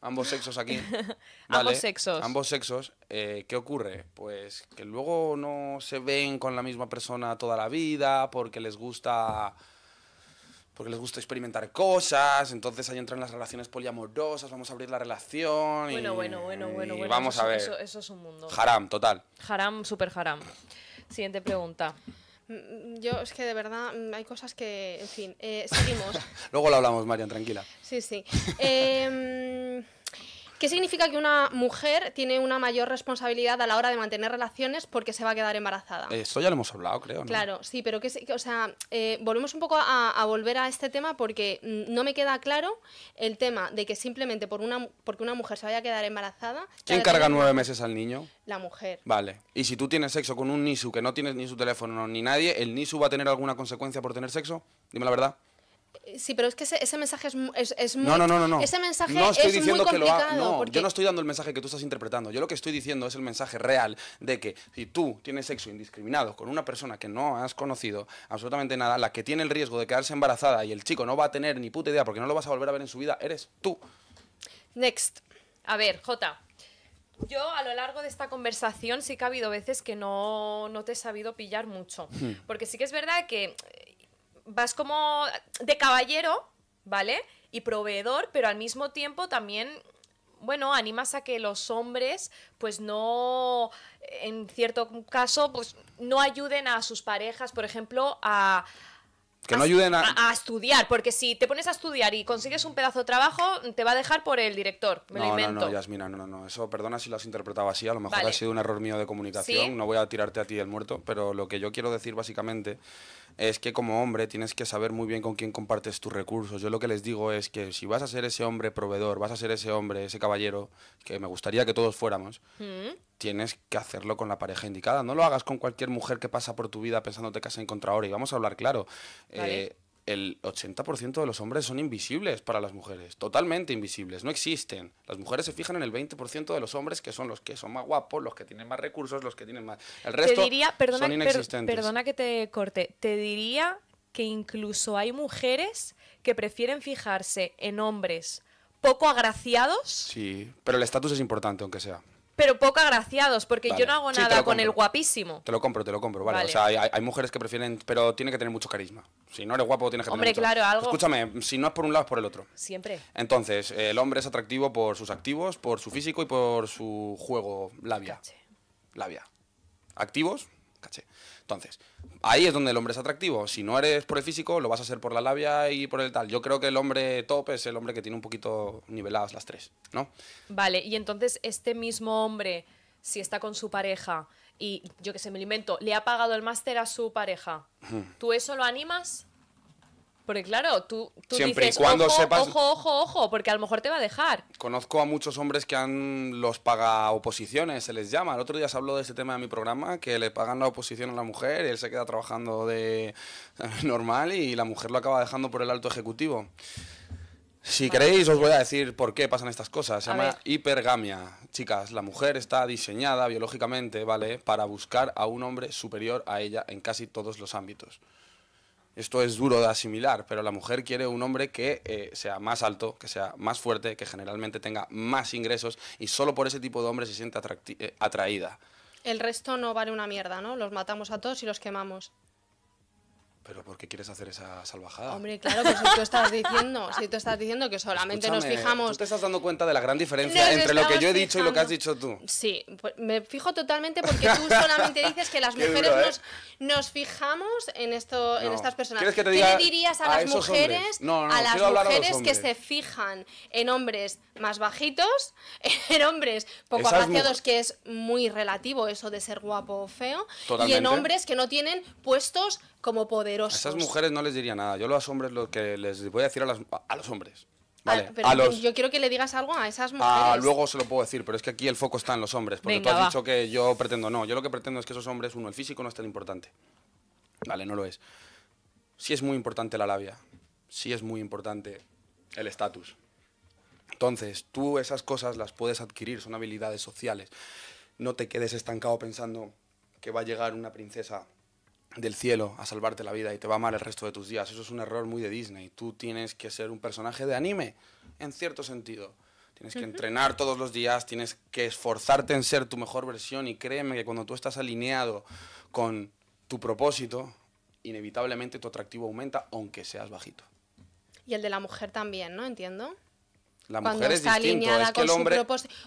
[SPEAKER 3] Ambos sexos aquí. (laughs)
[SPEAKER 2] ambos sexos. Ambos
[SPEAKER 3] sexos. Eh, ¿Qué ocurre? Pues que luego no se ven con la misma persona toda la vida porque les gusta porque les gusta experimentar cosas, entonces ahí entran las relaciones poliamorosas, vamos a abrir la relación bueno, y, bueno, bueno, bueno, vamos a ver. Eso, es un mundo. Haram, total.
[SPEAKER 1] Haram, super haram. Siguiente pregunta. Mm,
[SPEAKER 2] mm, yo es que de verdad mm, hay cosas que, en fin, eh, seguimos. (laughs)
[SPEAKER 3] Luego lo hablamos, Marian, tranquila.
[SPEAKER 2] Sí, sí. (laughs) Eh, ¿Qué significa que una mujer tiene una mayor responsabilidad a la hora de mantener relaciones porque se va a quedar embarazada?
[SPEAKER 3] Esto ya lo hemos hablado, creo. Claro,
[SPEAKER 2] sí, pero que, o sea, eh, volvemos un poco a, volver a este tema porque mm, no me queda claro el tema de que simplemente por una, porque una mujer se vaya a quedar embarazada. ¿Quién carga nueve
[SPEAKER 3] meses al niño? La mujer. Vale. Y si tú tienes sexo con un NISU que no tienes ni su teléfono ni nadie, ¿el NISU va a tener alguna consecuencia por tener sexo? Dime la verdad.
[SPEAKER 2] Sí, pero es que ese, mensaje es, muy... No, no, no, no. Ese mensaje es muy que lo yo no estoy
[SPEAKER 3] dando el mensaje que tú estás interpretando. Yo lo que estoy diciendo es el mensaje real de que si tú tienes sexo indiscriminado con una persona que no has conocido absolutamente nada, la que tiene el riesgo de quedarse embarazada y el chico no va a tener ni puta idea porque no lo vas a volver a ver en su vida, eres tú. Next.
[SPEAKER 1] A ver, Jota. Yo a lo largo de esta conversación sí que ha habido veces que no, te he sabido pillar mucho. Hmm. Porque sí que es verdad que vas como de caballero, ¿vale? Y proveedor, pero al mismo tiempo también bueno, animas a que los hombres, pues no, en cierto caso, pues no ayuden a sus parejas, por ejemplo, a...
[SPEAKER 3] Que no ayuden a... a...
[SPEAKER 1] estudiar, porque si te pones a estudiar y consigues un pedazo de trabajo, te va a dejar por el director. no, No, no,
[SPEAKER 3] Yasmina, no, no, no. Eso, perdona si lo has interpretado así, a lo mejor ha sido un error mío de comunicación, no voy a tirarte a ti el muerto, pero lo que yo quiero decir básicamente es que como hombre tienes que saber muy bien con quién compartes tus recursos. Yo lo que les digo es que si vas a ser ese hombre proveedor, vas a ser ese hombre, ese caballero, que me gustaría que todos fuéramos, tienes que hacerlo con la pareja indicada. No lo hagas con cualquier mujer que pasa por tu vida pensándote que has encontrado ahora. Y vamos a hablar claro. Eh, el 80% de los hombres son invisibles para las mujeres, totalmente invisibles, no existen. Las mujeres se fijan en el 20% de los hombres que son los que son más guapos, los que tienen más recursos, los que tienen más... El resto te diría, son inexistentes. perdona
[SPEAKER 1] que te corte, te diría que incluso hay mujeres que prefieren fijarse en hombres poco agraciados.
[SPEAKER 3] Sí, pero el estatus es importante, aunque sea
[SPEAKER 1] pero poco agraciados, porque yo no hago nada con el guapísimo.
[SPEAKER 3] Te lo compro, te lo compro, vale. O sea, hay, mujeres que prefieren, pero tiene que tener mucho carisma. Si no eres guapo, tienes que hombre, tener mucho. claro, algo. Escúchame, si no es por un lado, es por el otro. Siempre. Entonces, el hombre es atractivo por sus activos, por su físico y por su juego labia. Cache. Labia. Activos, caché. Entonces, ahí es donde el hombre es atractivo. Si no eres por el físico, lo vas a hacer por la labia y por el tal. Yo creo que el hombre top es el hombre que tiene un poquito niveladas las tres, ¿no?
[SPEAKER 1] Vale, y entonces este mismo hombre, si está con su pareja y yo que sé, me lo invento, le ha pagado el máster a su pareja, ¿tú eso lo animas? Porque claro, tú, Siempre dices, cuando ojo, ojo, ojo, ojo, porque a lo mejor te va a dejar.
[SPEAKER 3] Conozco a muchos hombres que han los paga oposiciones, se les llama. El otro día se habló de ese tema en mi programa, que le pagan la oposición a la mujer y él se queda trabajando de (laughs) normal y la mujer lo acaba dejando por el alto ejecutivo. Si queréis, os voy a decir por qué pasan estas cosas. Se llama hipergamia. Chicas, la mujer está diseñada biológicamente, ¿vale? Para buscar a un hombre superior a ella en casi todos los ámbitos. Esto es duro de asimilar, pero la mujer quiere un hombre que eh, sea más alto, que sea más fuerte, que generalmente tenga más ingresos y solo por ese tipo de hombre se siente eh, atraída.
[SPEAKER 2] El resto no vale una mierda, ¿no? Los matamos a todos y los quemamos.
[SPEAKER 3] ¿Pero por qué quieres hacer esa salvajada?
[SPEAKER 2] Hombre, claro, que pues si tú estás diciendo, si tú estás diciendo que solamente nos fijamos... ¿tú
[SPEAKER 3] te estás dando cuenta de la gran diferencia entre lo que yo he dicho y lo que has dicho tú.
[SPEAKER 2] Sí, pues, me fijo totalmente porque tú solamente dices que las (laughs) mujeres ¿eh? nos, fijamos en esto, en estas personas. ¿Qué le dirías a, las mujeres, a las mujeres que se fijan en hombres más bajitos, (laughs) en hombres poco apaciados, que es muy relativo eso de ser guapo o feo,
[SPEAKER 3] y en hombres
[SPEAKER 2] que no tienen puestos como poderosos. esas mujeres
[SPEAKER 3] no les diría nada. Yo a los hombres lo que les voy a decir a, los hombres. Ah, vale, los,
[SPEAKER 2] yo quiero que le digas algo a esas ah, mujeres. luego
[SPEAKER 3] se lo puedo decir, pero es que aquí el foco está en los hombres, porque tú has dicho que yo pretendo. No, yo lo que pretendo es que esos hombres, uno, el físico no es tan importante. Vale, no lo es. Sí es muy importante la labia, sí es muy importante el estatus. Entonces, tú esas cosas las puedes adquirir, son habilidades sociales. No te quedes estancado pensando que va a llegar una princesa del cielo a salvarte la vida y te va mal el resto de tus días. Eso es un error muy de Disney. Tú tienes que ser un personaje de anime, en cierto sentido. Tienes que entrenar todos los días, tienes que esforzarte en ser tu mejor versión y créeme que cuando tú estás alineado con tu propósito, inevitablemente tu atractivo aumenta aunque seas bajito.
[SPEAKER 2] Y el de la mujer también, ¿no? Entiendo.
[SPEAKER 3] La mujer es está alineada, con que el hombre,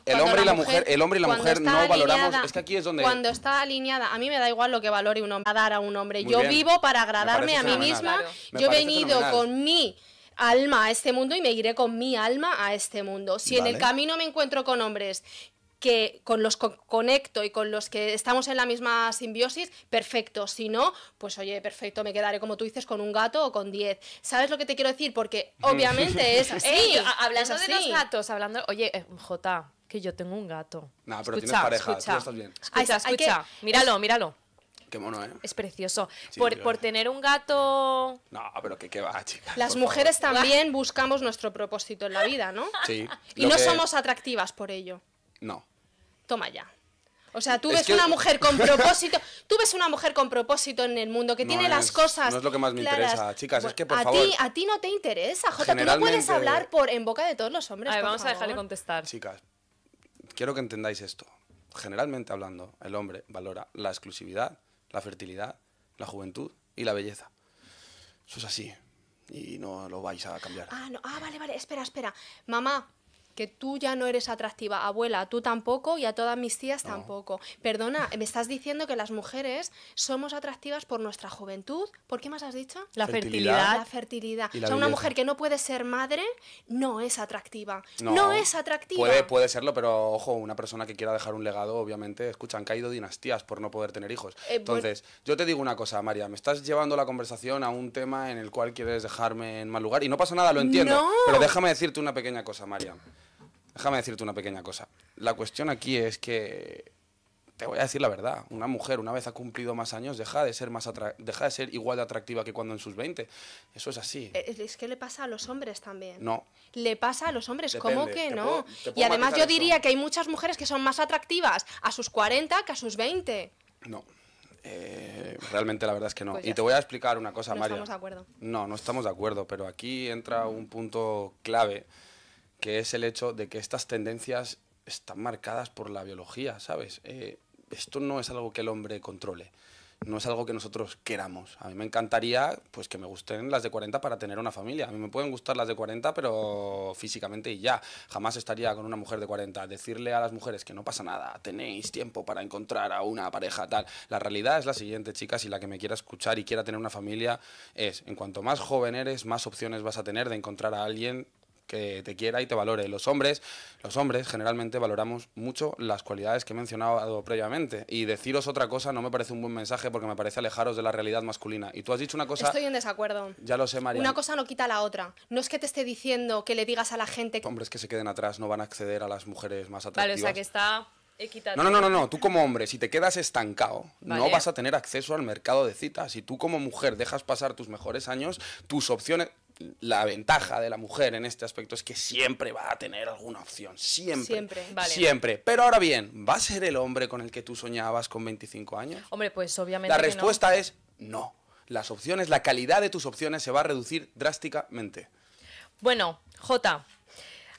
[SPEAKER 3] el hombre y la mujer, el hombre y la mujer no valoramos, es que aquí es donde cuando
[SPEAKER 2] está alineada, a mí me da igual lo que valore un hombre, a dar a un hombre. yo vivo para agradarme a mí misma. Yo he venido con mi alma a este mundo y me iré con mi alma a este mundo. Si en el camino me encuentro con hombres que con los conecto y con los que estamos en la misma simbiosis, perfecto. Si no, pues oye, perfecto, me quedaré como tú dices con un gato o con diez. ¿Sabes lo que te quiero decir? Porque mm. obviamente (laughs) es así. hablando de los gatos, hablando, oye, J eh,
[SPEAKER 1] Jota, que yo tengo un gato.
[SPEAKER 3] No, pero escucha, tienes pareja, escucha. estás bien. Escucha, míralo, míralo. Qué mono, ¿eh? Es precioso. por,
[SPEAKER 2] tener un gato.
[SPEAKER 3] No, pero que, va, chicas. Las mujeres
[SPEAKER 2] también buscamos nuestro propósito en la vida, ¿no? Sí. Y no somos atractivas por ello. No. Toma ya. O sea, tú ves una mujer con (laughs) propósito, tú ves una mujer con propósito en el mundo que tiene las cosas. No es lo
[SPEAKER 3] que más me interesa, chicas, es que por a favor. Ti, a
[SPEAKER 2] ti no te interesa, Jota, tú no puedes hablar por en boca de todos los hombres. A ver, vamos a dejarle
[SPEAKER 3] contestar. Chicas, quiero que entendáis esto. Generalmente hablando, el hombre valora la exclusividad, la fertilidad, la juventud y la belleza. Eso es así. Y no lo vais a cambiar.
[SPEAKER 2] Ah, no. ah vale, vale. Espera, espera. Mamá, que tú ya no eres atractiva, abuela, tú tampoco y a todas mis tías tampoco. Perdona, me estás diciendo que las mujeres somos atractivas por nuestra juventud, ¿por qué más has dicho? La fertilidad. La fertilidad. o sea, una mujer que no puede ser madre no es atractiva. No, es atractiva. Puede,
[SPEAKER 3] puede serlo, pero ojo, una persona que quiera dejar un legado, obviamente, escuchan caído dinastías por no poder tener hijos. Eh, Entonces, yo te digo una cosa, María, me estás llevando la conversación a un tema en el cual quieres dejarme en mal lugar y no pasa nada, lo entiendo. Pero déjame decirte una pequeña cosa, María. Déjame decirte una pequeña cosa. La cuestión aquí es que te voy a decir la verdad, una mujer una vez ha cumplido más años deja de ser más deja de ser igual de atractiva que cuando en sus 20. Eso es así.
[SPEAKER 2] Eh, es que le pasa a los hombres también. No. Le pasa a los hombres, ¿cómo que no? y además yo diría que hay muchas mujeres que son más atractivas a sus 40 que a sus 20.
[SPEAKER 3] No. Eh, realmente la verdad es que no. Pues y te voy a explicar una cosa, no María. No estamos de acuerdo. No, no estamos de acuerdo, pero aquí entra un punto clave que es el hecho de que estas tendencias están marcadas por la biología, ¿sabes? Eh, esto no es algo que el hombre controle, no es algo que nosotros queramos. A mí me encantaría pues que me gusten las de 40 para tener una familia. A mí me pueden gustar las de 40, pero físicamente y ya. Jamás estaría con una mujer de 40. Decirle a las mujeres que no pasa nada, tenéis tiempo para encontrar a una pareja, tal. La realidad es la siguiente, chicas, y la que me quiera escuchar y quiera tener una familia es, en cuanto más joven eres, más opciones vas a tener de encontrar a alguien que te quiera y te valore. Los hombres, los hombres generalmente valoramos mucho las cualidades que he mencionado previamente y deciros otra cosa no me parece un buen mensaje porque me parece alejaros de la realidad masculina. Y tú has dicho una cosa Estoy
[SPEAKER 2] en desacuerdo.
[SPEAKER 3] Ya lo sé, María. Una
[SPEAKER 2] cosa no quita la otra. No es que te esté diciendo que le digas a la gente
[SPEAKER 3] hombres que se queden atrás no van a acceder a las mujeres más atractivas. Vale, o sea que
[SPEAKER 2] está no, no, no, no, no, tú
[SPEAKER 3] como hombre, si te quedas estancado, no vas a tener acceso al mercado de citas. Si tú como mujer dejas pasar tus mejores años, tus opciones, la ventaja de la mujer en este aspecto es que siempre va a tener alguna opción, siempre. Siempre,
[SPEAKER 1] vale. Siempre.
[SPEAKER 3] Pero ahora bien, ¿va a ser el hombre con el que tú soñabas con 25 años?
[SPEAKER 1] Hombre, pues obviamente. La respuesta
[SPEAKER 3] es no. Las opciones, la calidad de tus opciones se va a reducir drásticamente.
[SPEAKER 1] Bueno, J,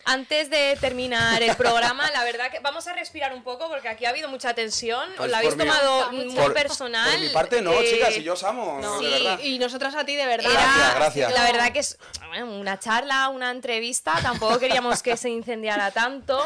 [SPEAKER 1] antes de terminar el programa, la verdad que vamos a respirar un poco porque aquí ha habido mucha tensión. Pues la habéis tomado muy personal. Por mi parte, no, eh,
[SPEAKER 3] chicas, y yo os amo. sí,
[SPEAKER 1] y nosotras a ti, de verdad. La verdad que es una charla, una entrevista. Tampoco queríamos que se incendiara tanto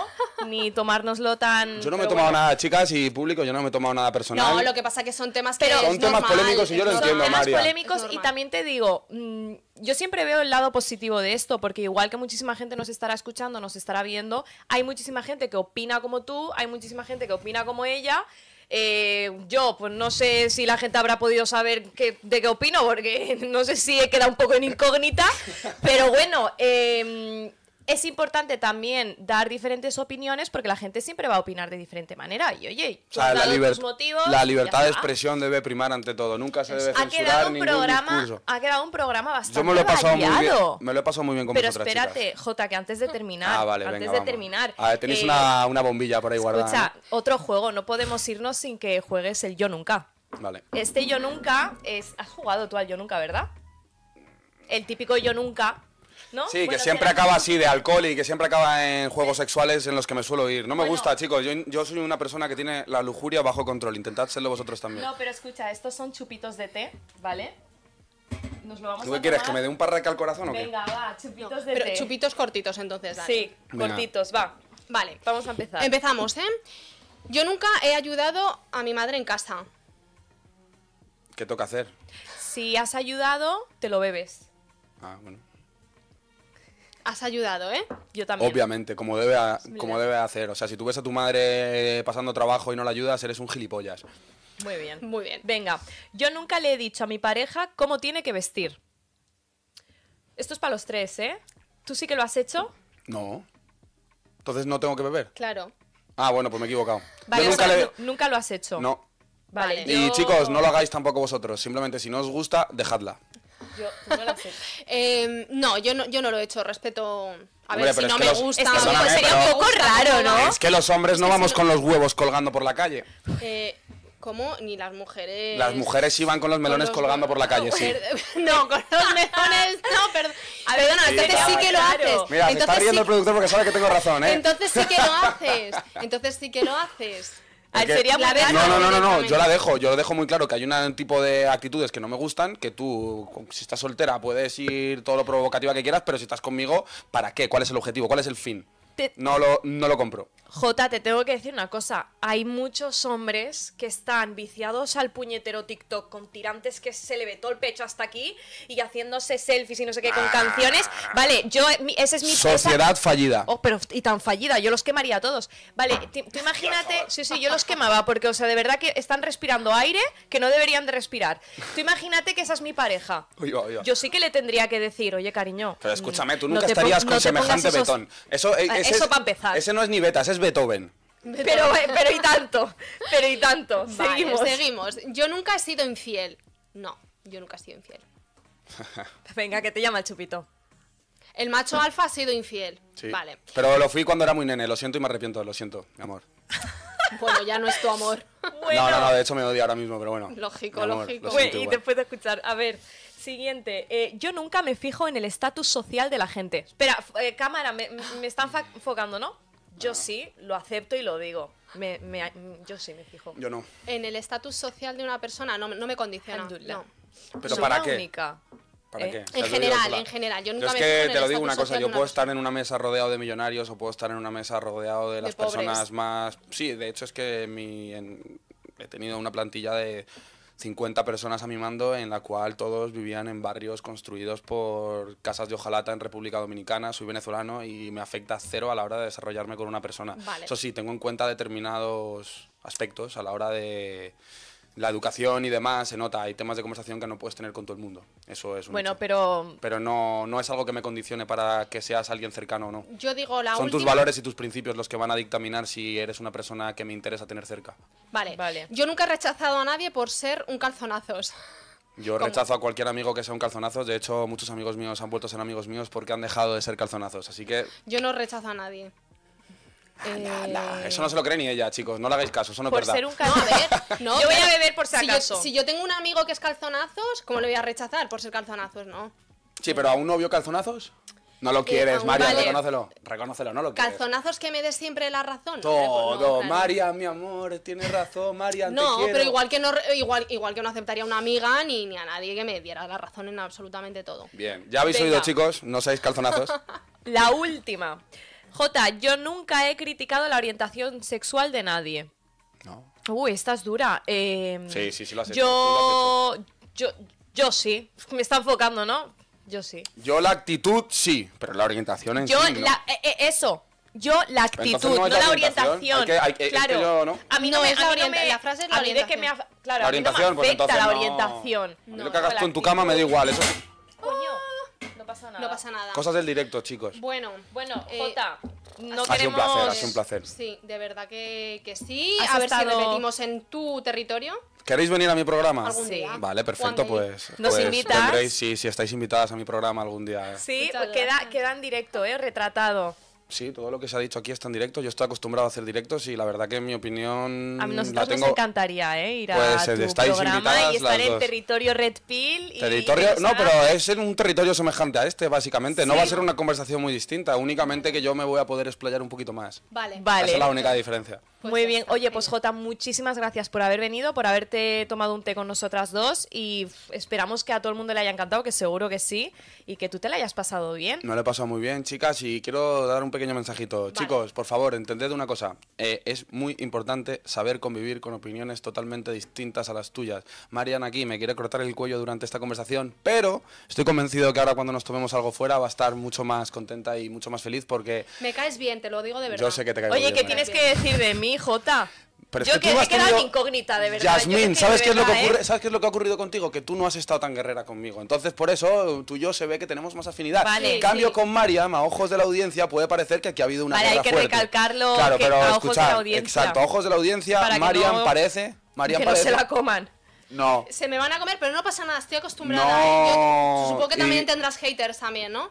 [SPEAKER 1] ni tomárnoslo tan. Yo no me he tomado nada,
[SPEAKER 3] chicas, y público, yo no me he tomado nada personal. No, lo
[SPEAKER 1] que pasa que son temas que. son temas polémicos y yo lo entiendo, María. Son temas polémicos y también te digo. Mm, yo siempre veo el lado positivo de esto, porque igual que muchísima gente nos estará escuchando, nos estará viendo, hay muchísima gente que opina como tú, hay muchísima gente que opina como ella. Eh, yo, pues no sé si la gente habrá podido saber de qué opino, porque (laughs) no sé si he quedado un poco en incógnita, pero bueno, eh, es importante también dar diferentes opiniones porque la gente siempre va a opinar de diferente manera. Y oye, la, libertad de expresión
[SPEAKER 3] debe primar ante todo. Nunca se debe ha censurar ningún discurso.
[SPEAKER 1] Ha quedado un programa bastante Yo me lo he pasado muy
[SPEAKER 3] bien. Me lo Pero espérate,
[SPEAKER 1] Jota, que antes de ah, terminar, ah, vale, antes de terminar, a ver, tenéis eh,
[SPEAKER 3] una, bombilla por ahí guardada. Escucha,
[SPEAKER 1] otro juego. No podemos irnos sin que juegues el Yo Nunca. Vale. Este Yo Nunca es, has jugado tú al Yo Nunca, ¿verdad? El típico Yo Nunca Sí, que siempre acaba
[SPEAKER 3] así de alcohol y que siempre acaba en juegos sexuales en los que me suelo ir. No me gusta, chicos. Yo, soy una persona que tiene la lujuria bajo control. Intentad serlo vosotros también. No,
[SPEAKER 1] pero escucha, estos son chupitos de té, ¿vale? Nos lo vamos ¿Tú qué quieres? ¿Que me
[SPEAKER 3] dé un parraque al corazón o qué? Venga,
[SPEAKER 2] va, chupitos de té. pero Chupitos cortitos entonces, dale. Sí, cortitos, va. Vale. Vamos a empezar. Empezamos, ¿eh? Yo nunca he ayudado a mi madre en casa. ¿Qué toca hacer? Si has ayudado, te lo bebes. Ah, bueno. Has ayudado, ¿eh? Yo también. Obviamente,
[SPEAKER 3] como debe, como debe hacer. O sea, si tú ves a tu madre pasando trabajo y no la ayudas, eres un gilipollas.
[SPEAKER 2] Muy bien. Muy
[SPEAKER 1] bien. Venga, yo nunca le he dicho a mi pareja cómo tiene que vestir. Esto es para los tres, ¿eh? ¿Tú sí que lo has hecho?
[SPEAKER 3] No. Entonces no tengo que beber. Claro. Ah, bueno, pues me he equivocado. Vale,
[SPEAKER 1] nunca, lo has hecho. No. Vale. Y chicos, no lo hagáis
[SPEAKER 3] tampoco vosotros. Simplemente si no os gusta, dejadla.
[SPEAKER 2] Yo no lo sé. Em, yo no, yo no lo he hecho, respeto... A ver, si no me gusta, es que pues sería un poco raro, ¿no? Es que los hombres no vamos con
[SPEAKER 3] los huevos colgando por la calle.
[SPEAKER 2] Eh, ¿Cómo? Ni las
[SPEAKER 3] mujeres. Las mujeres iban con los melones colgando por la calle, sí.
[SPEAKER 2] (laughs) No, con los melones. No, perdón. (laughs) A ver, perdona, entonces sí que lo haces. Mira, entonces está riendo el
[SPEAKER 3] productor porque sabe que tengo razón, ¿eh? Entonces sí que lo (laughs)
[SPEAKER 2] haces. Entonces sí que lo haces. Ah, no, no, no, no, no, yo la
[SPEAKER 3] dejo, yo lo dejo muy claro, que hay un tipo de actitudes que no me gustan, que tú, si estás soltera, puedes ir todo lo provocativa que quieras, pero si estás conmigo, ¿para qué? ¿Cuál es el objetivo? ¿Cuál es el fin? no, lo, no lo compro.
[SPEAKER 1] Jota, te tengo que decir una cosa. Hay muchos hombres que están viciados al puñetero TikTok con tirantes que se le ve todo el pecho hasta aquí y haciéndose selfies y no sé qué con ah. canciones. Vale, yo, eh, ese es mi Sociedad fallida. Oh, pero y tan fallida, yo los quemaría a todos. Vale, tú imagínate. Sí, sí, yo los quemaba porque, o sea, de verdad que están respirando aire que no deberían de respirar. Tú imagínate que esa es mi pareja. Yo sí que le tendría que decir, oye, cariño. Pero escúchame, tú mm, nunca estarías con semejante betón. Eso, es eh, ah, eh, eso para empezar. Ese
[SPEAKER 3] no es ni Betas, es Beethoven.
[SPEAKER 1] Pero, eh, pero y tanto, pero y tanto. seguimos. seguimos.
[SPEAKER 2] Yo nunca he sido infiel. No, yo nunca he sido infiel.
[SPEAKER 3] (laughs)
[SPEAKER 2] Venga, que te llama el chupito. El macho alfa ha sido infiel.
[SPEAKER 3] Sí. Vale. Pero lo fui cuando era muy nene, lo siento y me arrepiento, lo siento, mi amor. (laughs)
[SPEAKER 2] Bueno, ya no es tu amor. (laughs) No, no, no,
[SPEAKER 3] de hecho me odio ahora mismo, pero bueno. Lógico, lógico. y después
[SPEAKER 1] de escuchar, a ver, Siguiente. Eh, yo nunca me fijo en el estatus social de la gente. Espera, eh, cámara, me, ah. están enfocando, ¿no? Yo sí,
[SPEAKER 2] lo acepto y lo digo. yo sí me fijo. Yo no. En el estatus social de una persona no, me condiciona. No.
[SPEAKER 3] ¿Pero para qué? ¿Para ¿Eh? qué? en general, en general. Yo nunca es que te lo digo una cosa, yo puedo estar en una mesa rodeado de millonarios o puedo estar en una mesa rodeado de, las personas más... Sí, de hecho es que mi, he tenido una plantilla de 50 personas a mi mando, en la cual todos vivían en barrios construidos por casas de hojalata en República Dominicana. Soy venezolano y me afecta cero a la hora de desarrollarme con una persona. Eso sí, tengo en cuenta determinados aspectos a la hora de la educación y demás se nota, hay temas de conversación que no puedes tener con todo el mundo. Eso es un Bueno,
[SPEAKER 1] pero
[SPEAKER 3] pero no no es algo que me condicione para que seas alguien cercano o no.
[SPEAKER 2] Yo digo la Son tus valores
[SPEAKER 3] y tus principios los que van a dictaminar si eres una persona que me interesa tener cerca.
[SPEAKER 2] Vale. vale. Yo nunca he rechazado a nadie por ser un calzonazos.
[SPEAKER 3] Yo rechazo a cualquier amigo que sea un calzonazos. De hecho, muchos amigos míos han vuelto a ser amigos míos porque han dejado de ser calzonazos. Así que.
[SPEAKER 2] Yo no rechazo a nadie. Ah, eh... eso no se lo
[SPEAKER 3] cree ni ella, chicos. No le hagáis caso, eso no es verdad. (laughs)
[SPEAKER 2] no, a ver, yo voy a beber por si, acaso. Yo, si yo tengo un amigo que es calzonazos, ¿cómo le voy a rechazar por ser calzonazos? No.
[SPEAKER 3] Sí, pero a un novio calzonazos. No lo eh, quieres, María, reconócelo. Reconócelo, no lo quieres.
[SPEAKER 2] Calzonazos que me des siempre la razón. Todo, pues María,
[SPEAKER 3] mi amor, tienes razón, María. No, te pero igual
[SPEAKER 2] que no, igual, igual que no aceptaría a una amiga ni, ni a nadie que me diera la razón en absolutamente todo.
[SPEAKER 3] Bien, ya habéis oído, chicos, no seáis calzonazos.
[SPEAKER 2] (laughs) la última. J, yo nunca he criticado
[SPEAKER 1] la orientación sexual de nadie. No. Uy, esta es dura. Em, sí,
[SPEAKER 3] sí, sí lo has Yo,
[SPEAKER 1] yo, yo sí. (laughs) Me está enfocando, ¿no? Yo sí.
[SPEAKER 3] Yo la actitud sí, pero la orientación en yo, sí. Yo la...
[SPEAKER 1] Eh, eh, eso. Yo la actitud, no, la orientación. Eh, claro. A mí no, es la orientación. La frase es la orientación. Que me la orientación,
[SPEAKER 3] a mí me pues afecta la orientación.
[SPEAKER 2] lo que hagas tú en tu cama me da igual. Eso no pasa nada. Cosas del directo, chicos. Bueno, bueno, eh, Jota. no ha sido un placer, ha sido un placer. Sí, de verdad que, sí. a ver si venimos en tu territorio.
[SPEAKER 3] ¿Queréis venir a mi programa? Vale, perfecto, pues, pues. ¿Nos invitan. si estáis invitadas a mi programa algún día. Eh.
[SPEAKER 1] Sí, pues queda, queda en directo, ¿eh? retratado.
[SPEAKER 3] Sí, todo lo que se ha dicho aquí está en directo. Yo estoy acostumbrado a hacer directos y la verdad que en mi opinión. A nosotros nos
[SPEAKER 1] encantaría ¿eh? ir a pues, programa y estar en territorio Red Pill.
[SPEAKER 3] territorio, no, pero es en un territorio semejante a este, básicamente. No va a ser una conversación muy distinta, únicamente que yo me voy a poder explayar un poquito más.
[SPEAKER 1] Vale, vale. Esa es la única diferencia. Pues muy bien. Oye, pues Jota, muchísimas gracias por haber venido, por haberte tomado un té con nosotras dos y esperamos que a todo el mundo le haya encantado, que seguro que sí, y que tú te la hayas pasado bien.
[SPEAKER 3] No le he pasado muy bien, chicas, y quiero dar un pequeño pequeño mensajito. Chicos, por favor, entended una cosa. Eh, es muy importante saber convivir con opiniones totalmente distintas a las tuyas. Mariana aquí me quiere cortar el cuello durante esta conversación, pero estoy convencido que ahora cuando nos tomemos algo fuera va a estar mucho más contenta y mucho más feliz porque...
[SPEAKER 2] Me caes bien, te lo digo de verdad. Yo
[SPEAKER 3] sé que te bien. Oye, ¿qué eh. tienes
[SPEAKER 1] que decir de mí, Jota?
[SPEAKER 3] yo que, he quedado
[SPEAKER 1] incógnita, de verdad. Yasmín, ¿sabes, qué es lo que ¿eh?
[SPEAKER 3] ¿sabes qué es lo que ha ocurrido contigo? Que tú no has estado tan guerrera conmigo. Entonces, por eso tú y yo se ve que tenemos más afinidad. Vale, en cambio, con Mariam, a ojos de la audiencia, puede parecer que aquí ha habido una vale, hay que recalcarlo claro, pero, a ojos de la audiencia. Exacto, a ojos de la audiencia, Mariam parece... Mariam que no se la coman. No.
[SPEAKER 2] Se me van a comer, pero no pasa nada, estoy acostumbrada. ¿eh? No. supongo que también tendrás haters también, ¿no?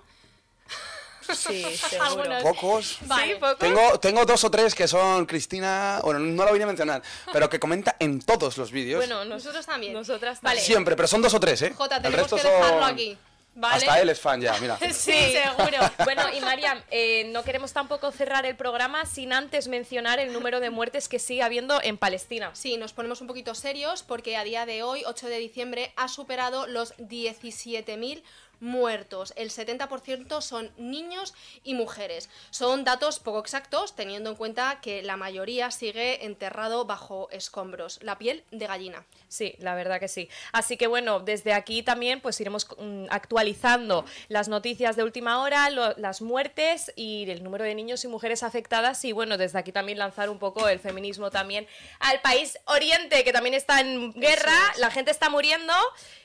[SPEAKER 2] Sí, (laughs) Pocos. ¿Pocos? Tengo,
[SPEAKER 3] tengo dos o tres que son Cristina, bueno, no la voy a mencionar, pero que comenta en todos los vídeos. Bueno,
[SPEAKER 2] nosotros también. Nosotras también. Siempre, pero son dos o tres, ¿eh? Jota, tenemos que dejarlo aquí. Hasta él es
[SPEAKER 3] fan ya, mira. (laughs) sí, seguro.
[SPEAKER 1] (laughs) Bueno, y Mariam, eh, no queremos tampoco cerrar el programa sin antes
[SPEAKER 2] mencionar el número de muertes que sigue habiendo en Palestina. Sí, nos ponemos un poquito serios porque a día de hoy, 8 de diciembre, ha superado los 17.000 muertos. El 70% son niños y mujeres. Son datos poco exactos, teniendo en cuenta que la mayoría sigue enterrado bajo escombros. La piel de gallina. Sí, la
[SPEAKER 1] verdad que sí. Así que bueno, desde aquí también pues iremos mm, actualizando las noticias de última hora, las muertes y el número de niños y mujeres afectadas. Y bueno, desde aquí también lanzar un poco el feminismo también al país Oriente, que también está en guerra,
[SPEAKER 2] la gente está muriendo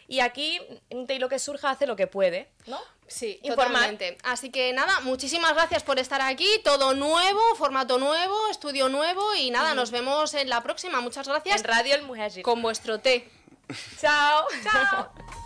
[SPEAKER 2] y aquí mm, de lo que surja hace lo que puede, ¿no? Sí, totalmente. Así que nada, muchísimas gracias por estar aquí. Todo nuevo, formato nuevo, estudio nuevo y nada, nos vemos en la próxima. Muchas gracias. En Radio El Mujer. Con vuestro té. Chao. (laughs) Chao. (laughs)